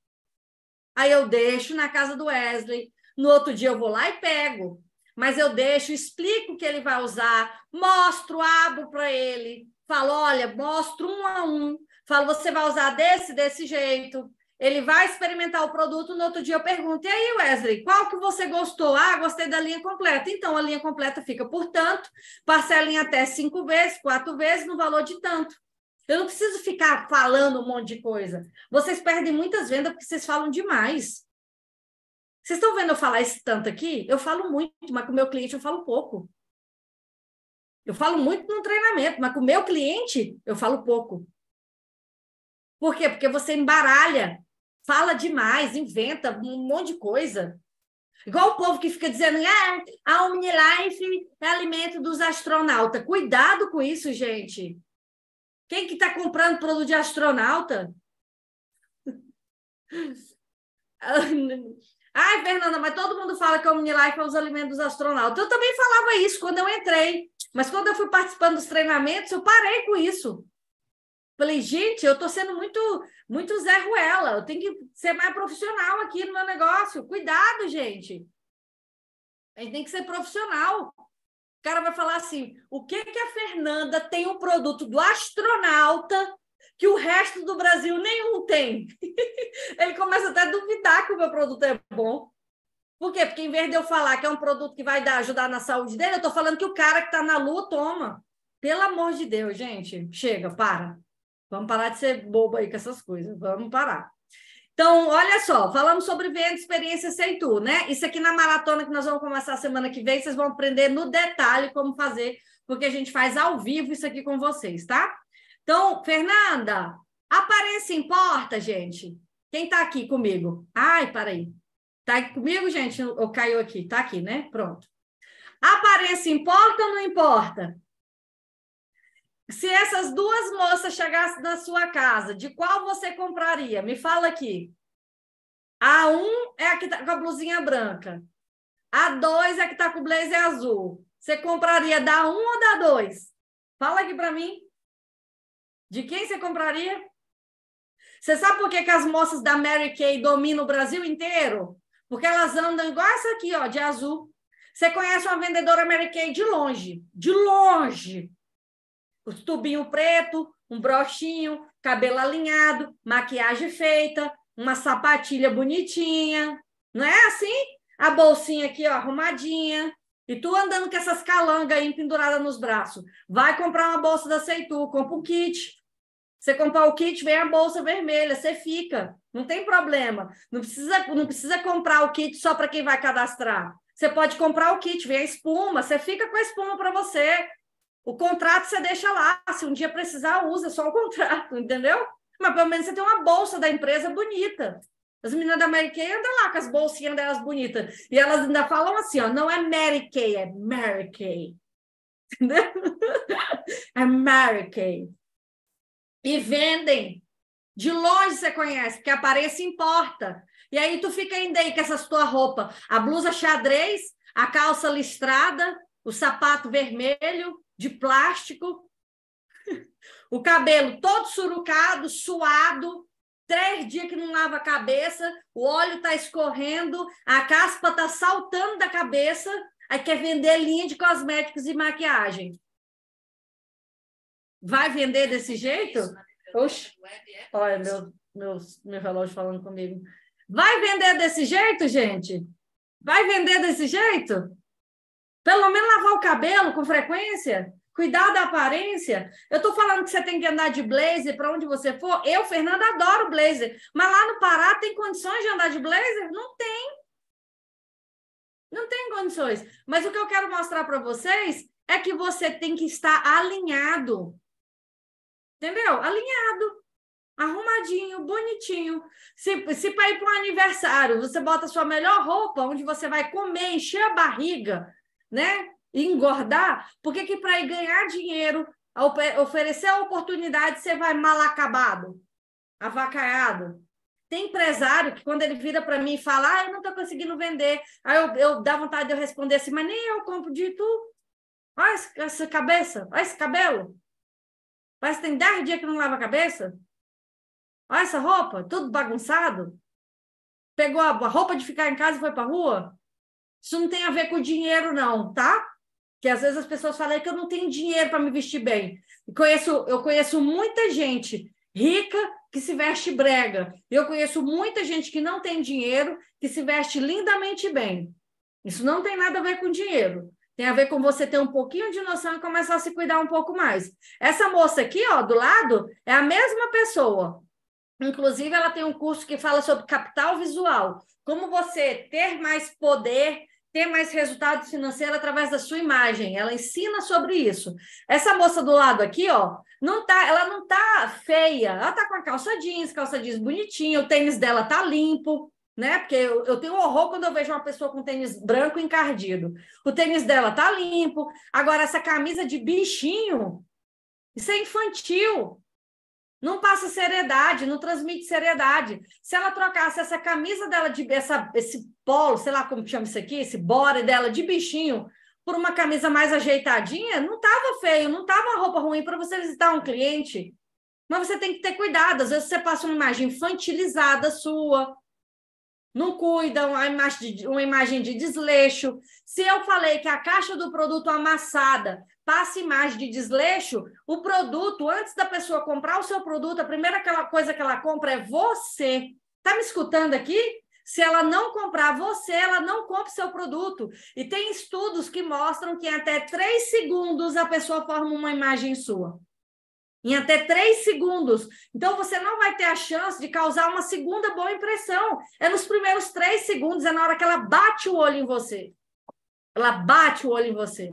Aí eu deixo na casa do Wesley. No outro dia eu vou lá e pego. Mas eu deixo, explico o que ele vai usar, mostro, abro para ele, falo: olha, mostro um a um. Falo, você vai usar desse, desse jeito. Ele vai experimentar o produto, no outro dia eu pergunto: e aí, Wesley, qual que você gostou? Ah, gostei da linha completa. Então, a linha completa fica, portanto, parcela em até cinco vezes, quatro vezes, no valor de tanto. Eu não preciso ficar falando um monte de coisa. Vocês perdem muitas vendas porque vocês falam demais. Vocês estão vendo eu falar esse tanto aqui? Eu falo muito, mas com o meu cliente eu falo pouco. Eu falo muito no treinamento, mas com o meu cliente eu falo pouco. Por quê? Porque você embaralha, fala demais, inventa um monte de coisa. Igual o povo que fica dizendo, é a OmniLife é alimento dos astronautas. Cuidado com isso, gente. Quem que está comprando produto de astronauta? Ai, Fernanda, mas todo mundo fala que a OmniLife é os alimentos dos astronautas. Eu também falava isso quando eu entrei, mas quando eu fui participando dos treinamentos, eu parei com isso. Falei, gente, eu estou sendo muito, muito Zé Ruela, eu tenho que ser mais profissional aqui no meu negócio. Cuidado, gente. A gente tem que ser profissional. O cara vai falar assim: o que, que a Fernanda tem um produto do astronauta que o resto do Brasil nenhum tem? Ele começa até a duvidar que o meu produto é bom. Por quê? Porque em vez de eu falar que é um produto que vai dar, ajudar na saúde dele, eu estou falando que o cara que está na lua toma. Pelo amor de Deus, gente. Chega, para. Vamos parar de ser bobo aí com essas coisas. Vamos parar. Então, olha só, falamos sobre vendo experiência sem tu, né? Isso aqui na maratona que nós vamos começar semana que vem, vocês vão aprender no detalhe como fazer, porque a gente faz ao vivo isso aqui com vocês, tá? Então, Fernanda, aparência importa, gente? Quem tá aqui comigo? Ai, peraí. Tá aqui comigo, gente? Ou caiu aqui? Tá aqui, né? Pronto. Aparência importa ou não importa? Se essas duas moças chegassem na sua casa, de qual você compraria? Me fala aqui. A 1 um é a que está com a blusinha branca. A 2 é a que está com o blazer azul. Você compraria da 1 um ou da 2? Fala aqui para mim. De quem você compraria? Você sabe por que, que as moças da Mary Kay dominam o Brasil inteiro? Porque elas andam igual essa aqui, ó, de azul. Você conhece uma vendedora Mary Kay de longe, de longe tubinho preto, um brochinho, cabelo alinhado, maquiagem feita, uma sapatilha bonitinha. Não é assim? A bolsinha aqui, ó, arrumadinha. E tu andando com essas calangas aí penduradas nos braços. Vai comprar uma bolsa da Seitu, compra um kit. Você comprar o kit, vem a bolsa vermelha, você fica. Não tem problema. Não precisa, não precisa comprar o kit só para quem vai cadastrar. Você pode comprar o kit, vem a espuma, você fica com a espuma para você. O contrato você deixa lá, se um dia precisar, usa é só o contrato, entendeu? Mas pelo menos você tem uma bolsa da empresa bonita. As meninas da Mary Kay andam lá com as bolsinhas delas bonitas. E elas ainda falam assim, ó, não é Mary Kay, é Mary Kay. Entendeu? É Mary Kay. E vendem. De longe você conhece, porque aparência importa. E aí tu fica ainda aí com essas tua roupa, a blusa xadrez, a calça listrada, o sapato vermelho, de plástico, o cabelo todo surucado, suado, três dias que não lava a cabeça, o óleo está escorrendo, a caspa está saltando da cabeça, aí quer vender linha de cosméticos e maquiagem. Vai vender desse jeito? Né? Oxe, é? olha meu, meu, meu relógio falando comigo. Vai vender desse jeito, gente? Vai vender desse jeito? Pelo menos lavar o cabelo com frequência, cuidar da aparência. Eu estou falando que você tem que andar de blazer para onde você for. Eu, Fernanda, adoro blazer, mas lá no Pará tem condições de andar de blazer? Não tem. Não tem condições. Mas o que eu quero mostrar para vocês é que você tem que estar alinhado. Entendeu? Alinhado. Arrumadinho, bonitinho. Se, se para ir para um aniversário, você bota a sua melhor roupa, onde você vai comer, encher a barriga, né? engordar, por que, que para ganhar dinheiro, oferecer a oportunidade, você vai mal acabado, avacaiado? Tem empresário que, quando ele vira para mim e fala, ah, eu não estou conseguindo vender, aí eu, eu dá vontade de eu responder assim, mas nem eu compro de tu. Olha essa cabeça, olha esse cabelo. Parece que tem 10 dias que não lava a cabeça. Olha essa roupa, tudo bagunçado. Pegou a roupa de ficar em casa e foi para a rua. Isso não tem a ver com dinheiro, não, tá? Que às vezes as pessoas falam é que eu não tenho dinheiro para me vestir bem. Eu conheço, eu conheço muita gente rica que se veste brega. Eu conheço muita gente que não tem dinheiro que se veste lindamente bem. Isso não tem nada a ver com dinheiro. Tem a ver com você ter um pouquinho de noção e começar a se cuidar um pouco mais. Essa moça aqui, ó, do lado, é a mesma pessoa. Inclusive, ela tem um curso que fala sobre capital visual, como você ter mais poder ter mais resultado financeiro através da sua imagem. Ela ensina sobre isso. Essa moça do lado aqui, ó, não tá, ela não tá feia. Ela tá com a calça jeans, calça jeans bonitinha, o tênis dela tá limpo, né? Porque eu, eu tenho horror quando eu vejo uma pessoa com tênis branco encardido. O tênis dela tá limpo. Agora essa camisa de bichinho, isso é infantil. Não passa seriedade, não transmite seriedade. Se ela trocasse essa camisa dela de essa, esse polo, sei lá como chama isso aqui, esse bode dela de bichinho, por uma camisa mais ajeitadinha, não tava feio, não tava roupa ruim para você visitar um cliente. Mas você tem que ter cuidado. Às vezes você passa uma imagem infantilizada sua, não cuida, uma imagem, de, uma imagem de desleixo. Se eu falei que a caixa do produto amassada passa imagem de desleixo, o produto, antes da pessoa comprar o seu produto, a primeira coisa que ela compra é você. Tá me escutando aqui? Se ela não comprar você, ela não compra seu produto. E tem estudos que mostram que em até três segundos a pessoa forma uma imagem sua. Em até três segundos. Então, você não vai ter a chance de causar uma segunda boa impressão. É nos primeiros três segundos, é na hora que ela bate o olho em você. Ela bate o olho em você.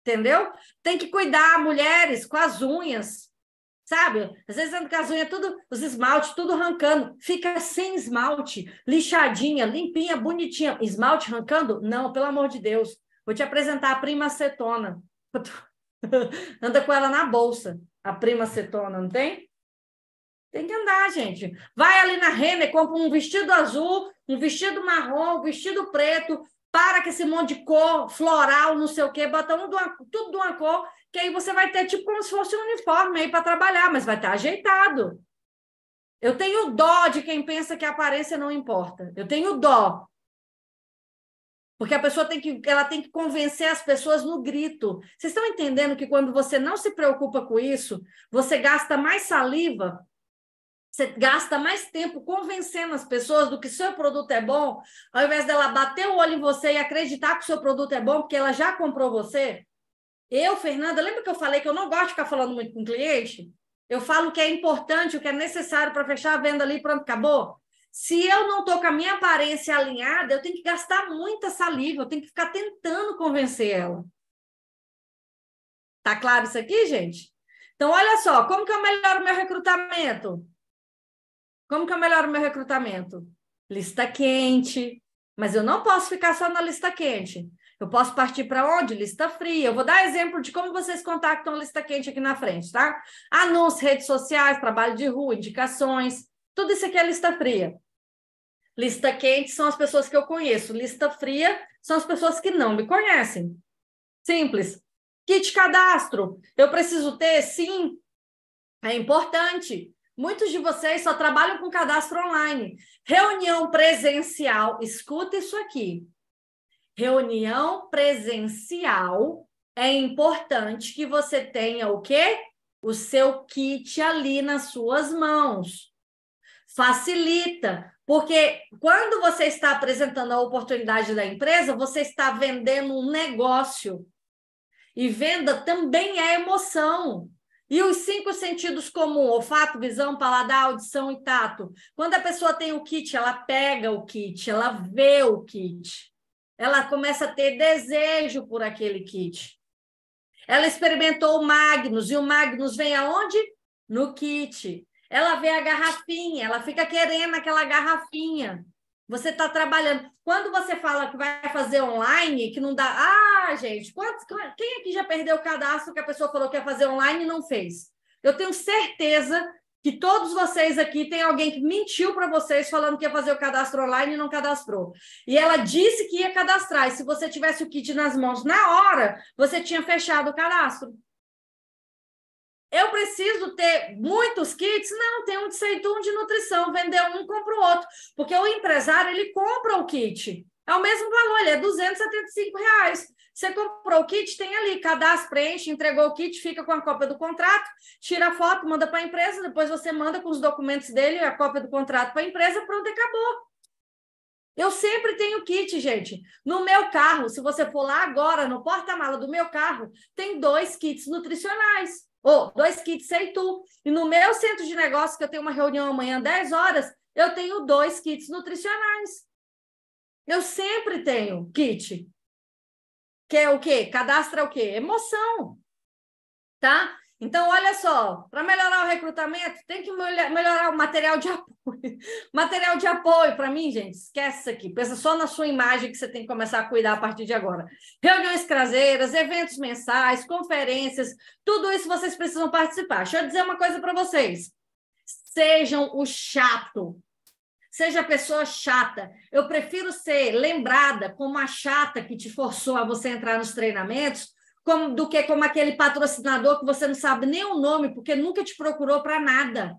Entendeu? Tem que cuidar, mulheres, com as unhas sabe? Às vezes anda com as unhas, tudo, os esmaltes, tudo arrancando. Fica sem esmalte, lixadinha, limpinha, bonitinha. Esmalte arrancando? Não, pelo amor de Deus. Vou te apresentar a prima acetona. anda com ela na bolsa, a prima acetona, não tem? Tem que andar, gente. Vai ali na Renner, compra um vestido azul, um vestido marrom, um vestido preto, para com esse monte de cor, floral, não sei o quê, bota um, tudo de uma cor que aí você vai ter tipo como se fosse um uniforme aí para trabalhar, mas vai estar ajeitado. Eu tenho dó de quem pensa que a aparência não importa. Eu tenho dó. Porque a pessoa tem que, ela tem que convencer as pessoas no grito. Vocês estão entendendo que quando você não se preocupa com isso, você gasta mais saliva, você gasta mais tempo convencendo as pessoas do que seu produto é bom, ao invés dela bater o olho em você e acreditar que o seu produto é bom, porque ela já comprou você. Eu, Fernanda, lembra que eu falei que eu não gosto de ficar falando muito com o cliente? Eu falo o que é importante, o que é necessário para fechar a venda ali, pronto, acabou. Se eu não estou com a minha aparência alinhada, eu tenho que gastar muita saliva, eu tenho que ficar tentando convencer ela. Tá claro isso aqui, gente? Então, olha só, como que eu melhoro o meu recrutamento? Como que eu melhoro o meu recrutamento? Lista quente. Mas eu não posso ficar só na lista quente. Eu posso partir para onde? Lista fria. Eu vou dar exemplo de como vocês contactam lista quente aqui na frente, tá? Anúncios, redes sociais, trabalho de rua, indicações, tudo isso aqui é lista fria. Lista quente são as pessoas que eu conheço, lista fria são as pessoas que não me conhecem. Simples. Kit cadastro. Eu preciso ter, sim. É importante. Muitos de vocês só trabalham com cadastro online. Reunião presencial, escuta isso aqui reunião presencial, é importante que você tenha o quê? O seu kit ali nas suas mãos. Facilita, porque quando você está apresentando a oportunidade da empresa, você está vendendo um negócio. E venda também é emoção. E os cinco sentidos comuns, olfato, visão, paladar, audição e tato. Quando a pessoa tem o kit, ela pega o kit, ela vê o kit. Ela começa a ter desejo por aquele kit. Ela experimentou o Magnus, e o Magnus vem aonde? No kit. Ela vê a garrafinha, ela fica querendo aquela garrafinha. Você está trabalhando. Quando você fala que vai fazer online, que não dá. Ah, gente, quantos... quem aqui já perdeu o cadastro que a pessoa falou que ia fazer online e não fez? Eu tenho certeza que todos vocês aqui tem alguém que mentiu para vocês falando que ia fazer o cadastro online e não cadastrou. E ela disse que ia cadastrar. E se você tivesse o kit nas mãos na hora, você tinha fechado o cadastro. Eu preciso ter muitos kits? Não, tem um de um de nutrição, vender um, compra o outro. Porque o empresário, ele compra o kit. É o mesmo valor, ele é 275 reais. Você comprou o kit, tem ali, cadastro, preenche, entregou o kit, fica com a cópia do contrato, tira a foto, manda para a empresa, depois você manda com os documentos dele a cópia do contrato para a empresa, pronto, acabou. Eu sempre tenho kit, gente. No meu carro, se você for lá agora, no porta-mala do meu carro, tem dois kits nutricionais. Ou oh, dois kits sei tu. E no meu centro de negócio, que eu tenho uma reunião amanhã, 10 horas, eu tenho dois kits nutricionais. Eu sempre tenho kit quer o quê? Cadastra o quê? Emoção, tá? Então, olha só, para melhorar o recrutamento, tem que melhorar o material de apoio. material de apoio, para mim, gente, esquece isso aqui. Pensa só na sua imagem que você tem que começar a cuidar a partir de agora. Reuniões craseiras, eventos mensais, conferências, tudo isso vocês precisam participar. Deixa eu dizer uma coisa para vocês. Sejam o chato Seja pessoa chata. Eu prefiro ser lembrada como a chata que te forçou a você entrar nos treinamentos como, do que como aquele patrocinador que você não sabe nem o nome, porque nunca te procurou para nada.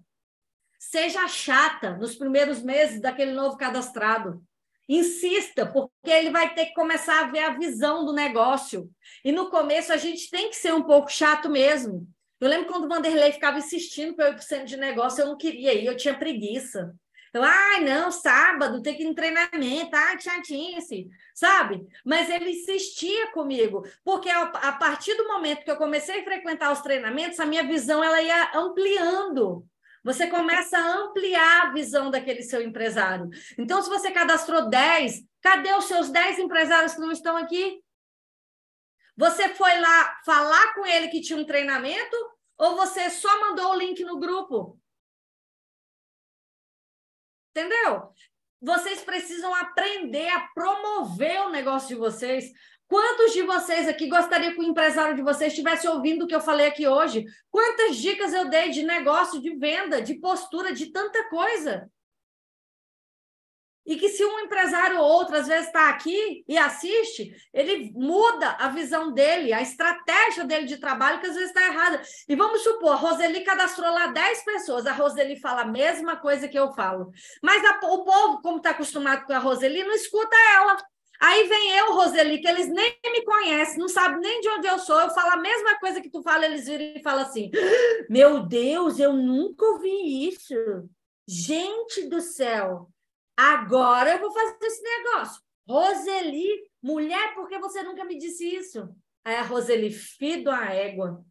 Seja chata nos primeiros meses daquele novo cadastrado. Insista, porque ele vai ter que começar a ver a visão do negócio. E no começo a gente tem que ser um pouco chato mesmo. Eu lembro quando o Vanderlei ficava insistindo para eu ir para o centro de negócio, eu não queria ir, eu tinha preguiça. Então, ai, ah, não, sábado tem que ir no treinamento, ai, que chatice, assim", sabe? Mas ele insistia comigo, porque a partir do momento que eu comecei a frequentar os treinamentos, a minha visão ela ia ampliando. Você começa a ampliar a visão daquele seu empresário. Então, se você cadastrou 10, cadê os seus 10 empresários que não estão aqui? Você foi lá falar com ele que tinha um treinamento ou você só mandou o link no grupo? Entendeu? Vocês precisam aprender a promover o negócio de vocês. Quantos de vocês aqui gostaria que o empresário de vocês estivesse ouvindo o que eu falei aqui hoje? Quantas dicas eu dei de negócio, de venda, de postura, de tanta coisa? E que se um empresário ou outro, às vezes, está aqui e assiste, ele muda a visão dele, a estratégia dele de trabalho, que às vezes está errada. E vamos supor, a Roseli cadastrou lá 10 pessoas, a Roseli fala a mesma coisa que eu falo. Mas a, o povo, como está acostumado com a Roseli, não escuta ela. Aí vem eu, Roseli, que eles nem me conhecem, não sabem nem de onde eu sou. Eu falo a mesma coisa que tu fala, eles viram e falam assim: ah, Meu Deus, eu nunca ouvi isso. Gente do céu. Agora eu vou fazer esse negócio. Roseli, mulher, por que você nunca me disse isso? Aí a Roseli, fido a égua.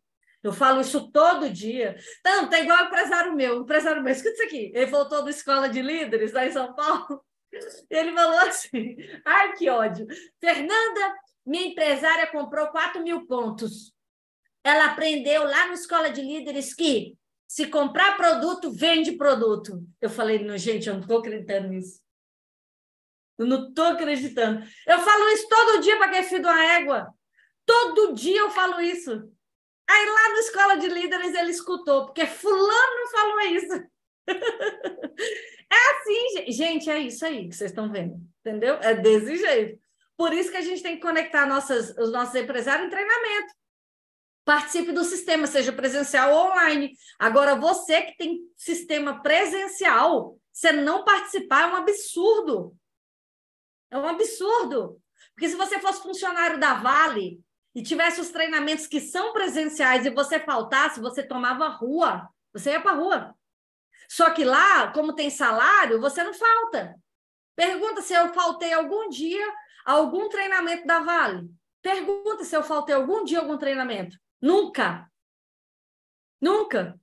Eu falo isso todo dia. Tanto tá igual o empresário meu. O empresário meu, escuta isso aqui. Ele voltou da escola de líderes lá em São Paulo. Ele falou assim: ai, que ódio. Fernanda, minha empresária comprou 4 mil pontos. Ela aprendeu lá na escola de líderes que se comprar produto, vende produto. Eu falei, não, gente, eu não estou acreditando nisso. Eu não estou acreditando. Eu falo isso todo dia para quem é filho de uma égua. Todo dia eu falo isso. Aí lá na escola de líderes ele escutou, porque fulano falou isso. é assim, gente, é isso aí que vocês estão vendo, entendeu? É desse jeito. Por isso que a gente tem que conectar nossas, os nossos empresários em treinamento participe do sistema, seja presencial ou online. Agora, você que tem sistema presencial, você não participar é um absurdo. É um absurdo. Porque se você fosse funcionário da Vale e tivesse os treinamentos que são presenciais e você faltasse, você tomava rua, você ia para rua. Só que lá, como tem salário, você não falta. Pergunta se eu faltei algum dia algum treinamento da Vale. Pergunta se eu faltei algum dia algum treinamento. Nunca. Nunca.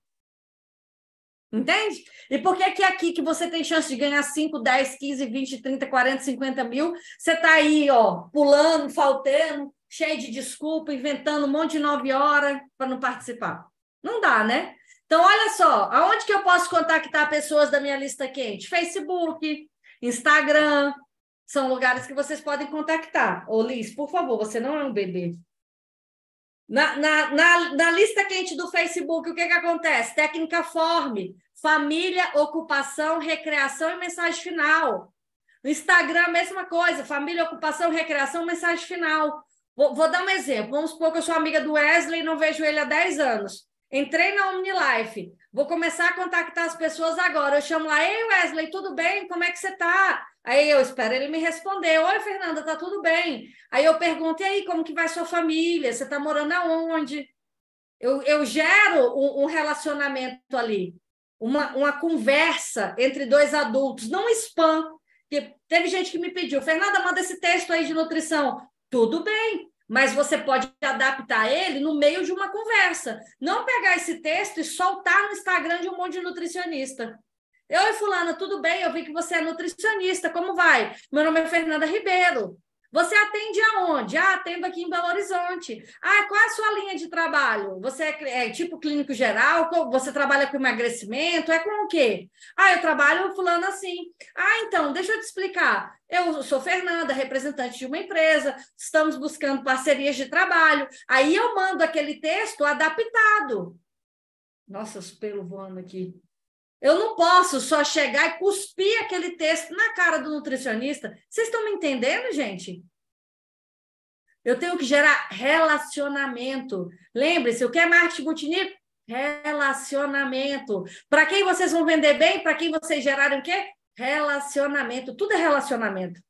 Entende? E por que que é aqui que você tem chance de ganhar 5, 10, 15, 20, 30, 40, 50 mil, você tá aí, ó, pulando, faltando, cheio de desculpa, inventando um monte de nove horas para não participar? Não dá, né? Então, olha só, aonde que eu posso contactar pessoas da minha lista quente? Facebook, Instagram, são lugares que vocês podem contactar. Ô, Liz, por favor, você não é um bebê. Na, na, na, na, lista quente do Facebook, o que, que acontece? Técnica forme, família, ocupação, recreação e mensagem final. No Instagram, mesma coisa, família, ocupação, recreação, mensagem final. Vou, vou dar um exemplo. Vamos supor que eu sou amiga do Wesley e não vejo ele há 10 anos. Entrei na OmniLife. Vou começar a contactar as pessoas agora. Eu chamo lá, ei Wesley, tudo bem? Como é que você está? Aí eu espero ele me responder: Oi, Fernanda, tá tudo bem? Aí eu pergunto: E aí, como que vai sua família? Você tá morando aonde? Eu, eu gero um, um relacionamento ali, uma, uma conversa entre dois adultos, não spam. Porque teve gente que me pediu: Fernanda, manda esse texto aí de nutrição. Tudo bem, mas você pode adaptar ele no meio de uma conversa. Não pegar esse texto e soltar no Instagram de um monte de nutricionista. Oi, Fulana, tudo bem? Eu vi que você é nutricionista, como vai? Meu nome é Fernanda Ribeiro. Você atende aonde? Ah, atendo aqui em Belo Horizonte. Ah, qual é a sua linha de trabalho? Você é, é tipo clínico geral? Você trabalha com emagrecimento? É com o quê? Ah, eu trabalho fulano assim. Ah, então, deixa eu te explicar. Eu sou Fernanda, representante de uma empresa, estamos buscando parcerias de trabalho. Aí eu mando aquele texto adaptado. Nossa, os pelos voando aqui. Eu não posso só chegar e cuspir aquele texto na cara do nutricionista. Vocês estão me entendendo, gente? Eu tenho que gerar relacionamento. Lembre-se, o que é marketing multinível? Relacionamento. Para quem vocês vão vender bem? Para quem vocês geraram o quê? Relacionamento. Tudo é relacionamento.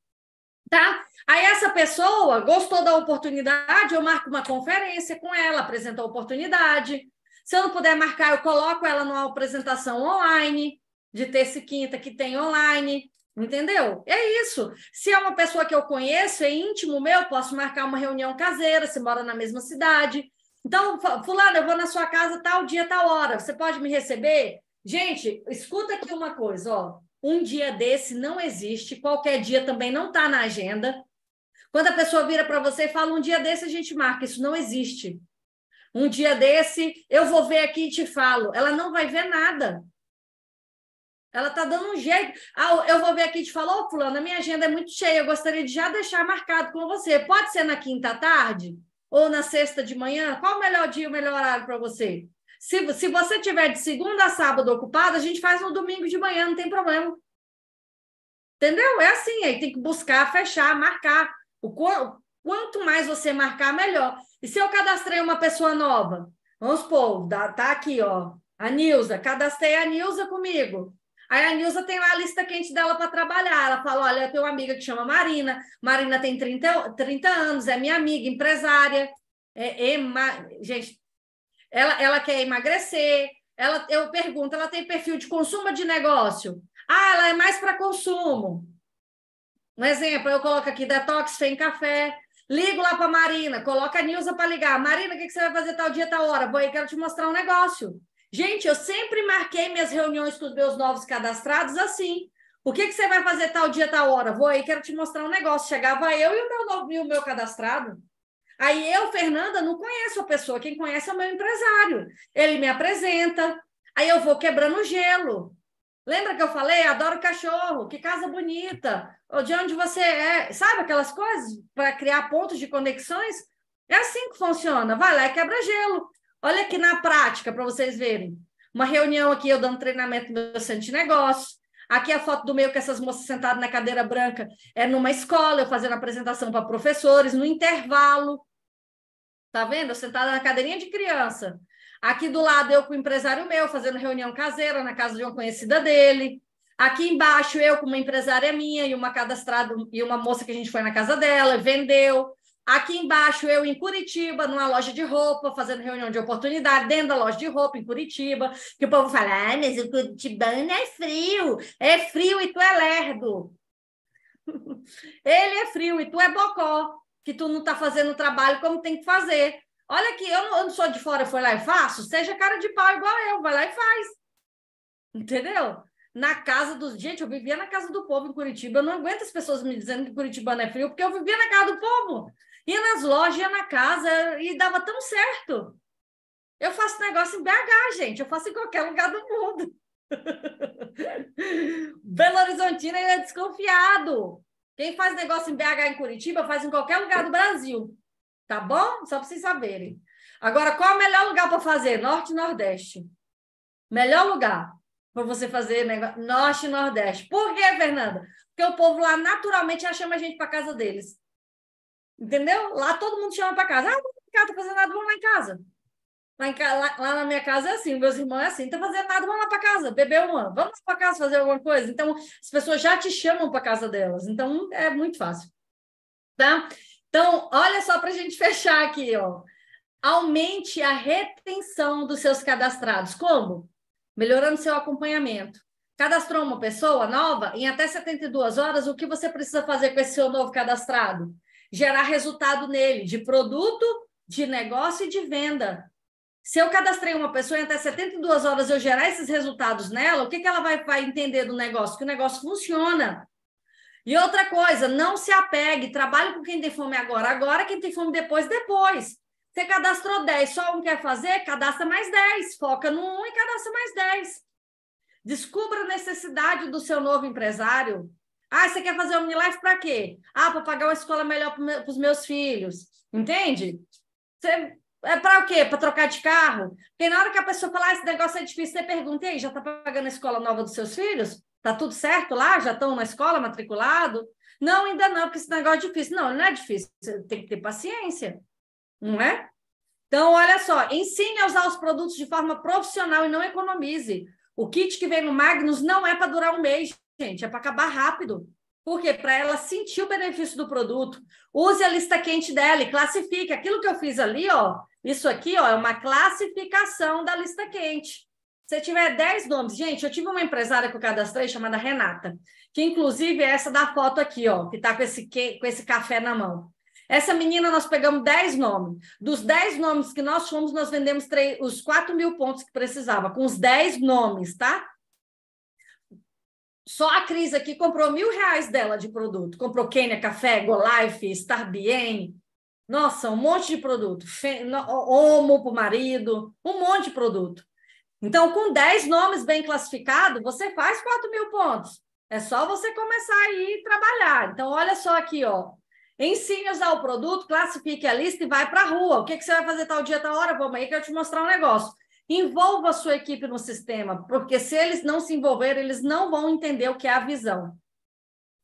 Tá? Aí essa pessoa gostou da oportunidade, eu marco uma conferência com ela, apresento a oportunidade, se eu não puder marcar, eu coloco ela numa apresentação online, de terça e quinta, que tem online. Entendeu? É isso. Se é uma pessoa que eu conheço, é íntimo meu, posso marcar uma reunião caseira, se mora na mesma cidade. Então, fulano, eu vou na sua casa tal dia, tal hora. Você pode me receber? Gente, escuta aqui uma coisa, ó. Um dia desse não existe, qualquer dia também não está na agenda. Quando a pessoa vira para você e fala um dia desse, a gente marca. Isso não existe. Um dia desse, eu vou ver aqui e te falo. Ela não vai ver nada. Ela tá dando um jeito. Ah, eu vou ver aqui e te falo, oh, fulano, a minha agenda é muito cheia, eu gostaria de já deixar marcado com você. Pode ser na quinta tarde? Ou na sexta de manhã? Qual o melhor dia, o melhor horário para você? Se, se você tiver de segunda a sábado ocupado, a gente faz no domingo de manhã, não tem problema. Entendeu? É assim, aí tem que buscar, fechar, marcar. O corpo, Quanto mais você marcar, melhor. E se eu cadastrei uma pessoa nova? Vamos supor, tá aqui, ó. A Nilza, cadastrei a Nilza comigo. Aí a Nilza tem lá a lista quente dela para trabalhar. Ela fala: olha, eu tenho uma amiga que chama Marina. Marina tem 30, 30 anos, é minha amiga, empresária. É, Gente, ela, ela quer emagrecer. Ela, eu pergunto: ela tem perfil de consumo de negócio? Ah, ela é mais para consumo. Um exemplo, eu coloco aqui detox, fé em café. Ligo lá para Marina, coloca a Nilza para ligar. Marina, o que, que você vai fazer tal dia, tal hora? Bom, aí quero te mostrar um negócio. Gente, eu sempre marquei minhas reuniões com os meus novos cadastrados assim. O que, que você vai fazer tal dia, tal hora? Vou aí, quero te mostrar um negócio. Chegava eu e o meu, novo, e o meu cadastrado. Aí eu, Fernanda, não conheço a pessoa. Quem conhece é o meu empresário. Ele me apresenta. Aí eu vou quebrando o gelo. Lembra que eu falei? Adoro cachorro, que casa bonita, de onde você é, sabe aquelas coisas para criar pontos de conexões? É assim que funciona. Vai lá e quebra gelo. Olha aqui na prática para vocês verem. Uma reunião aqui, eu dando treinamento no meu centro de negócio. Aqui é a foto do meio com essas moças sentadas na cadeira branca é numa escola, eu fazendo apresentação para professores, no intervalo. Tá vendo? Eu sentada na cadeirinha de criança. Aqui do lado, eu com o empresário meu, fazendo reunião caseira na casa de uma conhecida dele. Aqui embaixo, eu com uma empresária minha e uma cadastrada e uma moça que a gente foi na casa dela, vendeu. Aqui embaixo, eu em Curitiba, numa loja de roupa, fazendo reunião de oportunidade, dentro da loja de roupa, em Curitiba, que o povo fala: ah, mas o Curitibano é frio, é frio e tu é lerdo. Ele é frio e tu é bocó, que tu não tá fazendo o trabalho como tem que fazer. Olha aqui, eu não, eu não sou de fora, foi lá e faço. Seja cara de pau igual eu, vai lá e faz. Entendeu? na casa dos. Gente, eu vivia na casa do povo em Curitiba. Eu não aguento as pessoas me dizendo que Curitiba não é frio, porque eu vivia na casa do povo. Ia nas lojas, ia na casa, e dava tão certo. Eu faço negócio em BH, gente. Eu faço em qualquer lugar do mundo. Belo Horizontino é desconfiado. Quem faz negócio em BH em Curitiba faz em qualquer lugar do Brasil. Tá bom? Só para vocês saberem. Agora, qual é o melhor lugar para fazer? Norte e Nordeste. Melhor lugar para você fazer negócio. Norte e Nordeste. Por quê, Fernanda? Porque o povo lá naturalmente já chama a gente para casa deles. Entendeu? Lá todo mundo chama para casa. Ah, não tô fazendo nada, vamos lá em casa. Lá, em, lá, lá, na minha casa é assim, meus irmãos é assim, tá fazendo nada, vamos lá para casa, beber uma, vamos para casa fazer alguma coisa. Então, as pessoas já te chamam para casa delas, então é muito fácil. Tá? Então, olha só para a gente fechar aqui, ó. Aumente a retenção dos seus cadastrados. Como? Melhorando seu acompanhamento. Cadastrou uma pessoa nova? Em até 72 horas, o que você precisa fazer com esse seu novo cadastrado? Gerar resultado nele, de produto, de negócio e de venda. Se eu cadastrei uma pessoa em até 72 horas eu gerar esses resultados nela, o que, que ela vai, vai entender do negócio? Que o negócio funciona. E outra coisa, não se apegue, trabalhe com quem tem fome agora, agora, quem tem fome depois, depois. Você cadastrou 10, só um quer fazer, cadastra mais 10, foca no 1 e cadastra mais 10. Descubra a necessidade do seu novo empresário. Ah, você quer fazer OmniLife para quê? Ah, para pagar uma escola melhor para os meus filhos. Entende? Você, é para o quê? Para trocar de carro? Porque na hora que a pessoa falar, ah, esse negócio é difícil, você pergunta, e aí, já está pagando a escola nova dos seus filhos? Tá tudo certo lá? Já estão na escola matriculado? Não, ainda não, porque esse negócio é difícil. Não, não é difícil, você tem que ter paciência, não é? Então, olha só, ensine a usar os produtos de forma profissional e não economize. O kit que vem no Magnus não é para durar um mês, gente, é para acabar rápido. Por quê? Para ela sentir o benefício do produto. Use a lista quente dela e classifique. Aquilo que eu fiz ali, ó, isso aqui, ó, é uma classificação da lista quente você tiver 10 nomes. Gente, eu tive uma empresária que eu cadastrei chamada Renata, que inclusive é essa da foto aqui, ó, que tá com esse, com esse café na mão. Essa menina, nós pegamos 10 nomes. Dos 10 nomes que nós fomos, nós vendemos 3, os 4 mil pontos que precisava, com os 10 nomes, tá? Só a Cris aqui comprou mil reais dela de produto. Comprou Kenya Café, Golife, Starbien. Nossa, um monte de produto. Fe... Omo para o marido, um monte de produto. Então, com 10 nomes bem classificados, você faz 4 mil pontos. É só você começar aí e trabalhar. Então, olha só aqui, ó. Ensine a usar o produto, classifique a lista e vai para a rua. O que, que você vai fazer tal dia, tal hora? Vamos aí que eu te mostrar um negócio. Envolva a sua equipe no sistema, porque se eles não se envolverem, eles não vão entender o que é a visão.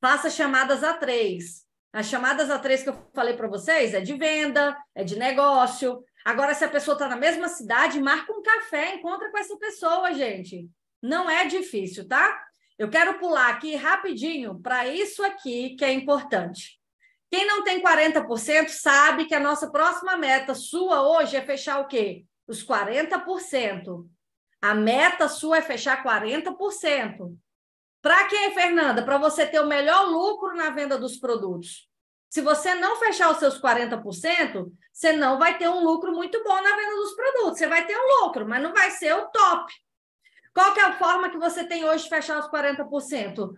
Faça chamadas a três. As chamadas a três que eu falei para vocês é de venda, é de negócio, Agora, se a pessoa está na mesma cidade, marca um café, encontra com essa pessoa, gente. Não é difícil, tá? Eu quero pular aqui rapidinho para isso aqui que é importante. Quem não tem 40% sabe que a nossa próxima meta sua hoje é fechar o quê? Os 40%. A meta sua é fechar 40%. Para quem, Fernanda? Para você ter o melhor lucro na venda dos produtos. Se você não fechar os seus 40%, você não vai ter um lucro muito bom na venda dos produtos. Você vai ter um lucro, mas não vai ser o top. Qual que é a forma que você tem hoje de fechar os 40%?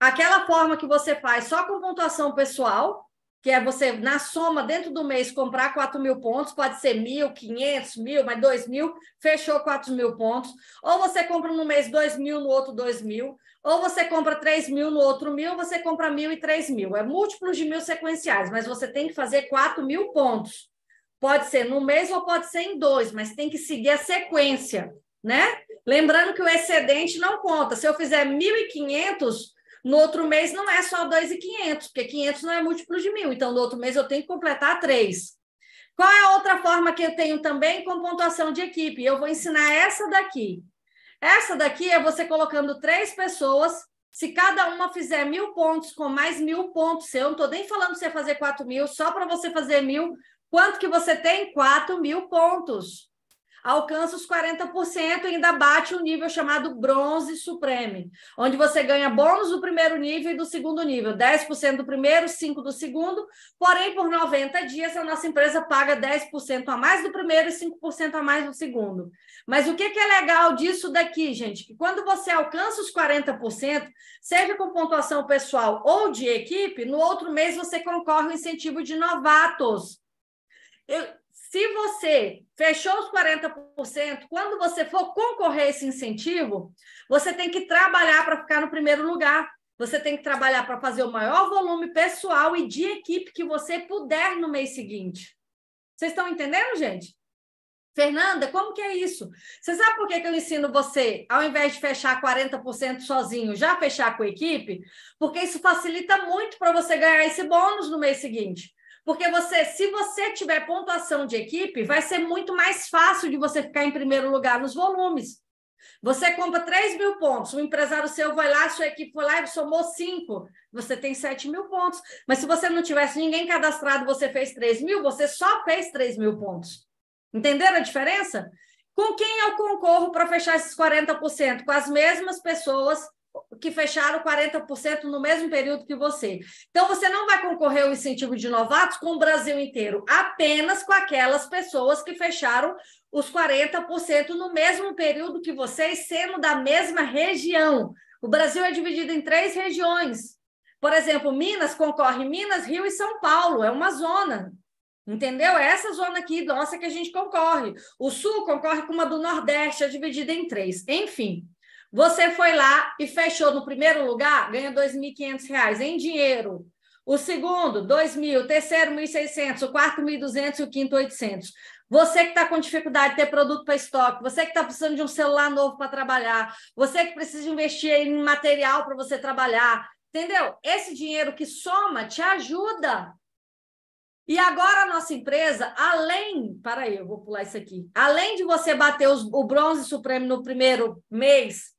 Aquela forma que você faz só com pontuação pessoal, que é você, na soma, dentro do mês, comprar 4 mil pontos, pode ser mil, 500, mil, mas 2 mil, fechou 4 mil pontos. Ou você compra no mês 2 mil, no outro 2 mil. Ou você compra 3 mil, no outro mil, você compra mil e 3 mil. É múltiplos de mil sequenciais, mas você tem que fazer 4 mil pontos. Pode ser no mês ou pode ser em dois, mas tem que seguir a sequência, né? Lembrando que o excedente não conta. Se eu fizer 1.500, no outro mês não é só 2.500, porque 500 não é múltiplo de mil. Então, no outro mês eu tenho que completar três Qual é a outra forma que eu tenho também com pontuação de equipe? Eu vou ensinar essa daqui. Essa daqui é você colocando três pessoas. Se cada uma fizer mil pontos com mais mil pontos, eu não estou nem falando você fazer quatro mil, só para você fazer mil, quanto que você tem? Quatro mil pontos. Alcança os 40% e ainda bate o um nível chamado Bronze Supreme, onde você ganha bônus do primeiro nível e do segundo nível, 10% do primeiro, 5% do segundo, porém, por 90 dias, a nossa empresa paga 10% a mais do primeiro e 5% a mais do segundo. Mas o que, é legal disso daqui, gente? Que quando você alcança os 40%, seja com pontuação pessoal ou de equipe, no outro mês você concorre ao incentivo de novatos. Eu, se você fechou os 40%, quando você for concorrer a esse incentivo, você tem que trabalhar para ficar no primeiro lugar. Você tem que trabalhar para fazer o maior volume pessoal e de equipe que você puder no mês seguinte. Vocês estão entendendo, gente? Fernanda, como que é isso? Você sabe por que, que eu ensino você, ao invés de fechar 40% sozinho, já fechar com a equipe? Porque isso facilita muito para você ganhar esse bônus no mês seguinte. Porque você, se você tiver pontuação de equipe, vai ser muito mais fácil de você ficar em primeiro lugar nos volumes. Você compra 3 mil pontos, o empresário seu vai lá, sua equipe foi lá e somou 5, você tem 7 mil pontos. Mas se você não tivesse ninguém cadastrado, você fez 3 mil, você só fez 3 mil pontos. Entenderam a diferença? Com quem eu concorro para fechar esses 40%? Com as mesmas pessoas que fecharam 40% no mesmo período que você. Então, você não vai concorrer ao incentivo de novatos com o Brasil inteiro, apenas com aquelas pessoas que fecharam os 40% no mesmo período que vocês, sendo da mesma região. O Brasil é dividido em três regiões. Por exemplo, Minas concorre Minas, Rio e São Paulo, é uma zona. Entendeu? É essa zona aqui nossa que a gente concorre. O Sul concorre com uma do Nordeste, é dividida em três. Enfim, você foi lá e fechou no primeiro lugar, ganha R$ 2.500 em dinheiro. O segundo, R$ 2.000. O terceiro, R$ 1.600. O quarto, R$ 1.200. E o quinto, R$ 800. Você que está com dificuldade de ter produto para estoque, você que está precisando de um celular novo para trabalhar, você que precisa investir em material para você trabalhar, entendeu? Esse dinheiro que soma te ajuda e agora a nossa empresa, além, para aí, eu vou pular isso aqui. Além de você bater os, o bronze supremo no primeiro mês,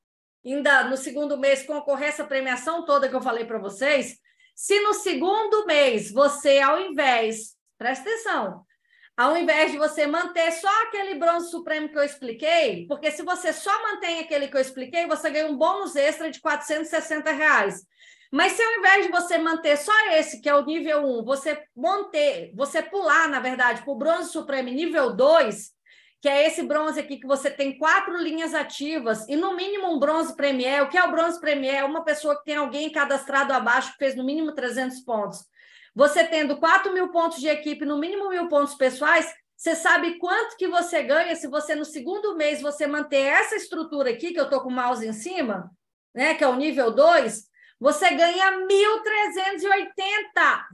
ainda no segundo mês concorrer essa premiação toda que eu falei para vocês, se no segundo mês você ao invés, presta atenção, ao invés de você manter só aquele bronze supremo que eu expliquei, porque se você só mantém aquele que eu expliquei, você ganha um bônus extra de 460 reais. Mas se ao invés de você manter só esse, que é o nível 1, você manter, você pular, na verdade, para o bronze supremo nível 2, que é esse bronze aqui que você tem quatro linhas ativas e no mínimo um bronze premier. O que é o bronze premier? Uma pessoa que tem alguém cadastrado abaixo que fez no mínimo 300 pontos. Você tendo 4 mil pontos de equipe, no mínimo mil pontos pessoais, você sabe quanto que você ganha se você no segundo mês você manter essa estrutura aqui, que eu estou com o mouse em cima, né, que é o nível 2, você ganha R$ 1.380.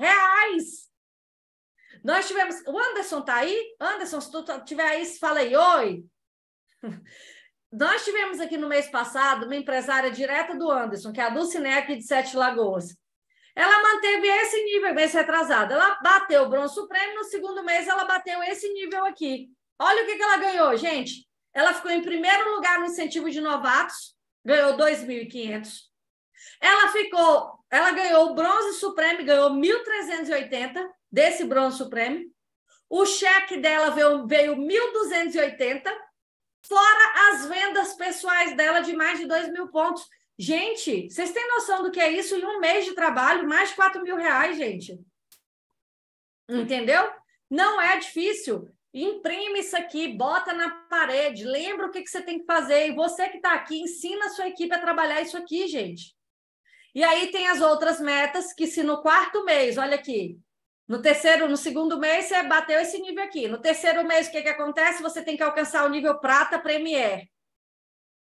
Nós tivemos. O Anderson está aí? Anderson, se tu estiver tá, aí, fala aí, oi. Nós tivemos aqui no mês passado uma empresária direta do Anderson, que é a Dulcinea aqui de Sete Lagoas. Ela manteve esse nível mês retrasado. Ela bateu o bronze supremo, no segundo mês ela bateu esse nível aqui. Olha o que, que ela ganhou, gente. Ela ficou em primeiro lugar no incentivo de novatos, ganhou 2.500. Ela ficou, ela ganhou o bronze supremo, ganhou 1.380 desse bronze supremo. O cheque dela veio, veio 1.280, fora as vendas pessoais dela de mais de 2 mil pontos. Gente, vocês têm noção do que é isso? Em um mês de trabalho, mais de 4 mil reais, gente. Entendeu? Não é difícil. Imprime isso aqui, bota na parede, lembra o que, que você tem que fazer. E você que está aqui, ensina a sua equipe a trabalhar isso aqui, gente. E aí tem as outras metas que se no quarto mês, olha aqui, no terceiro, no segundo mês você bateu esse nível aqui. No terceiro mês o que que acontece? Você tem que alcançar o nível prata premier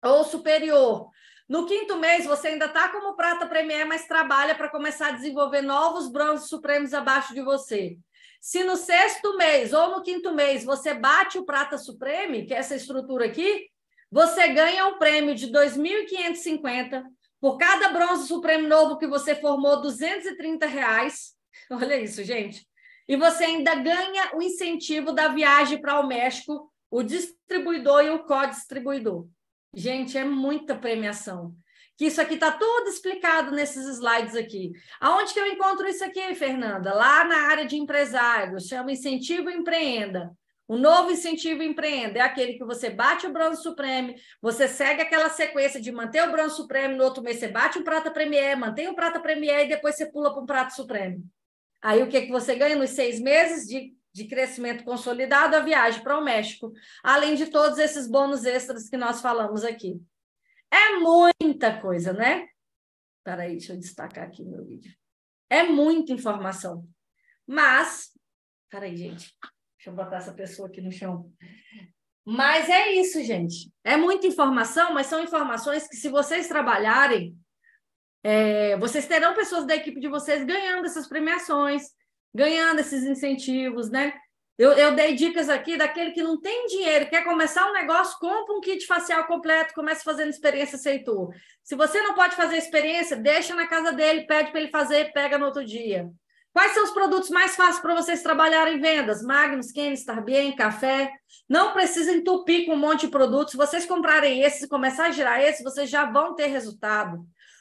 ou superior. No quinto mês você ainda está como prata premier, mas trabalha para começar a desenvolver novos bronzes supremos abaixo de você. Se no sexto mês ou no quinto mês você bate o prata supreme, que é essa estrutura aqui, você ganha um prêmio de 2.550 por cada bronze supremo novo que você formou, 230 reais. Olha isso, gente. E você ainda ganha o incentivo da viagem para o México, o distribuidor e o co-distribuidor. Gente, é muita premiação. Que isso aqui está tudo explicado nesses slides aqui. Aonde que eu encontro isso aqui, Fernanda? Lá na área de empresários, chama Incentivo Empreenda. O novo incentivo empreenda é aquele que você bate o bronze supremo, você segue aquela sequência de manter o bronze supremo, no outro mês você bate o prata premier, mantém o prata premier e depois você pula para um prato supremo. Aí o que, que você ganha nos seis meses de, de crescimento consolidado? A viagem para o México, além de todos esses bônus extras que nós falamos aqui. É muita coisa, né? Espera aí, deixa eu destacar aqui meu vídeo. É muita informação. Mas, peraí, gente. Deixa eu botar essa pessoa aqui no chão. Mas é isso, gente. É muita informação, mas são informações que, se vocês trabalharem, é, vocês terão pessoas da equipe de vocês ganhando essas premiações, ganhando esses incentivos, né? Eu, eu, dei dicas aqui daquele que não tem dinheiro, quer começar um negócio, compra um kit facial completo, começa fazendo experiência aceitou. Se você não pode fazer experiência, deixa na casa dele, pede para ele fazer, pega no outro dia. Quais são os produtos mais fáceis para vocês trabalharem vendas? Magnus, Kennis, Tarbien, café. Não precisa entupir com um monte de produtos. Se vocês comprarem esses e começar a girar esses, vocês já vão ter resultado.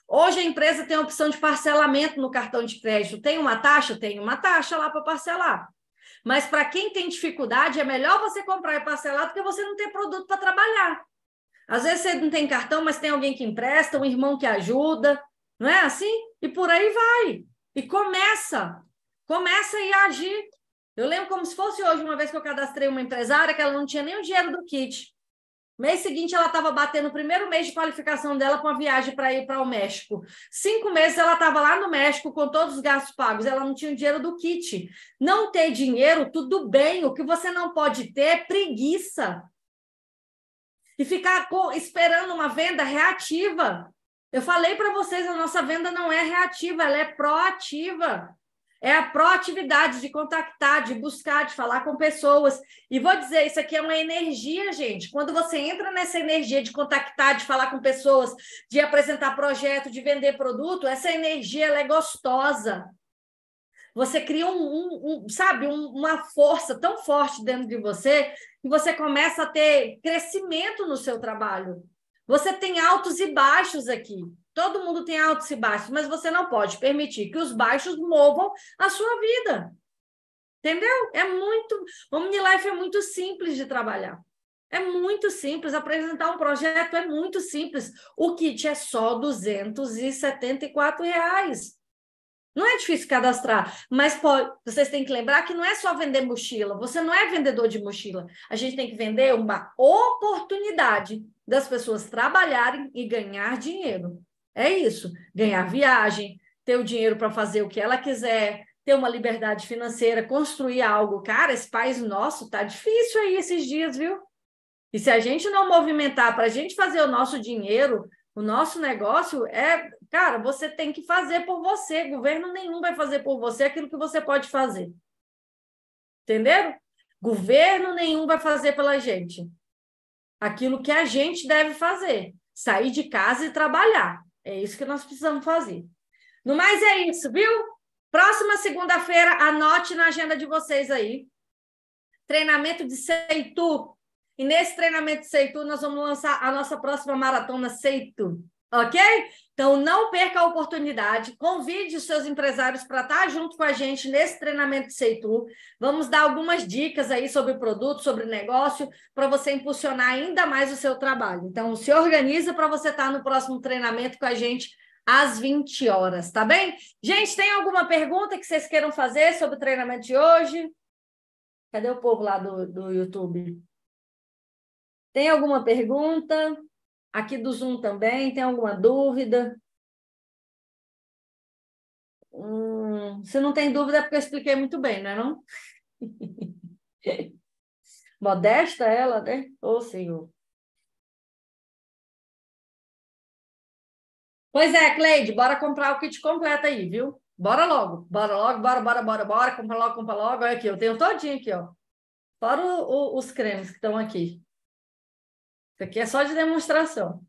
Hoje a empresa tem a opção de parcelamento no cartão de crédito. Tem uma taxa? Tem uma taxa lá para parcelar. Mas para quem tem dificuldade, é melhor você comprar e parcelar do que você não ter produto para trabalhar. Às vezes você não tem cartão, mas tem alguém que empresta, um irmão que ajuda, não é assim? E por aí vai. E começa começa aí a agir. Eu lembro como se fosse hoje, uma vez que eu cadastrei uma empresária que ela não tinha nem o dinheiro do kit. Mês seguinte, ela estava batendo o primeiro mês de qualificação dela com a viagem para ir para o México. Cinco meses ela estava lá no México com todos os gastos pagos, ela não tinha o dinheiro do kit. Não ter dinheiro, tudo bem. O que você não pode ter é preguiça. E ficar esperando uma venda reativa. Eu falei para vocês, a nossa venda não é reativa, ela é proativa. É a proatividade de contactar, de buscar, de falar com pessoas. E vou dizer, isso aqui é uma energia, gente. Quando você entra nessa energia de contactar, de falar com pessoas, de apresentar projeto, de vender produto, essa energia é gostosa. Você cria um, um, um sabe, um, uma força tão forte dentro de você que você começa a ter crescimento no seu trabalho. Você tem altos e baixos aqui. Todo mundo tem altos e baixos, mas você não pode permitir que os baixos movam a sua vida. Entendeu? É muito. o OmniLife é muito simples de trabalhar. É muito simples. Apresentar um projeto é muito simples. O kit é só R$ 274. Reais. Não é difícil cadastrar, mas pode, vocês têm que lembrar que não é só vender mochila. Você não é vendedor de mochila. A gente tem que vender uma oportunidade das pessoas trabalharem e ganhar dinheiro. É isso, ganhar viagem, ter o dinheiro para fazer o que ela quiser, ter uma liberdade financeira, construir algo. Cara, esse país nosso tá difícil aí esses dias, viu? E se a gente não movimentar para a gente fazer o nosso dinheiro, o nosso negócio é, cara, você tem que fazer por você. Governo nenhum vai fazer por você aquilo que você pode fazer. Entenderam? Governo nenhum vai fazer pela gente aquilo que a gente deve fazer, sair de casa e trabalhar. É isso que nós precisamos fazer. No mais é isso, viu? Próxima segunda-feira, anote na agenda de vocês aí. Treinamento de Seitu. E nesse treinamento de Seitu, nós vamos lançar a nossa próxima maratona Seitu ok? Então, não perca a oportunidade, convide os seus empresários para estar tá junto com a gente nesse treinamento de Seitu. Vamos dar algumas dicas aí sobre o produto, sobre o negócio, para você impulsionar ainda mais o seu trabalho. Então, se organiza para você estar tá no próximo treinamento com a gente às 20 horas, tá bem? Gente, tem alguma pergunta que vocês queiram fazer sobre o treinamento de hoje? Cadê o povo lá do, do YouTube? Tem alguma pergunta? Aqui do Zoom também, tem alguma dúvida? Hum, se não tem dúvida, é porque eu expliquei muito bem, né, não é não? Modesta ela, né? Ô, oh, Senhor. Pois é, Cleide, bora comprar o kit completo aí, viu? Bora logo, bora logo, bora, bora, bora, bora, compra logo, compra logo. Olha aqui, eu tenho todinho aqui, ó. Fora o, o, os cremes que estão aqui. Isso aqui é só de demonstração.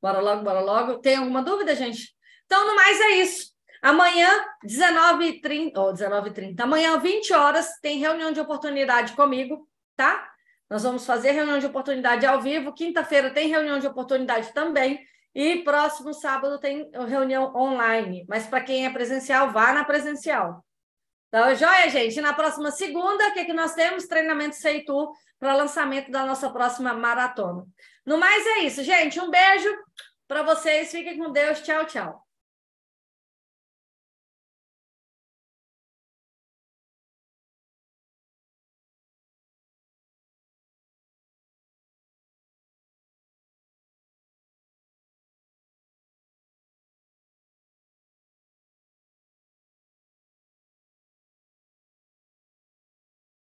Bora logo, bora logo. Tem alguma dúvida, gente? Então, no mais é isso. Amanhã, 19h30, ou 19h30, amanhã, 20 horas, tem reunião de oportunidade comigo, tá? Nós vamos fazer reunião de oportunidade ao vivo. Quinta-feira tem reunião de oportunidade também. E próximo sábado tem reunião online. Mas para quem é presencial, vá na presencial. Então, joia, gente. Na próxima segunda, o que, é que nós temos? Treinamento Seitu para lançamento da nossa próxima maratona. No mais é isso, gente. Um beijo para vocês. Fiquem com Deus. Tchau, tchau.